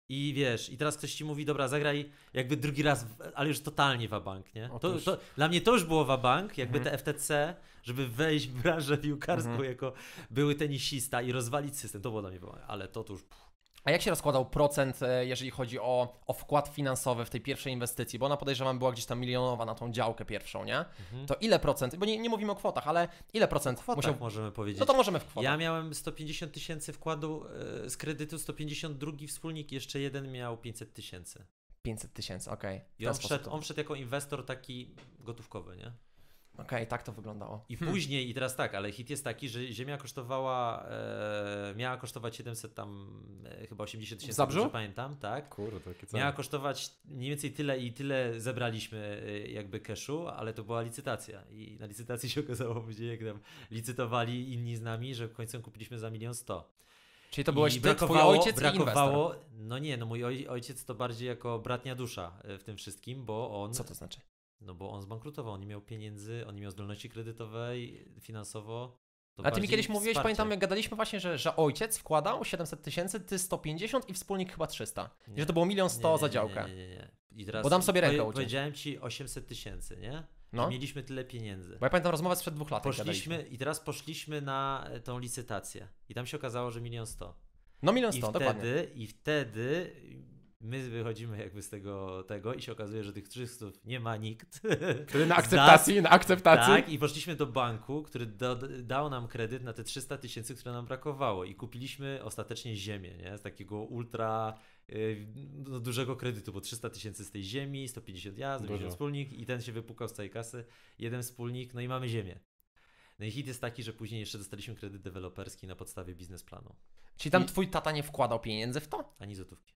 i wiesz, i teraz ktoś ci mówi, dobra, zagraj jakby drugi raz, ale już totalnie wabank, nie? To, to, dla mnie to już było wabank, jakby mhm. te FTC, żeby wejść w branżę piłkarską mhm. jako były tenisista i rozwalić system, to było dla mnie wabank, ale to, to już... Pff. A jak się rozkładał procent, e, jeżeli chodzi o, o wkład finansowy w tej pierwszej inwestycji? Bo ona podejrzewam była gdzieś tam milionowa na tą działkę pierwszą, nie? Mhm. To ile procent, bo nie, nie mówimy o kwotach, ale ile procent? Kwotach musiał... możemy powiedzieć. No to możemy w kwotach. Ja miałem 150 tysięcy wkładu yy, z kredytu, 152 wspólnik, jeszcze jeden miał 500 tysięcy. 500 tysięcy, okej. Okay. I on wszedł, on wszedł jako inwestor taki gotówkowy, nie? Okej, okay, tak to wyglądało. I hmm. później, hmm. i teraz tak, ale hit jest taki, że ziemia kosztowała, e, miała kosztować 700 tam, e, chyba 80 tysięcy, dobrze pamiętam, tak? Kurde, takie co? Miała kosztować mniej więcej tyle i tyle zebraliśmy e, jakby keszu, ale to była licytacja i na licytacji się okazało, gdzie jak tam licytowali inni z nami, że w końcu kupiliśmy za milion sto. Czyli to byłeś I ty, twój ojciec brakowało, i inwestor. No nie, no mój ojciec to bardziej jako bratnia dusza e, w tym wszystkim, bo on... Co to znaczy? No bo on zbankrutował, on nie miał pieniędzy, on nie miał zdolności kredytowej, finansowo. A ty mi kiedyś mówiłeś, wsparcie. pamiętam, jak gadaliśmy właśnie, że, że ojciec wkładał 700 tysięcy, ty 150 i wspólnik chyba 300. Nie, I że to było milion 100 za działkę. Nie, nie, nie. I teraz bo dam sobie rękę Powiedziałem ci 800 tysięcy, nie? No. Mieliśmy tyle pieniędzy. Bo ja pamiętam rozmowę sprzed dwóch lat. Poszliśmy i teraz poszliśmy na e, tą licytację. I tam się okazało, że milion sto. No milion sto, I wtedy, dokładnie. I wtedy My wychodzimy jakby z tego, tego i się okazuje, że tych 300 nie ma nikt. [LAUGHS] Który na akceptacji, na akceptacji. Tak, i poszliśmy do banku, który do, dał nam kredyt na te 300 tysięcy, które nam brakowało i kupiliśmy ostatecznie ziemię, nie? Z takiego ultra y, no, dużego kredytu, bo 300 tysięcy z tej ziemi, 150 ja, 150 wspólnik i ten się wypukał z całej kasy, jeden wspólnik, no i mamy ziemię. No i hit jest taki, że później jeszcze dostaliśmy kredyt deweloperski na podstawie biznesplanu. Czyli tam I... twój tata nie wkładał pieniędzy w to? Ani złotówki.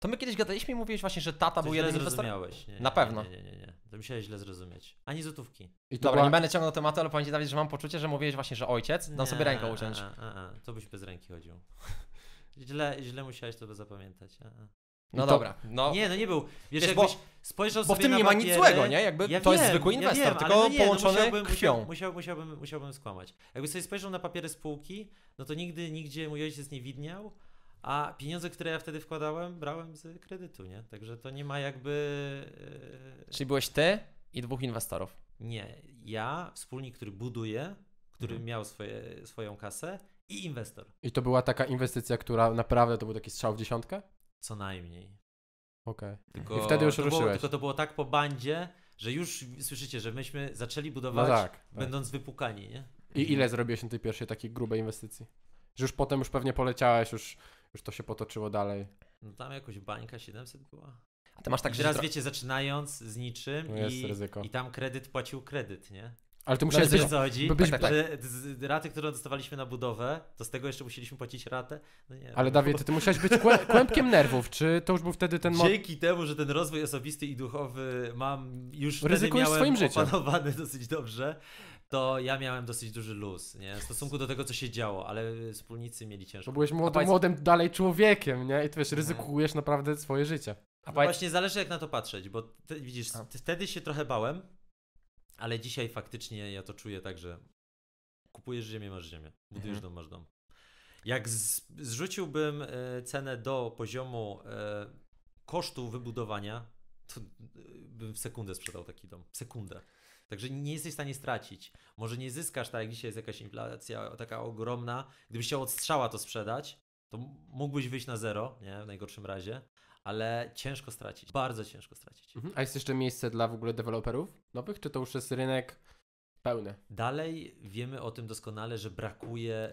To my kiedyś gadaliśmy i mówiłeś właśnie, że tata był jeden inwestor? zrozumiałeś. Nie, Na pewno. Nie, nie, nie, nie. To musiałeś źle zrozumieć. Ani złotówki. I to Dobra, była- nie będę ciągnął tematu, ale powiem ci że mam poczucie, że mówiłeś właśnie, że ojciec, dam no sobie ręką uciąć. A, a, a. To byś bez ręki chodził. [LAUGHS] źle, źle musiałeś to zapamiętać. A, a. No to- dobra, no. Nie, no nie był. Wiesz, bo- jakbyś spojrzał bo w tym na nie ma nic złego, nie? Jakby to jest zwykły inwestor, tylko no no połączony krwią. Musiał, musiałbym, musiałbym skłamać. Jakby sobie spojrzał na papiery spółki, no to nigdy, nigdzie mój ojciec nie widniał, a pieniądze, które ja wtedy wkładałem, brałem z kredytu, nie? Także to nie ma jakby. E, Czyli byłeś ty i dwóch inwestorów? Nie, ja, wspólnik, który buduje, który mhm. miał swoje, swoją kasę i inwestor. I to była taka inwestycja, która naprawdę to był taki strzał w dziesiątkę? Co najmniej. Okej. Okay. I wtedy już ruszyłeś. Było, tylko to było tak po bandzie, że już słyszycie, że myśmy zaczęli budować, no tak, tak. będąc wypukani, nie? I ile zrobiłeś na tej pierwszej takiej grubej inwestycji? Że już potem już pewnie poleciałeś, już już to się potoczyło dalej. No tam jakoś bańka 700 była. A ty masz tak, I teraz wiecie, zaczynając z niczym no i, i tam kredyt płacił kredyt, nie? Ale to znaczy, musiałeś... być. co chodzi? Byś, tak, tak, tak. Raty, które dostawaliśmy na budowę, to z tego jeszcze musieliśmy płacić ratę? No nie, Ale Dawid, ty, ty musiałeś być kłę... [LAUGHS] kłębkiem nerwów, czy to już był wtedy ten... moment? Dzięki temu, że ten rozwój osobisty i duchowy mam już Ryzykujesz wtedy miałem swoim życiem. opanowany dosyć dobrze, to ja miałem dosyć duży luz, nie? W stosunku do tego, co się działo, ale wspólnicy mieli ciężko. Bo byłeś młodym, powiedz- młodym dalej człowiekiem, nie? I ty wiesz, mhm. ryzykujesz naprawdę swoje życie. A no powiedz, właśnie zależy jak na to patrzeć, bo widzisz, A. wtedy się trochę bałem, ale dzisiaj faktycznie ja to czuję tak, że kupujesz ziemię, masz ziemię, budujesz Mhm. dom, masz dom. Jak z, zrzuciłbym e, cenę do poziomu e, kosztu wybudowania, to e, bym w sekundę sprzedał taki dom. W sekundę. Także nie jesteś w stanie stracić. Może nie zyskasz, tak jak dzisiaj jest jakaś inflacja taka ogromna. Gdybyś się odstrzała to sprzedać, to mógłbyś wyjść na zero, nie? W najgorszym razie. Ale ciężko stracić, bardzo ciężko stracić. Mhm. A jest jeszcze miejsce dla w ogóle deweloperów nowych? Czy to już jest rynek pełny? Dalej wiemy o tym doskonale, że brakuje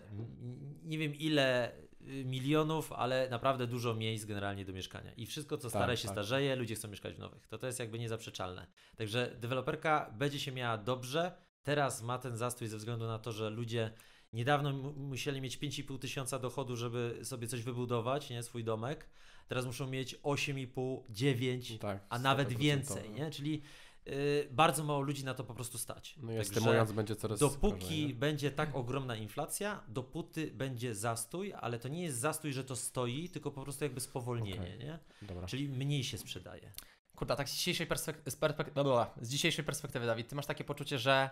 nie wiem ile Y, milionów, ale naprawdę dużo miejsc generalnie do mieszkania. I wszystko, co tak, stare tak, się tak. starzeje, ludzie chcą mieszkać w nowych. To to jest jakby niezaprzeczalne. Także deweloperka będzie się miała dobrze. Teraz ma ten zastój ze względu na to, że ludzie niedawno musieli mieć 5,5 tysiąca dochodu, żeby sobie coś wybudować, nie, swój domek. Teraz muszą mieć 8,5, 9, tak, a nawet więcej, no. nie? Czyli Y, bardzo mało ludzi na to po prostu stać. No jest mówiąc, będzie coraz Dopóki będzie tak ogromna inflacja, dopóty będzie zastój, ale to nie jest zastój, że to stoi, tylko po prostu jakby spowolnienie, okay. nie? Dobra. Czyli mniej się sprzedaje. Kurde, tak z dzisiejszej, perspek- z, perspek- no dobra, z dzisiejszej perspektywy, Dawid, ty masz takie poczucie, że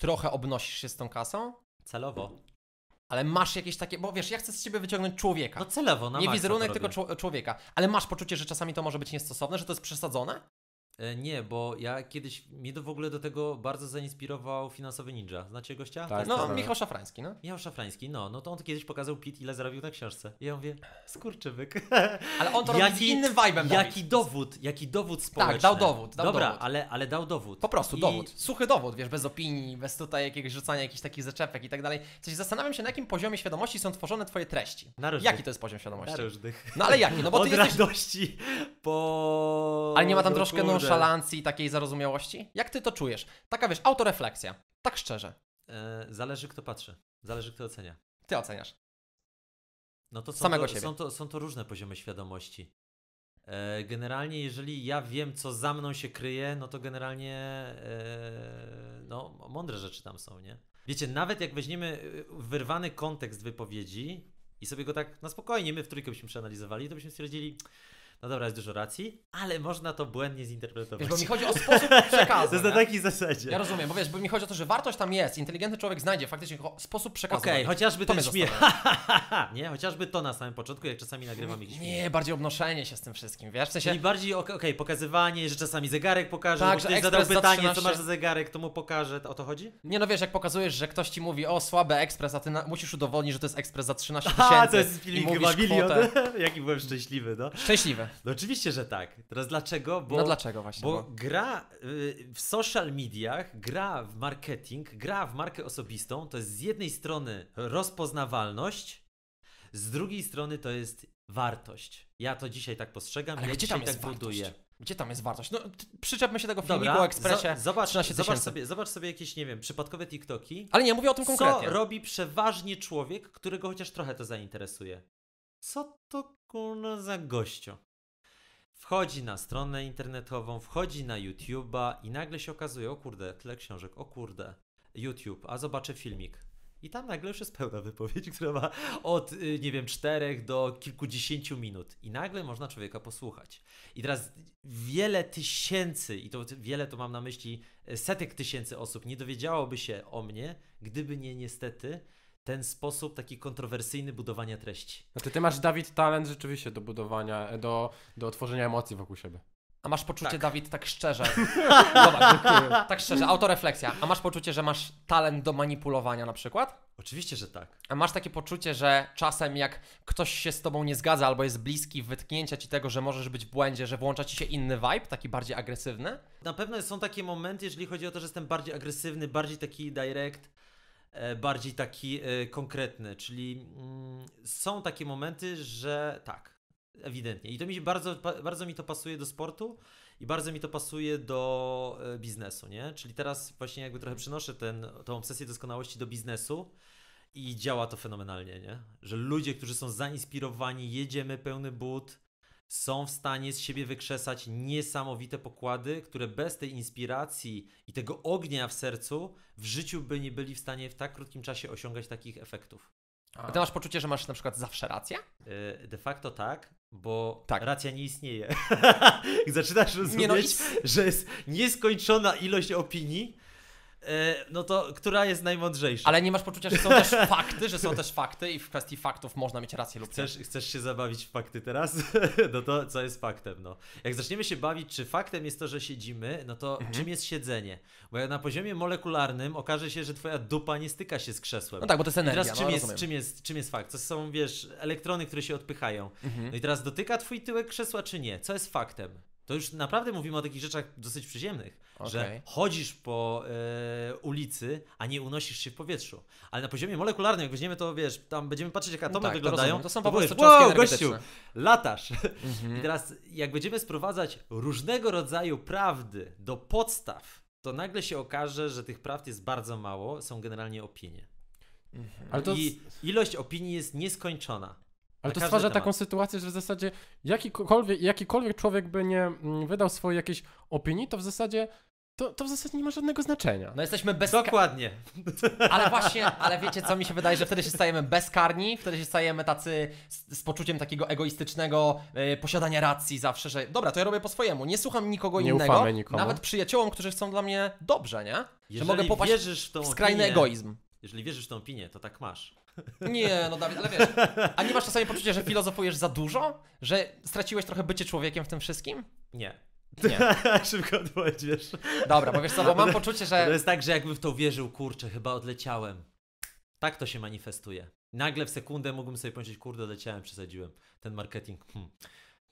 trochę obnosisz się z tą kasą? Celowo. Ale masz jakieś takie, bo wiesz, ja chcę z ciebie wyciągnąć człowieka. No celowo, na Nie wizerunek, tylko człowieka. Ale masz poczucie, że czasami to może być niestosowne, że to jest przesadzone? E, nie, bo ja kiedyś, mnie to w ogóle do tego bardzo zainspirował finansowy ninja. Znacie gościa? Tak, no, tak. Michał Szafrański, no. Michał Szafrański, no. No to on kiedyś pokazał Pit, ile zarobił na książce. I ja mówię, Skurczywyk. [LAUGHS] Ale on to robi jaki, innym vibe'em. Jaki dowód, jaki dowód tak, społeczny. Tak, dał dowód. Dał Dobra, dowód. Ale, ale dał dowód. Po prostu I... dowód. Suchy dowód, wiesz, bez opinii, bez tutaj jakiegoś rzucania jakichś takich zaczepek i tak dalej. Coś zastanawiam się, na jakim poziomie świadomości są tworzone twoje treści. Na różnych. Jaki to jest poziom świadomości? Na różnych. No ale jaki? No bo ty [LAUGHS] Od jesteś... radości po... Ale nie ma tam troszkę, no, nonszalancji, takiej zarozumiałości? Jak ty to czujesz? Taka wiesz, autorefleksja. Tak szczerze. E, zależy kto patrzy. Zależy kto ocenia. Ty oceniasz. No to są, Samego to, siebie. Są, to, są to różne poziomy świadomości. E, generalnie, jeżeli ja wiem, co za mną się kryje, no to generalnie e, no, mądre rzeczy tam są, nie? Wiecie, nawet jak weźmiemy wyrwany kontekst wypowiedzi i sobie go tak na no spokojnie my w trójkę byśmy przeanalizowali, to byśmy stwierdzili, no dobra, jest dużo racji, ale można to błędnie zinterpretować. Wiesz, bo mi chodzi o sposób przekazu. [LAUGHS] to jest na takiej zasadzie. Ja rozumiem, bo wiesz, bo mi chodzi o to, że wartość tam jest, inteligentny człowiek znajdzie faktycznie sposób przekazu. Okej, okay, chociażby to ten śmiech. [LAUGHS] nie, chociażby to na samym początku, jak czasami nagrywam jakiś Nie, bardziej obnoszenie się z tym wszystkim, wiesz? W sensie... Czyli bardziej, okej, okay, pokazywanie, że czasami zegarek pokaże, tak, bo ktoś zadał pytanie, co masz za zegarek, to mu pokaże, o to chodzi? Nie, no wiesz, jak pokazujesz, że ktoś ci mówi, o słaby ekspres, a ty na... musisz udowodnić, że to jest ekspres za 13 tysięcy. [LAUGHS] A, to jest filmik chyba milion. Jaki byłem szczęśliwy, no. Szczęśliwy. No oczywiście, że tak. Teraz dlaczego? Bo, no dlaczego właśnie? Bo, bo, gra y, w social mediach, gra w marketing, gra w markę osobistą to jest z jednej strony rozpoznawalność, z drugiej strony to jest wartość. Ja to dzisiaj tak postrzegam, Ale ja gdzie tam jest tak wartość? buduję. Gdzie tam jest wartość? No, przyczepmy się tego filmiku Dobra, o ekspresie. zobacz, zobacz, sobie, zobacz sobie jakieś, nie wiem, przypadkowe TikToki. Ale nie, mówię o tym konkretnie. Co robi przeważnie człowiek, którego chociaż trochę to zainteresuje? Co to kurna za gościo? Wchodzi na stronę internetową, wchodzi na YouTube'a i nagle się okazuje, o kurde, tyle książek, o kurde, YouTube, a zobaczę filmik. I tam nagle już jest pełna wypowiedź, [LAUGHS] która ma od, y, nie wiem, czterech do kilkudziesięciu minut. I nagle można człowieka posłuchać. I teraz wiele tysięcy, i to wiele to mam na myśli y, setek tysięcy osób, nie dowiedziałoby się o mnie, gdyby nie niestety ten sposób taki kontrowersyjny budowania treści. Znaczy ty masz, Dawid, talent rzeczywiście do budowania, e, do, do tworzenia emocji wokół siebie. A masz poczucie, tak. Dawid, tak szczerze. [LAUGHS] Zobacz, tak szczerze, autorefleksja. A masz poczucie, że masz talent do manipulowania na przykład? Oczywiście, że tak. A masz takie poczucie, że czasem jak ktoś się z tobą nie zgadza albo jest bliski wytknięcia ci tego, że możesz być w błędzie, że włącza ci się inny vibe, taki bardziej agresywny? Na pewno są takie momenty, jeżeli chodzi o to, że jestem bardziej agresywny, bardziej taki direct, E, bardziej taki e, konkretny, czyli mm, są takie momenty, że tak, ewidentnie. I to mi się bardzo, bardzo mi to pasuje do sportu i bardzo mi to pasuje do e, biznesu, nie? Czyli teraz właśnie jakby trochę przenoszę ten, tą obsesję doskonałości do biznesu i działa to fenomenalnie, nie? Że ludzie, którzy są zainspirowani, jedziemy pełny but, są w stanie z siebie wykrzesać niesamowite pokłady, które bez tej inspiracji i tego ognia w sercu w życiu by nie byli w stanie w tak krótkim czasie osiągać takich efektów. A, ty masz poczucie, że masz na przykład zawsze rację? E, de facto tak, bo tak. racja nie istnieje. [LAUGHS] Zaczynasz no rozumieć, no że jest nieskończona ilość opinii, E, no to która jest najmądrzejsza? Ale nie masz poczucia, że są też [LAUGHS] fakty, że są też fakty i w kwestii faktów można mieć rację lub chcesz, nie. Chcesz się zabawić w fakty teraz? [LAUGHS] No to co jest faktem, no. Jak zaczniemy się bawić, czy faktem jest to, że siedzimy, no to mhm. czym jest siedzenie? Bo na poziomie molekularnym okaże się, że twoja dupa nie styka się z krzesłem. No tak, bo to jest energia, I teraz no, czym, no, jest, czym, jest, czym jest fakt? To są, wiesz, elektrony, które się odpychają. Mhm. No i teraz dotyka twój tyłek krzesła, czy nie? Co jest faktem? To już naprawdę mówimy o takich rzeczach dosyć przyziemnych okay. że chodzisz po e, ulicy, a nie unosisz się w powietrzu. Ale na poziomie molekularnym, jak weźmiemy to, wiesz, tam będziemy patrzeć, jak no atomy no tak, wyglądają, to, to są po prostu powiesz, wow, gościu, latasz. [LAUGHS] Mhm. I teraz, jak będziemy sprowadzać różnego rodzaju prawdy do podstaw, to nagle się okaże, że tych prawd jest bardzo mało, są generalnie opinie. Mhm. To... I ilość opinii jest nieskończona. Ale to stwarza temat. taką sytuację, że w zasadzie jakikolwiek, jakikolwiek człowiek by nie mm, wydał swojej jakiejś opinii, to w zasadzie to, to w zasadzie nie ma żadnego znaczenia. No jesteśmy bez... Dokładnie. Ale właśnie, ale wiecie co mi się wydaje, że wtedy się stajemy bezkarni, wtedy się stajemy tacy z, z poczuciem takiego egoistycznego e, posiadania racji zawsze, że dobra, to ja robię po swojemu, nie słucham nikogo nie innego, ufamy nikomu. nawet przyjaciołom, którzy chcą dla mnie dobrze, nie? Jeżeli że mogę popaść w, w skrajny opinię, egoizm. Jeżeli wierzysz w tą opinię, to tak masz. Nie, no Dawid, ale wiesz, a nie masz czasami poczucia, że filozofujesz za dużo? Że straciłeś trochę bycie człowiekiem w tym wszystkim? Nie. Nie. [LAUGHS] Szybko odpowiedź, wiesz. Dobra, bo wiesz co, bo mam [LAUGHS] poczucie, że... To jest tak, że jakbym w to wierzył, kurczę, chyba odleciałem. Tak to się manifestuje. Nagle w sekundę mógłbym sobie powiedzieć, kurde, odleciałem, przesadziłem. Ten marketing, hmm,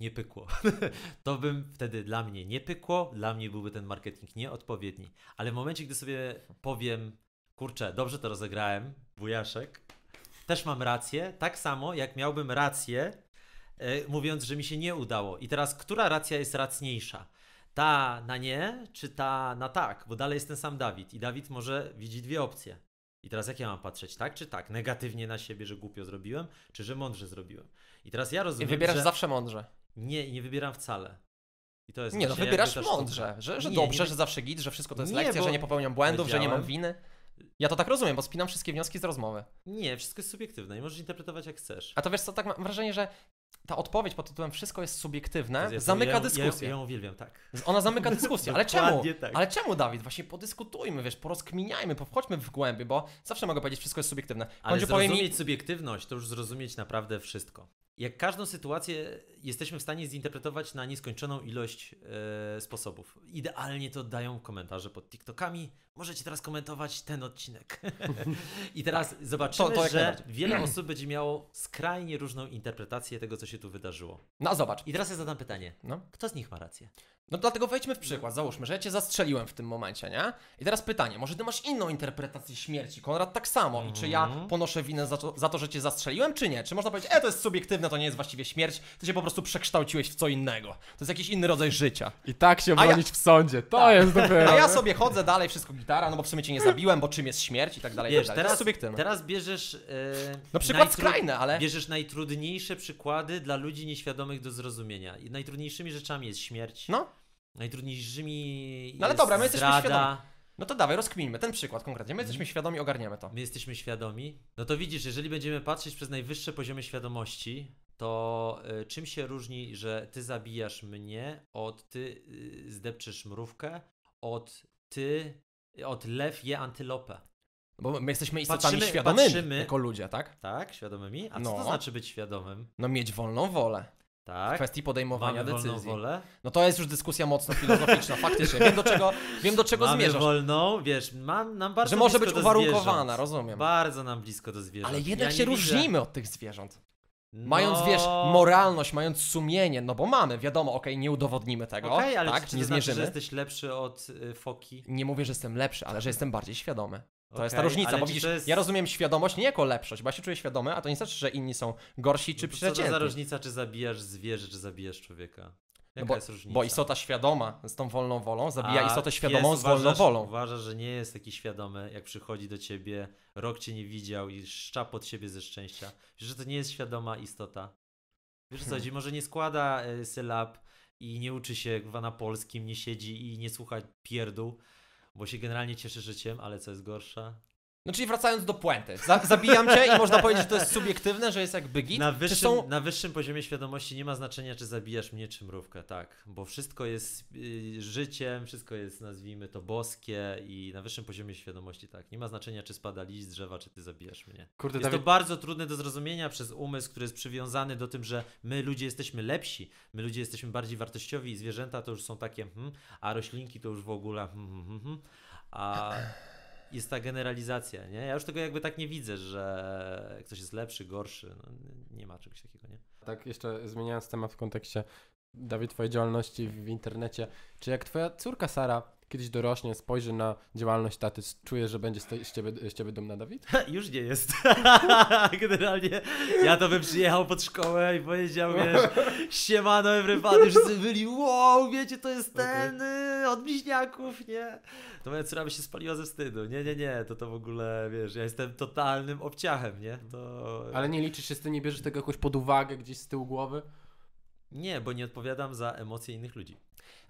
nie pykło. [LAUGHS] to bym wtedy dla mnie nie pykło, dla mnie byłby ten marketing nieodpowiedni. Ale w momencie, gdy sobie powiem, kurczę, dobrze to rozegrałem, bujaszek, też mam rację, tak samo jak miałbym rację E, mówiąc, że mi się nie udało. I teraz, która racja jest racniejsza? Ta na nie, czy ta na tak? Bo dalej jest ten sam Dawid i Dawid może widzi dwie opcje. I teraz jak ja mam patrzeć, tak czy tak? Negatywnie na siebie, że głupio zrobiłem, czy że mądrze zrobiłem? I teraz ja rozumiem. I wybierasz że... zawsze mądrze. Nie, nie wybieram wcale. I to jest nie, no wybierasz mądrze, że, że nie, dobrze, nie, że zawsze git, że wszystko to jest nie, lekcja, że nie popełniam błędów, że nie mam winy. Ja to tak rozumiem, bo spinam wszystkie wnioski z rozmowy. Nie, wszystko jest subiektywne i możesz interpretować jak chcesz. A to wiesz co, tak mam wrażenie, że ta odpowiedź pod tytułem wszystko jest subiektywne jest, zamyka ja, dyskusję. Ja, ja ją uwielbiam, tak. Ona zamyka dyskusję. Ale czemu? Tak. Ale czemu, Dawid? Właśnie podyskutujmy, wiesz, porozkminiajmy, powchodźmy w głębi, bo zawsze mogę powiedzieć, wszystko jest subiektywne. Ale zrozumieć mi... subiektywność, to już zrozumieć naprawdę wszystko jak każdą sytuację jesteśmy w stanie zinterpretować na nieskończoną ilość e, sposobów. Idealnie to dają komentarze pod TikTokami. Możecie teraz komentować ten odcinek. [LAUGHS] I teraz tak. zobaczymy, to, to że wiele osób będzie miało skrajnie różną interpretację tego, co się tu wydarzyło. No zobacz. I teraz ja zadam pytanie. No. Kto z nich ma rację? No dlatego wejdźmy w przykład, załóżmy, że ja cię zastrzeliłem w tym momencie, nie? I teraz pytanie, może ty masz inną interpretację śmierci, Konrad tak samo, i czy ja mhm. ponoszę winę za to, za to, że cię zastrzeliłem, czy nie? Czy można powiedzieć, e, to jest subiektywne, to nie jest właściwie śmierć, ty się po prostu przekształciłeś w co innego. To jest jakiś inny rodzaj życia. I tak się bronić ja... w sądzie, to tak. jest dopiero. A ja sobie chodzę dalej, wszystko gitara, no bo w sumie cię nie zabiłem, bo czym jest śmierć i tak dalej. Tak Wiesz, tak dalej. Teraz, to jest subiektywne. Teraz bierzesz... Yy, no przykład skrajny, ale... Bierzesz najtrudniejsze przykłady dla ludzi nieświadomych do zrozumienia. I najtrudniejszymi rzeczami jest śmierć. No najtrudniejszymi. No ale dobra, my zdrada. jesteśmy świadomi. No to dawaj, rozkminimy ten przykład konkretnie. My jesteśmy mhm. świadomi, ogarniemy to. My jesteśmy świadomi. No to widzisz, jeżeli będziemy patrzeć przez najwyższe poziomy świadomości, to y, czym się różni, że ty zabijasz mnie, od ty y, mrówkę, od ty, od lew je antylopę. Bo my jesteśmy istotami patrzymy, świadomymi patrzymy, jako ludzie, tak? Tak, świadomymi. A co no. to znaczy być świadomym? No mieć wolną wolę tak. w kwestii podejmowania Mamy decyzji. Wolę? No to jest już dyskusja mocno filozoficzna, [LAUGHS] faktycznie. Wiem do czego, wiem do czego Mamy zmierzasz. wolną, wiesz, mam, nam bardzo Że może być uwarunkowana, rozumiem. Bardzo nam blisko do zwierząt. Ale jednak ja się różnimy widzę. od tych zwierząt. No... Mając, wiesz, moralność, mając sumienie, no bo mamy, wiadomo, okej, okay, nie udowodnimy tego, okay, ale tak, czy, czy nie to znaczy, zmierzymy. że jesteś lepszy od y, foki? Nie mówię, że jestem lepszy, ale że jestem bardziej świadomy. To okay, jest ta różnica, bo widzisz, jest... ja rozumiem świadomość nie jako lepszość, bo ja się czuję świadomy, a to nie znaczy, że inni są gorsi czy no To Co to za różnica, czy zabijasz zwierzę, czy zabijasz człowieka? No bo, bo, istota świadoma z tą wolną wolą zabija A istotę świadomą pies, z wolną uważasz, wolą. Uważasz, że nie jest taki świadomy, jak przychodzi do ciebie, rok cię nie widział i szcza pod siebie ze szczęścia. Wiesz, że to nie jest świadoma istota. Wiesz co hmm. chodzi? Może nie składa y, sylab i nie uczy się gwa na polskim, nie siedzi i nie słucha pierdół, bo się generalnie cieszy życiem, ale co jest gorsza, no czyli wracając do puenty. Za, zabijam cię i można powiedzieć, że to jest subiektywne, że jest jakby git. Na wyższym, są... na wyższym poziomie świadomości nie ma znaczenia, czy zabijasz mnie, czy mrówkę, tak. Bo wszystko jest y, życiem, wszystko jest, nazwijmy to, boskie i na wyższym poziomie świadomości tak. Nie ma znaczenia, czy spada liść z drzewa, czy ty zabijasz mnie. Kurde, jest Dawid... to bardzo trudne do zrozumienia przez umysł, który jest przywiązany do tym, że my ludzie jesteśmy lepsi, my ludzie jesteśmy bardziej wartościowi i zwierzęta to już są takie, hmm, a roślinki to już w ogóle, hmm, hmm, hmm, hmm. a jest ta generalizacja, nie? Ja już tego jakby tak nie widzę, że ktoś jest lepszy, gorszy. No, nie ma czegoś takiego, nie? Tak, jeszcze zmieniając temat w kontekście Dawid, twojej działalności w internecie. Czy jak twoja córka Sara kiedyś dorośnie, spojrzy na działalność taty, czuje, że będzie z, ciebie, z ciebie dumna Dawid? [LAUGHS] Już nie jest. [LAUGHS] Generalnie ja to bym przyjechał pod szkołę i powiedział, wiesz, [LAUGHS] siemano everybody, wszyscy byli, wow, wiecie, to jest ten okay. od bliźniaków, nie? To moja córa by się spaliła ze wstydu. Nie, nie, nie, to to w ogóle, wiesz, ja jestem totalnym obciachem, nie? To... Ale nie liczysz się z tym, nie bierzesz tego jakoś pod uwagę gdzieś z tyłu głowy? Nie, bo nie odpowiadam za emocje innych ludzi.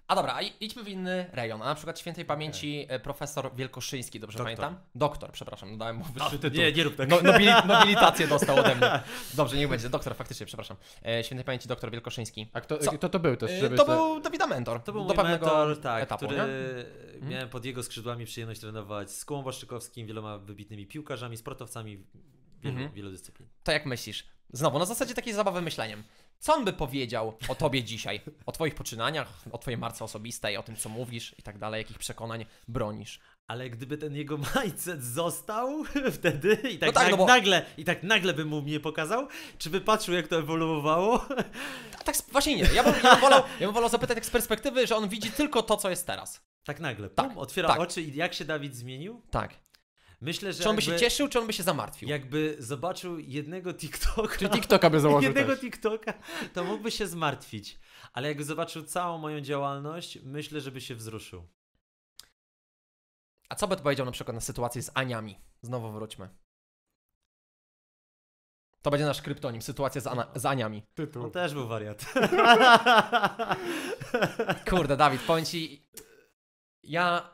A dobra, idźmy w inny rejon, a na przykład świętej pamięci okay. E, profesor Wielkoszyński, dobrze Doktor. pamiętam? Doktor, przepraszam, dałem mu wyższy tytuł. Nie, nie rób tego. Tak. No, [LAUGHS] nobilitację dostał ode mnie. [LAUGHS] Dobrze, niech będzie. Doktor, faktycznie, przepraszam. E, świętej pamięci doktor Wielkoszyński. A kto, to był też? E, żeby to był był Dawida Mentor. To był do pewnego mentor, tak, etapu, który nie? miałem mhm. pod jego skrzydłami przyjemność trenować z Kułą Waszczykowskim, wieloma wybitnymi piłkarzami, sportowcami wielu, mhm. wielu dyscyplin. To jak myślisz? Znowu, na no zasadzie takiej zabawy myśleniem. Co on by powiedział o tobie dzisiaj? O twoich poczynaniach, o twojej marce osobistej, o tym, co mówisz i tak dalej, jakich przekonań bronisz. Ale gdyby ten jego mindset został [LAUGHS] wtedy i tak, no tak no bo... nagle i tak nagle by mu mnie pokazał, czy by patrzył jak to ewoluowało? A tak, tak właśnie nie. Ja bym, ja bym, wolał, ja bym wolał zapytać tak z perspektywy, że on widzi tylko to, co jest teraz. Tak nagle. Tak, Pum, tak, otwiera tak. oczy i jak się Dawid zmienił? Tak. Myślę, że. Czy on by się cieszył, czy on by się zamartwił? Jakby zobaczył jednego TikToka. Czy TikToka by założył? Jednego też. TikToka, to mógłby się zmartwić. Ale jakby zobaczył całą moją działalność, myślę, żeby się wzruszył. A co by powiedział na przykład na sytuację z Aniami? Znowu wróćmy. To będzie nasz kryptonim, sytuacja z, Ana, z Aniami. Tytuł. On też był wariat. [LAUGHS] Kurde, Dawid, powiem ci, ja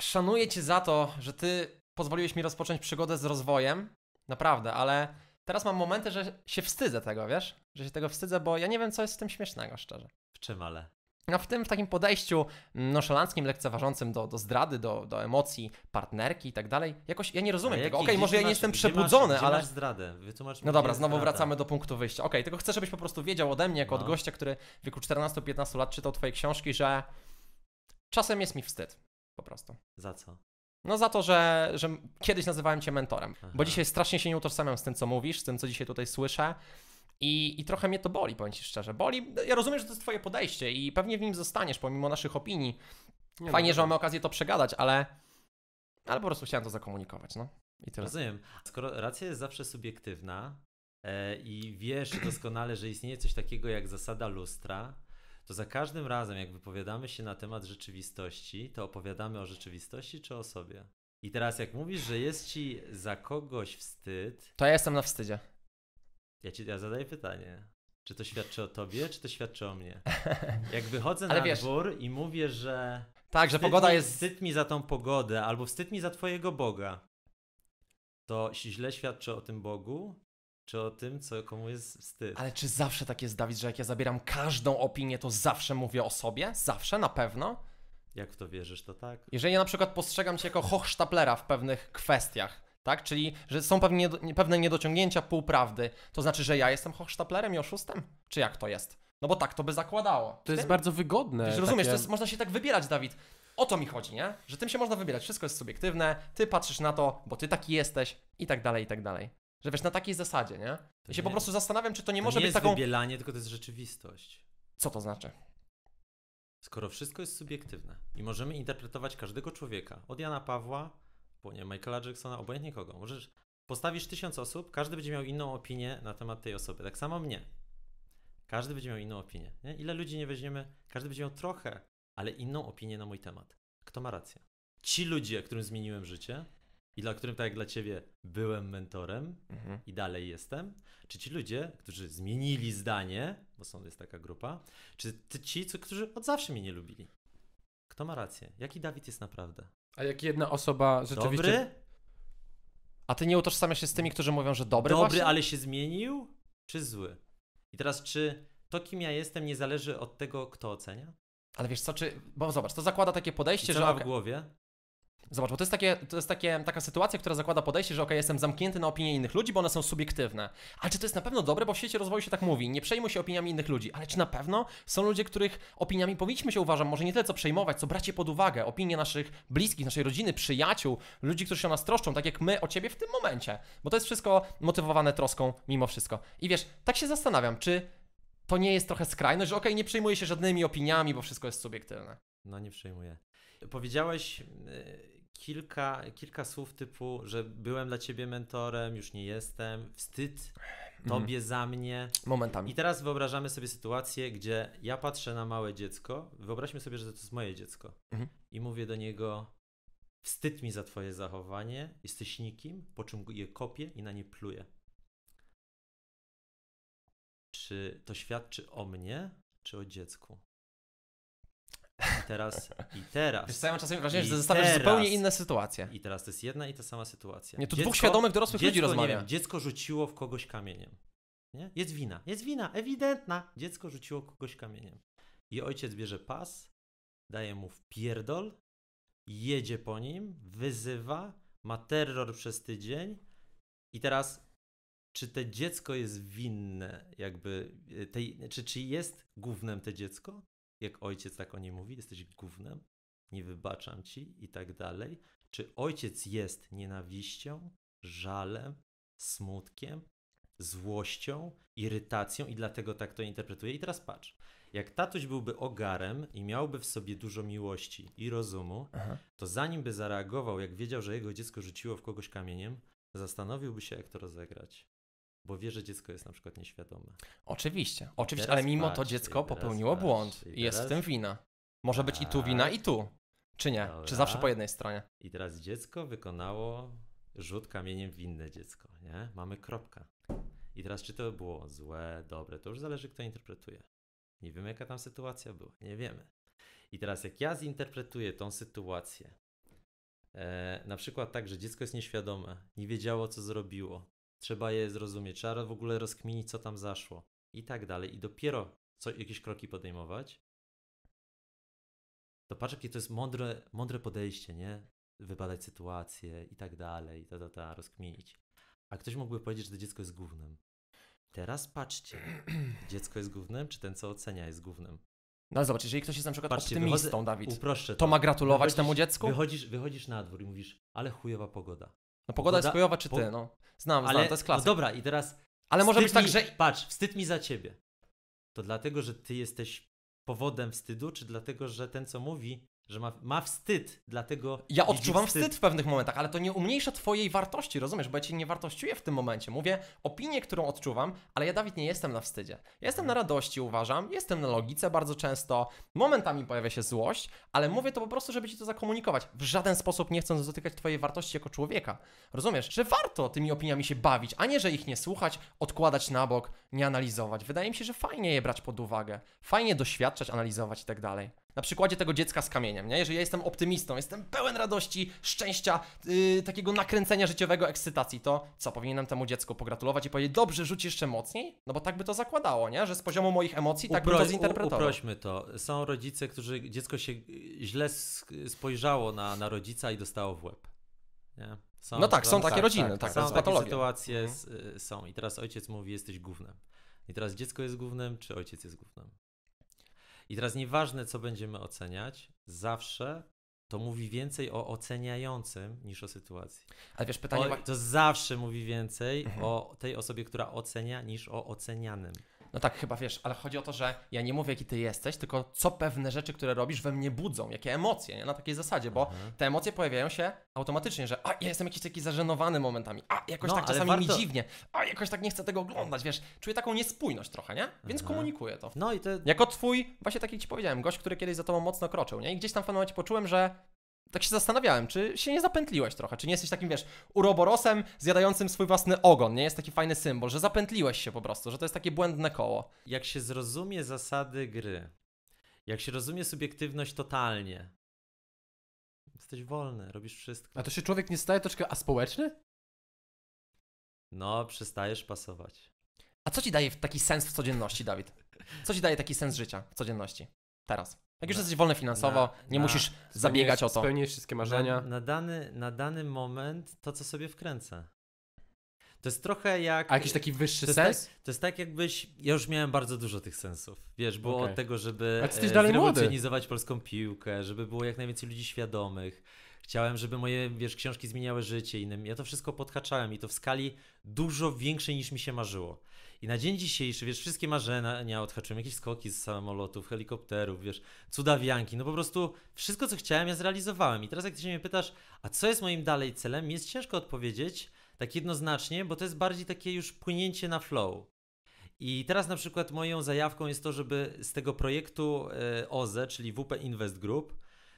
szanuję cię za to, że ty pozwoliłeś mi rozpocząć przygodę z rozwojem, naprawdę, ale teraz mam momenty, że się wstydzę tego, wiesz? Że się tego wstydzę, bo ja nie wiem, co jest w tym śmiesznego, szczerze. W czym ale? No w tym w takim podejściu nonszalanckim, lekceważącym do, do zdrady, do, do emocji partnerki i tak dalej, jakoś ja nie rozumiem A tego. Okej, okay, może ja nie jestem przebudzony, ale... Masz zdradę? Wytłumacz no mi, no dobra, znowu zdrada. wracamy do punktu wyjścia. Okej, okay, tylko chcę, żebyś po prostu wiedział ode mnie, jako no. od gościa, który w wieku 14-15 lat czytał twoje książki, że czasem jest mi wstyd. Po prostu. Za co? No za to, że, że kiedyś nazywałem cię mentorem, Aha. bo dzisiaj strasznie się nie utożsamiam z tym, co mówisz, z tym, co dzisiaj tutaj słyszę. I, I trochę mnie to boli, powiem ci szczerze. Boli, ja rozumiem, że to jest twoje podejście i pewnie w nim zostaniesz, pomimo naszych opinii. Nie no Fajnie, że mamy okazję to przegadać, ale, ale po prostu chciałem to zakomunikować, no. I tyle. Rozumiem. Skoro racja jest zawsze subiektywna, e, i wiesz doskonale, że istnieje coś takiego jak zasada lustra, to za każdym razem, jak wypowiadamy się na temat rzeczywistości, to opowiadamy o rzeczywistości czy o sobie. I teraz, jak mówisz, że jest ci za kogoś wstyd. To ja jestem na wstydzie. Ja, ci, ja zadaję pytanie. Czy to świadczy o tobie, czy to świadczy o mnie? [LAUGHS] Jak wychodzę na wiesz, dwór i mówię, że. Tak, że pogoda mi, jest. Wstyd mi za tą pogodę, albo wstyd mi za twojego Boga. To źle świadczy o tym Bogu, czy o tym, co komu jest wstyd. Ale czy zawsze tak jest, Dawid, że jak ja zabieram każdą opinię, to zawsze mówię o sobie? Zawsze? Na pewno? Jak w to wierzysz, to tak. Jeżeli ja na przykład postrzegam cię jako hochsztaplera w pewnych kwestiach, tak? Czyli, że są pewne pewne niedociągnięcia półprawdy, to znaczy, że ja jestem hochsztaplerem i oszustem? Czy jak to jest? No bo tak to by zakładało. To Tym? jest bardzo wygodne. Wiesz, rozumiesz, takie... jest, można się tak wybierać, Dawid. O to mi chodzi, nie? Że tym się można wybierać. Wszystko jest subiektywne, ty patrzysz na to, bo ty taki jesteś i tak dalej, i tak dalej. Że wiesz, na takiej zasadzie, nie? To I się nie, po prostu zastanawiam, czy to nie to może nie być taką... To jest wybielanie, tylko to jest rzeczywistość. Co to znaczy? Skoro wszystko jest subiektywne i możemy interpretować każdego człowieka, od Jana Pawła, po nie Michaela Jacksona, obojętnie kogo, możesz postawisz tysiąc osób, każdy będzie miał inną opinię na temat tej osoby. Tak samo mnie. Każdy będzie miał inną opinię. Nie? Ile ludzi nie weźmiemy, każdy będzie miał trochę, ale inną opinię na mój temat. Kto ma rację? Ci ludzie, którym zmieniłem życie, i dla którym, tak jak dla ciebie, byłem mentorem mhm. i dalej jestem? Czy ci ludzie, którzy zmienili zdanie, bo są, jest taka grupa, czy ci, którzy od zawsze mnie nie lubili? Kto ma rację? Jaki Dawid jest naprawdę? A jak jedna osoba rzeczywiście... Dobry? A ty nie utożsamiasz się z tymi, którzy mówią, że dobry Dobry, właśnie? ale się zmienił? Czy zły? I teraz, czy to, kim ja jestem, nie zależy od tego, kto ocenia? Ale wiesz co, czy... Bo zobacz, to zakłada takie podejście, I co że... ma w głowie? Zobacz, bo to jest, takie, to jest takie, taka sytuacja, która zakłada podejście, że ok, jestem zamknięty na opinie innych ludzi, bo one są subiektywne. Ale czy to jest na pewno dobre, bo w świecie rozwoju się tak mówi, nie przejmuj się opiniami innych ludzi. Ale czy na pewno są ludzie, których opiniami powinniśmy się, uważać? może nie tyle co przejmować, co brać je pod uwagę, opinie naszych bliskich, naszej rodziny, przyjaciół, ludzi, którzy się o nas troszczą, tak jak my o ciebie w tym momencie. Bo to jest wszystko motywowane troską mimo wszystko. I wiesz, tak się zastanawiam, czy to nie jest trochę skrajność, że ok, nie przejmuję się żadnymi opiniami, bo wszystko jest subiektywne. No nie przejmuję powiedziałeś y, kilka, kilka słów typu, że byłem dla ciebie mentorem, już nie jestem, wstyd mhm. tobie mm. za mnie. Momentami. I teraz wyobrażamy sobie sytuację, gdzie ja patrzę na małe dziecko, wyobraźmy sobie, że to jest moje dziecko mm. i mówię do niego, wstyd mi za twoje zachowanie, jesteś nikim, po czym je kopię i na nie pluję. Czy to świadczy o mnie, czy o dziecku? teraz, i teraz. Wiesz co, ja mam czasami wrażenie, że to jest zupełnie inne sytuacje. I teraz to jest jedna i ta sama sytuacja. Nie, tu dwóch świadomych dorosłych dziecko, ludzi rozmawia. Wiem, dziecko rzuciło w kogoś kamieniem. Nie? Jest wina, jest wina, ewidentna. Dziecko rzuciło kogoś kamieniem. I ojciec bierze pas, daje mu wpierdol, jedzie po nim, wyzywa, ma terror przez tydzień. I teraz, czy to dziecko jest winne, jakby, y, tej, czy, czy jest głównym to dziecko? jak ojciec tak o niej mówi, jesteś głównym, nie wybaczam ci i tak dalej. Czy ojciec jest nienawiścią, żalem, smutkiem, złością, irytacją i dlatego tak to interpretuje. I teraz patrz, jak tatuś byłby ogarem i miałby w sobie dużo miłości i rozumu, Aha. to zanim by zareagował, jak wiedział, że jego dziecko rzuciło w kogoś kamieniem, zastanowiłby się, jak to rozegrać bo wie, że dziecko jest na przykład nieświadome. Oczywiście, oczywiście, ale mimo patrz, to dziecko popełniło patrz, błąd i, teraz... jest w tym wina. Może być tak. i tu wina, i tu. Czy nie? Dobra. Czy zawsze po jednej stronie? I teraz dziecko wykonało rzut kamieniem w inne dziecko, nie? Mamy kropkę. I teraz czy to było złe, dobre, to już zależy kto interpretuje. Nie wiemy jaka tam sytuacja była, nie wiemy. I teraz jak ja zinterpretuję tą sytuację, e, na przykład tak, że dziecko jest nieświadome, nie wiedziało co zrobiło, Trzeba je zrozumieć, trzeba w ogóle rozkminić, co tam zaszło i tak dalej. I dopiero co, jakieś kroki podejmować. To patrz, jakie to jest mądre, mądre podejście, nie? Wybadać sytuację i tak dalej, ta, ta, ta, rozkminić. A ktoś mógłby powiedzieć, że to dziecko jest głównym. Teraz patrzcie, [CLEARS THROAT] dziecko jest głównym, czy ten, co ocenia, jest głównym. No zobacz, jeżeli ktoś jest na przykład Patrzcie, optymistą, wychodzę, Dawid, uproszczę to. to ma gratulować wychodzisz, temu dziecku? Wychodzisz, wychodzisz na dwór i mówisz, ale chujowa pogoda. No pogoda jest chujowa czy ty, no. Znam, ale, znam, to jest klasa. No dobra, i teraz... Ale może być tak, mi, tak, że... Patrz, wstyd mi za ciebie. To dlatego, że ty jesteś powodem wstydu, czy dlatego, że ten, co mówi, że ma, ma wstyd, dlatego. Ja odczuwam wstyd. wstyd. w pewnych momentach, ale to nie umniejsza Twojej wartości, rozumiesz? Bo ja Cię nie wartościuję w tym momencie. Mówię opinię, którą odczuwam, ale ja, Dawid, nie jestem na wstydzie. jestem mhm. na radości, uważam, jestem na logice bardzo często. Momentami pojawia się złość, ale mówię to po prostu, żeby Ci to zakomunikować. W żaden sposób nie chcąc dotykać Twojej wartości jako człowieka. Rozumiesz, że warto tymi opiniami się bawić, a nie, że ich nie słuchać, odkładać na bok, nie analizować. Wydaje mi się, że fajnie je brać pod uwagę. Fajnie doświadczać, analizować i tak dalej. Na przykładzie tego dziecka z kamieniem, nie? Jeżeli ja jestem optymistą, jestem pełen radości, szczęścia, yy, takiego nakręcenia życiowego, ekscytacji, to co, powinienem temu dziecku pogratulować i powiedzieć, dobrze, rzuć jeszcze mocniej? No bo tak by to zakładało, nie? Że z poziomu moich emocji tak Uproś, by to zinterpretował. Uprośmy to. Są rodzice, którzy dziecko się y, źle spojrzało na, na rodzica i dostało w łeb. Nie? Są, no tak, są takie tak, rodziny, tak, tak, są takie sytuacje, mhm. Y, są. I teraz ojciec mówi, jesteś głównym. I teraz dziecko jest głównym, czy ojciec jest głównym? I teraz nieważne, co będziemy oceniać, zawsze to mówi więcej o oceniającym niż o sytuacji. Ale wiesz, pytanie. O, to zawsze mówi więcej mhm. o tej osobie, która ocenia, niż o ocenianym. No tak, chyba wiesz, ale chodzi o to, że ja nie mówię, jaki ty jesteś, tylko co pewne rzeczy, które robisz, we mnie budzą, jakie emocje, nie? na takiej zasadzie, bo mhm. te emocje pojawiają się automatycznie, że a, ja jestem jakiś taki zażenowany momentami, a, jakoś no, tak czasami warto... mi dziwnie, a, jakoś tak nie chcę tego oglądać, wiesz, czuję taką niespójność trochę, nie? Więc mhm. komunikuję to. No i ty... Jako twój, właśnie tak jak ci powiedziałem, gość, który kiedyś za tobą mocno kroczył, nie? I gdzieś tam w pewnym momencie poczułem, że tak się zastanawiałem, czy się nie zapętliłeś trochę, czy nie jesteś takim, wiesz, uroborosem zjadającym swój własny ogon, nie? Jest taki fajny symbol, że zapętliłeś się po prostu, że to jest takie błędne koło. Jak się zrozumie zasady gry, jak się rozumie subiektywność totalnie, jesteś wolny, robisz wszystko. A to się człowiek nie staje troszkę aspołeczny? No, przestajesz pasować. A co ci daje taki sens w codzienności, Dawid? Co ci daje taki sens życia w codzienności? Teraz. Jak już jesteś wolny finansowo, na, nie na, musisz zabiegać o to. Spełnisz wszystkie marzenia. Na, na, dany, na dany moment to, co sobie wkręcę. To jest trochę jak. A jakiś taki wyższy to tak- sens? Tak, to jest tak, jakbyś. Ja już miałem bardzo dużo tych sensów. Wiesz, było okay. od tego, żeby e, dalej zrewolucjonizować polską piłkę, żeby było jak najwięcej ludzi świadomych. Chciałem, żeby moje wiesz, książki zmieniały życie innym. Ja to wszystko podhaczałem i to w skali dużo większej niż mi się marzyło. I na dzień dzisiejszy, wiesz, wszystkie marzenia odhaczyłem, jakieś skoki z samolotów, helikopterów, wiesz, cudawianki, no po prostu wszystko, co chciałem, ja zrealizowałem. I teraz jak ty się mnie pytasz, a co jest moim dalej celem, mi jest ciężko odpowiedzieć tak jednoznacznie, bo to jest bardziej takie już płynięcie na flow. I teraz na przykład moją zajawką jest to, żeby z tego projektu OZE, czyli WP Invest Group,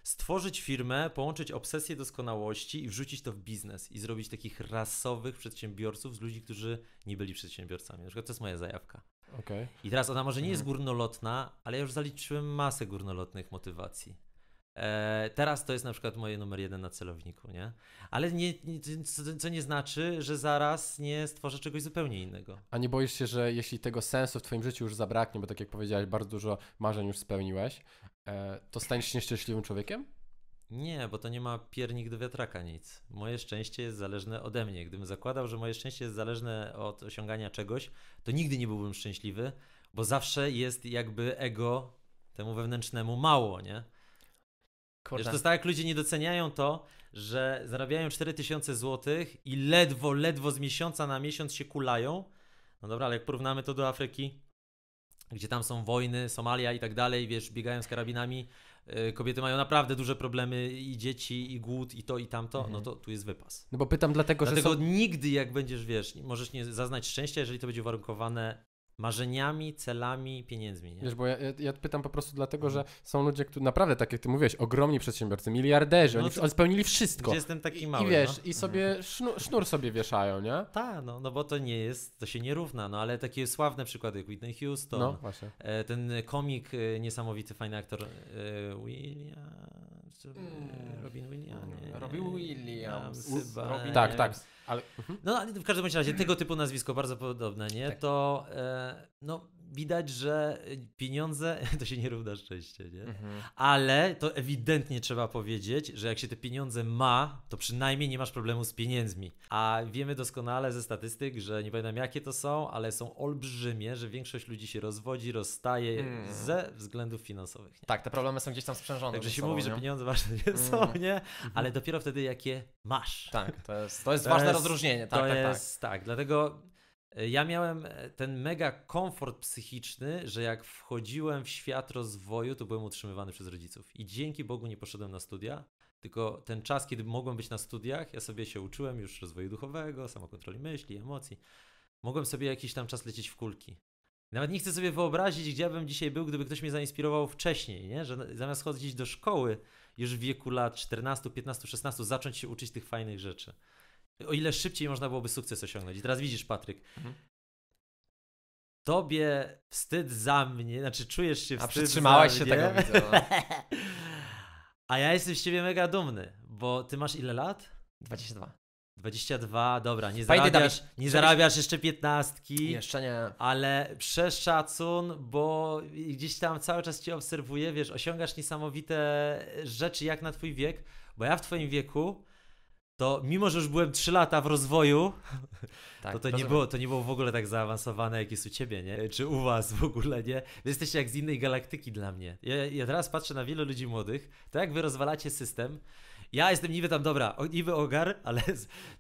stworzyć firmę, połączyć obsesję doskonałości i wrzucić to w biznes i zrobić takich rasowych przedsiębiorców z ludzi, którzy nie byli przedsiębiorcami. Na przykład to jest moja zajawka. Okay. I teraz ona może nie jest mhm. górnolotna, ale ja już zaliczyłem masę górnolotnych motywacji. E, teraz to jest na przykład moje numer jeden na celowniku, nie? Ale nie, co, nie znaczy, że zaraz nie stworzę czegoś zupełnie innego. A nie boisz się, że jeśli tego sensu w Twoim życiu już zabraknie, bo tak jak powiedziałeś, bardzo dużo marzeń już spełniłeś, e, to staniesz się nieszczęśliwym człowiekiem? Nie, bo to nie ma piernik do wiatraka nic. Moje szczęście jest zależne ode mnie. Gdybym zakładał, że moje szczęście jest zależne od osiągania czegoś, to nigdy nie byłbym szczęśliwy, bo zawsze jest jakby ego temu wewnętrznemu mało, nie? Kurde. Wiesz, to jest tak, jak ludzie nie doceniają to, że zarabiają 4000 zł i ledwo, ledwo z miesiąca na miesiąc się kulają. No dobra, ale jak porównamy to do Afryki, gdzie tam są wojny, Somalia i tak dalej, wiesz, biegają z karabinami, y, kobiety mają naprawdę duże problemy i dzieci, i głód, i to, i tamto, no mhm. no to tu jest wypas. No bo pytam dlatego, dlatego że... Dlatego są... nigdy jak będziesz, wiesz, możesz nie zaznać szczęścia, jeżeli to będzie warunkowane marzeniami, celami, pieniędzmi. Nie? Wiesz, bo ja, ja, ja pytam po prostu dlatego, że mhm. są ludzie, którzy naprawdę, tak jak ty mówiłeś, ogromni przedsiębiorcy, miliarderzy, no oni, oni spełnili wszystko. jestem taki mały. I, i wiesz, no? i sobie mhm. sznu, sznur sobie wieszają, nie? Tak, no, no bo to nie jest, to się nie równa, no ale takie sławne przykłady, jak Whitney Houston, no, właśnie. E, ten komik, e, niesamowity, fajny aktor, e, William... Mm. Robin Williams. Mm. Robin Williams. Chyba. tak, tak. Ale... Mhm. No, w każdym razie mm. tego typu nazwisko bardzo podobne, nie? Tak. To e, no, widać, że pieniądze [LAUGHS] to się nie równa szczęście, nie? Mhm. Ale to ewidentnie trzeba powiedzieć, że jak się te pieniądze ma, to przynajmniej nie masz problemu z pieniędzmi. A wiemy doskonale ze statystyk, że nie pamiętam jakie to są, ale są olbrzymie, że większość ludzi się rozwodzi, rozstaje mm. ze względów finansowych. Nie? Tak, te problemy są gdzieś tam sprzężone. Także się sobą, mówi, nie? że pieniądze ważne nie hmm. są, nie? Mhm. Ale dopiero wtedy, jakie masz. Tak, to jest, to jest to ważne jest, rozróżnienie. Tak, to tak, tak. jest, tak. tak. Dlatego E, ja miałem e, ten mega komfort psychiczny, że jak wchodziłem w świat rozwoju, to byłem utrzymywany przez rodziców. I dzięki Bogu nie poszedłem na studia, tylko ten czas, kiedy mogłem być na studiach, ja sobie się uczyłem już rozwoju duchowego, samokontroli myśli, emocji. Mogłem sobie jakiś tam czas lecieć w kulki. Nawet nie chcę sobie wyobrazić, gdzie bym dzisiaj był, gdyby ktoś mnie zainspirował wcześniej, nie? że zamiast chodzić do szkoły już w wieku lat 14, 15, 16, zacząć się uczyć tych fajnych rzeczy. O ile szybciej można byłoby sukces osiągnąć. I teraz widzisz, Patryk, mhm. tobie wstyd za mnie, znaczy czujesz się wstyd A przytrzymałeś za się mnie. tego widzę. [LAUGHS] A ja jestem z ciebie mega dumny, bo ty masz ile lat? 22. 22, dobra, nie zarabiasz, nie zarabiasz jeszcze piętnastki. Jeszcze nie. Ale przeszacun, bo gdzieś tam cały czas cię obserwuję, wiesz, osiągasz niesamowite rzeczy jak na twój wiek, bo ja w twoim wieku to mimo, że już byłem 3 lata w rozwoju, [LAUGHS] tak, to, to, nie było, to nie było w ogóle tak zaawansowane, jak jest u ciebie, nie? Czy u was w ogóle, nie? Wy jesteście jak z innej galaktyki dla mnie. Ja, ja teraz patrzę na wielu ludzi młodych, to jak wy rozwalacie system, ja jestem niby tam, dobra, niby ogar, [LAUGHS] ale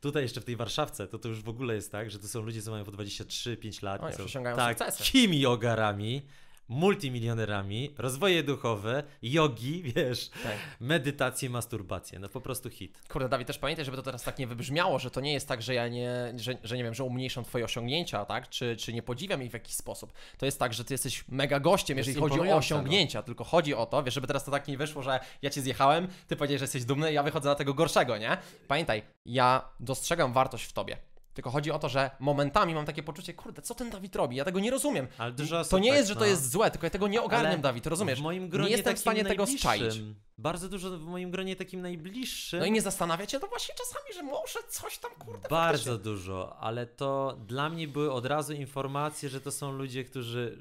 tutaj jeszcze w tej Warszawce, to to już w ogóle jest tak, że to są ludzie, co mają po 23-5 lat. Oni są, tak, sukcesy. kimi ogarami, multimilionerami, rozwoje duchowe, jogi, [LAUGHS] wiesz, tak. medytacje, masturbacje. No po prostu hit. Kurde, Dawid, też pamiętaj, żeby to teraz tak nie wybrzmiało, że to nie jest tak, że ja nie, że, że nie wiem, że umniejszam twoje osiągnięcia, tak? Czy, czy nie podziwiam ich w jakiś sposób. To jest tak, że ty jesteś mega gościem, jeżeli chodzi o osiągnięcia, no. tylko chodzi o to, wiesz, żeby teraz to tak nie wyszło, że ja cię zjechałem, ty powiedziałeś, że jesteś dumny, ja wychodzę na tego gorszego, nie? Pamiętaj, ja dostrzegam wartość w tobie. Tylko chodzi o to, że momentami mam takie poczucie, kurde, co ten Dawid robi? Ja tego nie rozumiem. Ale dużo to nie tak, jest, że no. to jest złe, tylko ja tego nie ogarniam, Ale Dawid, rozumiesz? W moim gronie nie jestem w stanie tego zczaić. Bardzo dużo w moim gronie takim najbliższym. No i nie zastanawiacie to właśnie czasami, że może coś tam kurde. Bardzo faktycznie. dużo, ale to dla mnie były od razu informacje, że to są ludzie, którzy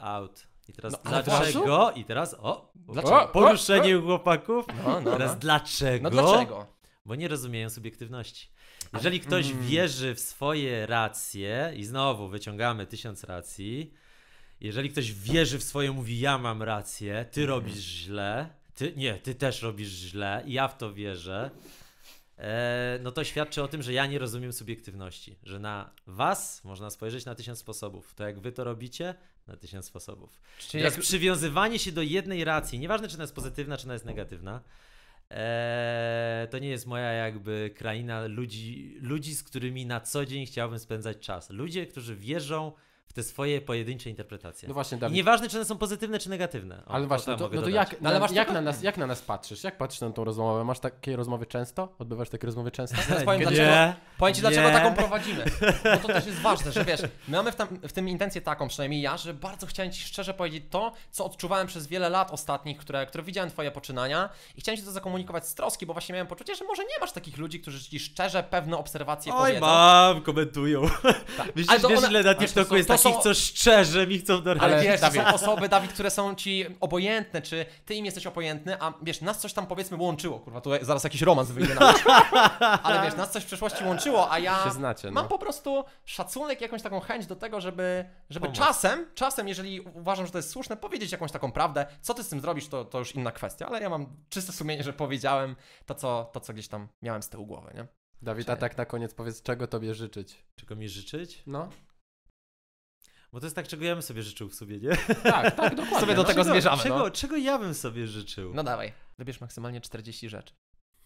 out. I teraz no, dlaczego? I teraz o, dlaczego? o poruszenie o, o. chłopaków. No, no, teraz no. dlaczego? No dlaczego? Bo nie rozumieją subiektywności. Jeżeli ktoś mm. wierzy w swoje racje, i znowu wyciągamy tysiąc racji, jeżeli ktoś wierzy w swoje, mówi: Ja mam rację, ty mhm. robisz źle, ty, nie, ty też robisz źle, i ja w to wierzę, e, no to świadczy o tym, że ja nie rozumiem subiektywności, że na was można spojrzeć na tysiąc sposobów. To jak wy to robicie, na tysiąc sposobów. Czyli Teraz jak... przywiązywanie się do jednej racji, nieważne czy ona jest pozytywna, czy ona jest negatywna, Eee, to nie jest moja jakby kraina ludzi, ludzi, z którymi na co dzień chciałbym spędzać czas. Ludzie, którzy wierzą te swoje pojedyncze interpretacje. No właśnie, Dawid. I nieważne, czy one są pozytywne, czy negatywne. O, ale właśnie, to, no to jak, no, ale masz jak, tak... na nas, jak na nas patrzysz? Jak patrzysz na tą rozmowę? Masz takie rozmowy często? Odbywasz takie rozmowy często? Teraz powiem, nie, dlaczego, nie. powiem ci, dlaczego nie. taką prowadzimy. Bo to też jest ważne, że wiesz, mamy w, tam, w tym intencję taką, przynajmniej ja, że bardzo chciałem ci szczerze powiedzieć to, co odczuwałem przez wiele lat ostatnich, które, które widziałem twoje poczynania i chciałem ci to zakomunikować z troski, bo właśnie miałem poczucie, że może nie masz takich ludzi, którzy ci szczerze pewne obserwacje Oj, powiedzą. Oj mam, komentują. Tak. Wiesz, [LAUGHS] ale to wiesz, one, ile na TikToku jest to są, są... chcą szczerze, mi chcą do Ale wiesz, Dawid. są osoby, Dawid, które są ci obojętne, czy ty im jesteś obojętny, a wiesz, nas coś tam powiedzmy łączyło, kurwa, tu zaraz jakiś romans wyjdzie nawet. [LAUGHS] Ale wiesz, nas coś w przeszłości łączyło, a ja znacie, no. mam po prostu szacunek, jakąś taką chęć do tego, żeby, żeby czasem, czasem, jeżeli uważam, że to jest słuszne, powiedzieć jakąś taką prawdę. Co ty z tym zrobisz, to, to już inna kwestia, ale ja mam czyste sumienie, że powiedziałem to, co, to, co gdzieś tam miałem z tyłu głowy, nie? Dawid, a tak na koniec powiedz, czego tobie życzyć? Czego mi życzyć? No. Bo to jest tak, czego ja bym sobie życzył w sobie, nie? Tak, tak, dokładnie. Sobie [LAUGHS] do no. tego czego, zmierzamy. Czego, no. czego ja bym sobie życzył? No dawaj, wybierz maksymalnie 40 rzeczy.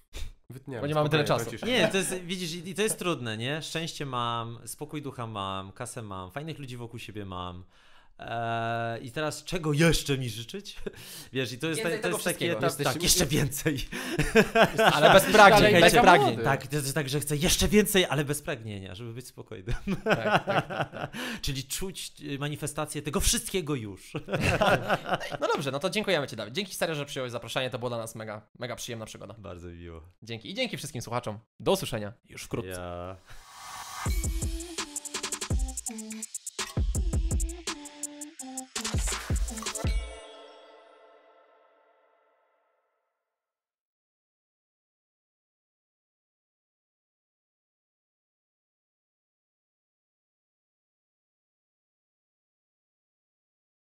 [LAUGHS] Wytniemy, bo nie mamy tyle czasu. Nie, to jest, widzisz, i to jest trudne, nie? Szczęście mam, spokój ducha mam, kasę mam, fajnych ludzi wokół siebie mam. Eee, I teraz czego jeszcze mi życzyć? [LAUGHS] Wiesz, i to jest, ta, to jest taki etap, Jesteś, tak, jeszcze więcej. [LAUGHS] ale bez pragnień, bez pragnień. Tak, to jest tak, że chcę jeszcze więcej, ale bez pragnienia, żeby być spokojnym. Tak, tak, tak, tak. [LAUGHS] Czyli czuć y, manifestację tego wszystkiego już. no dobrze, no to dziękujemy Ci, Dawid. Dzięki stary, że przyjąłeś zaproszenie, to była dla nas mega, mega przyjemna przygoda. Bardzo miło. Dzięki i dzięki wszystkim słuchaczom. Do usłyszenia już wkrótce. Ja.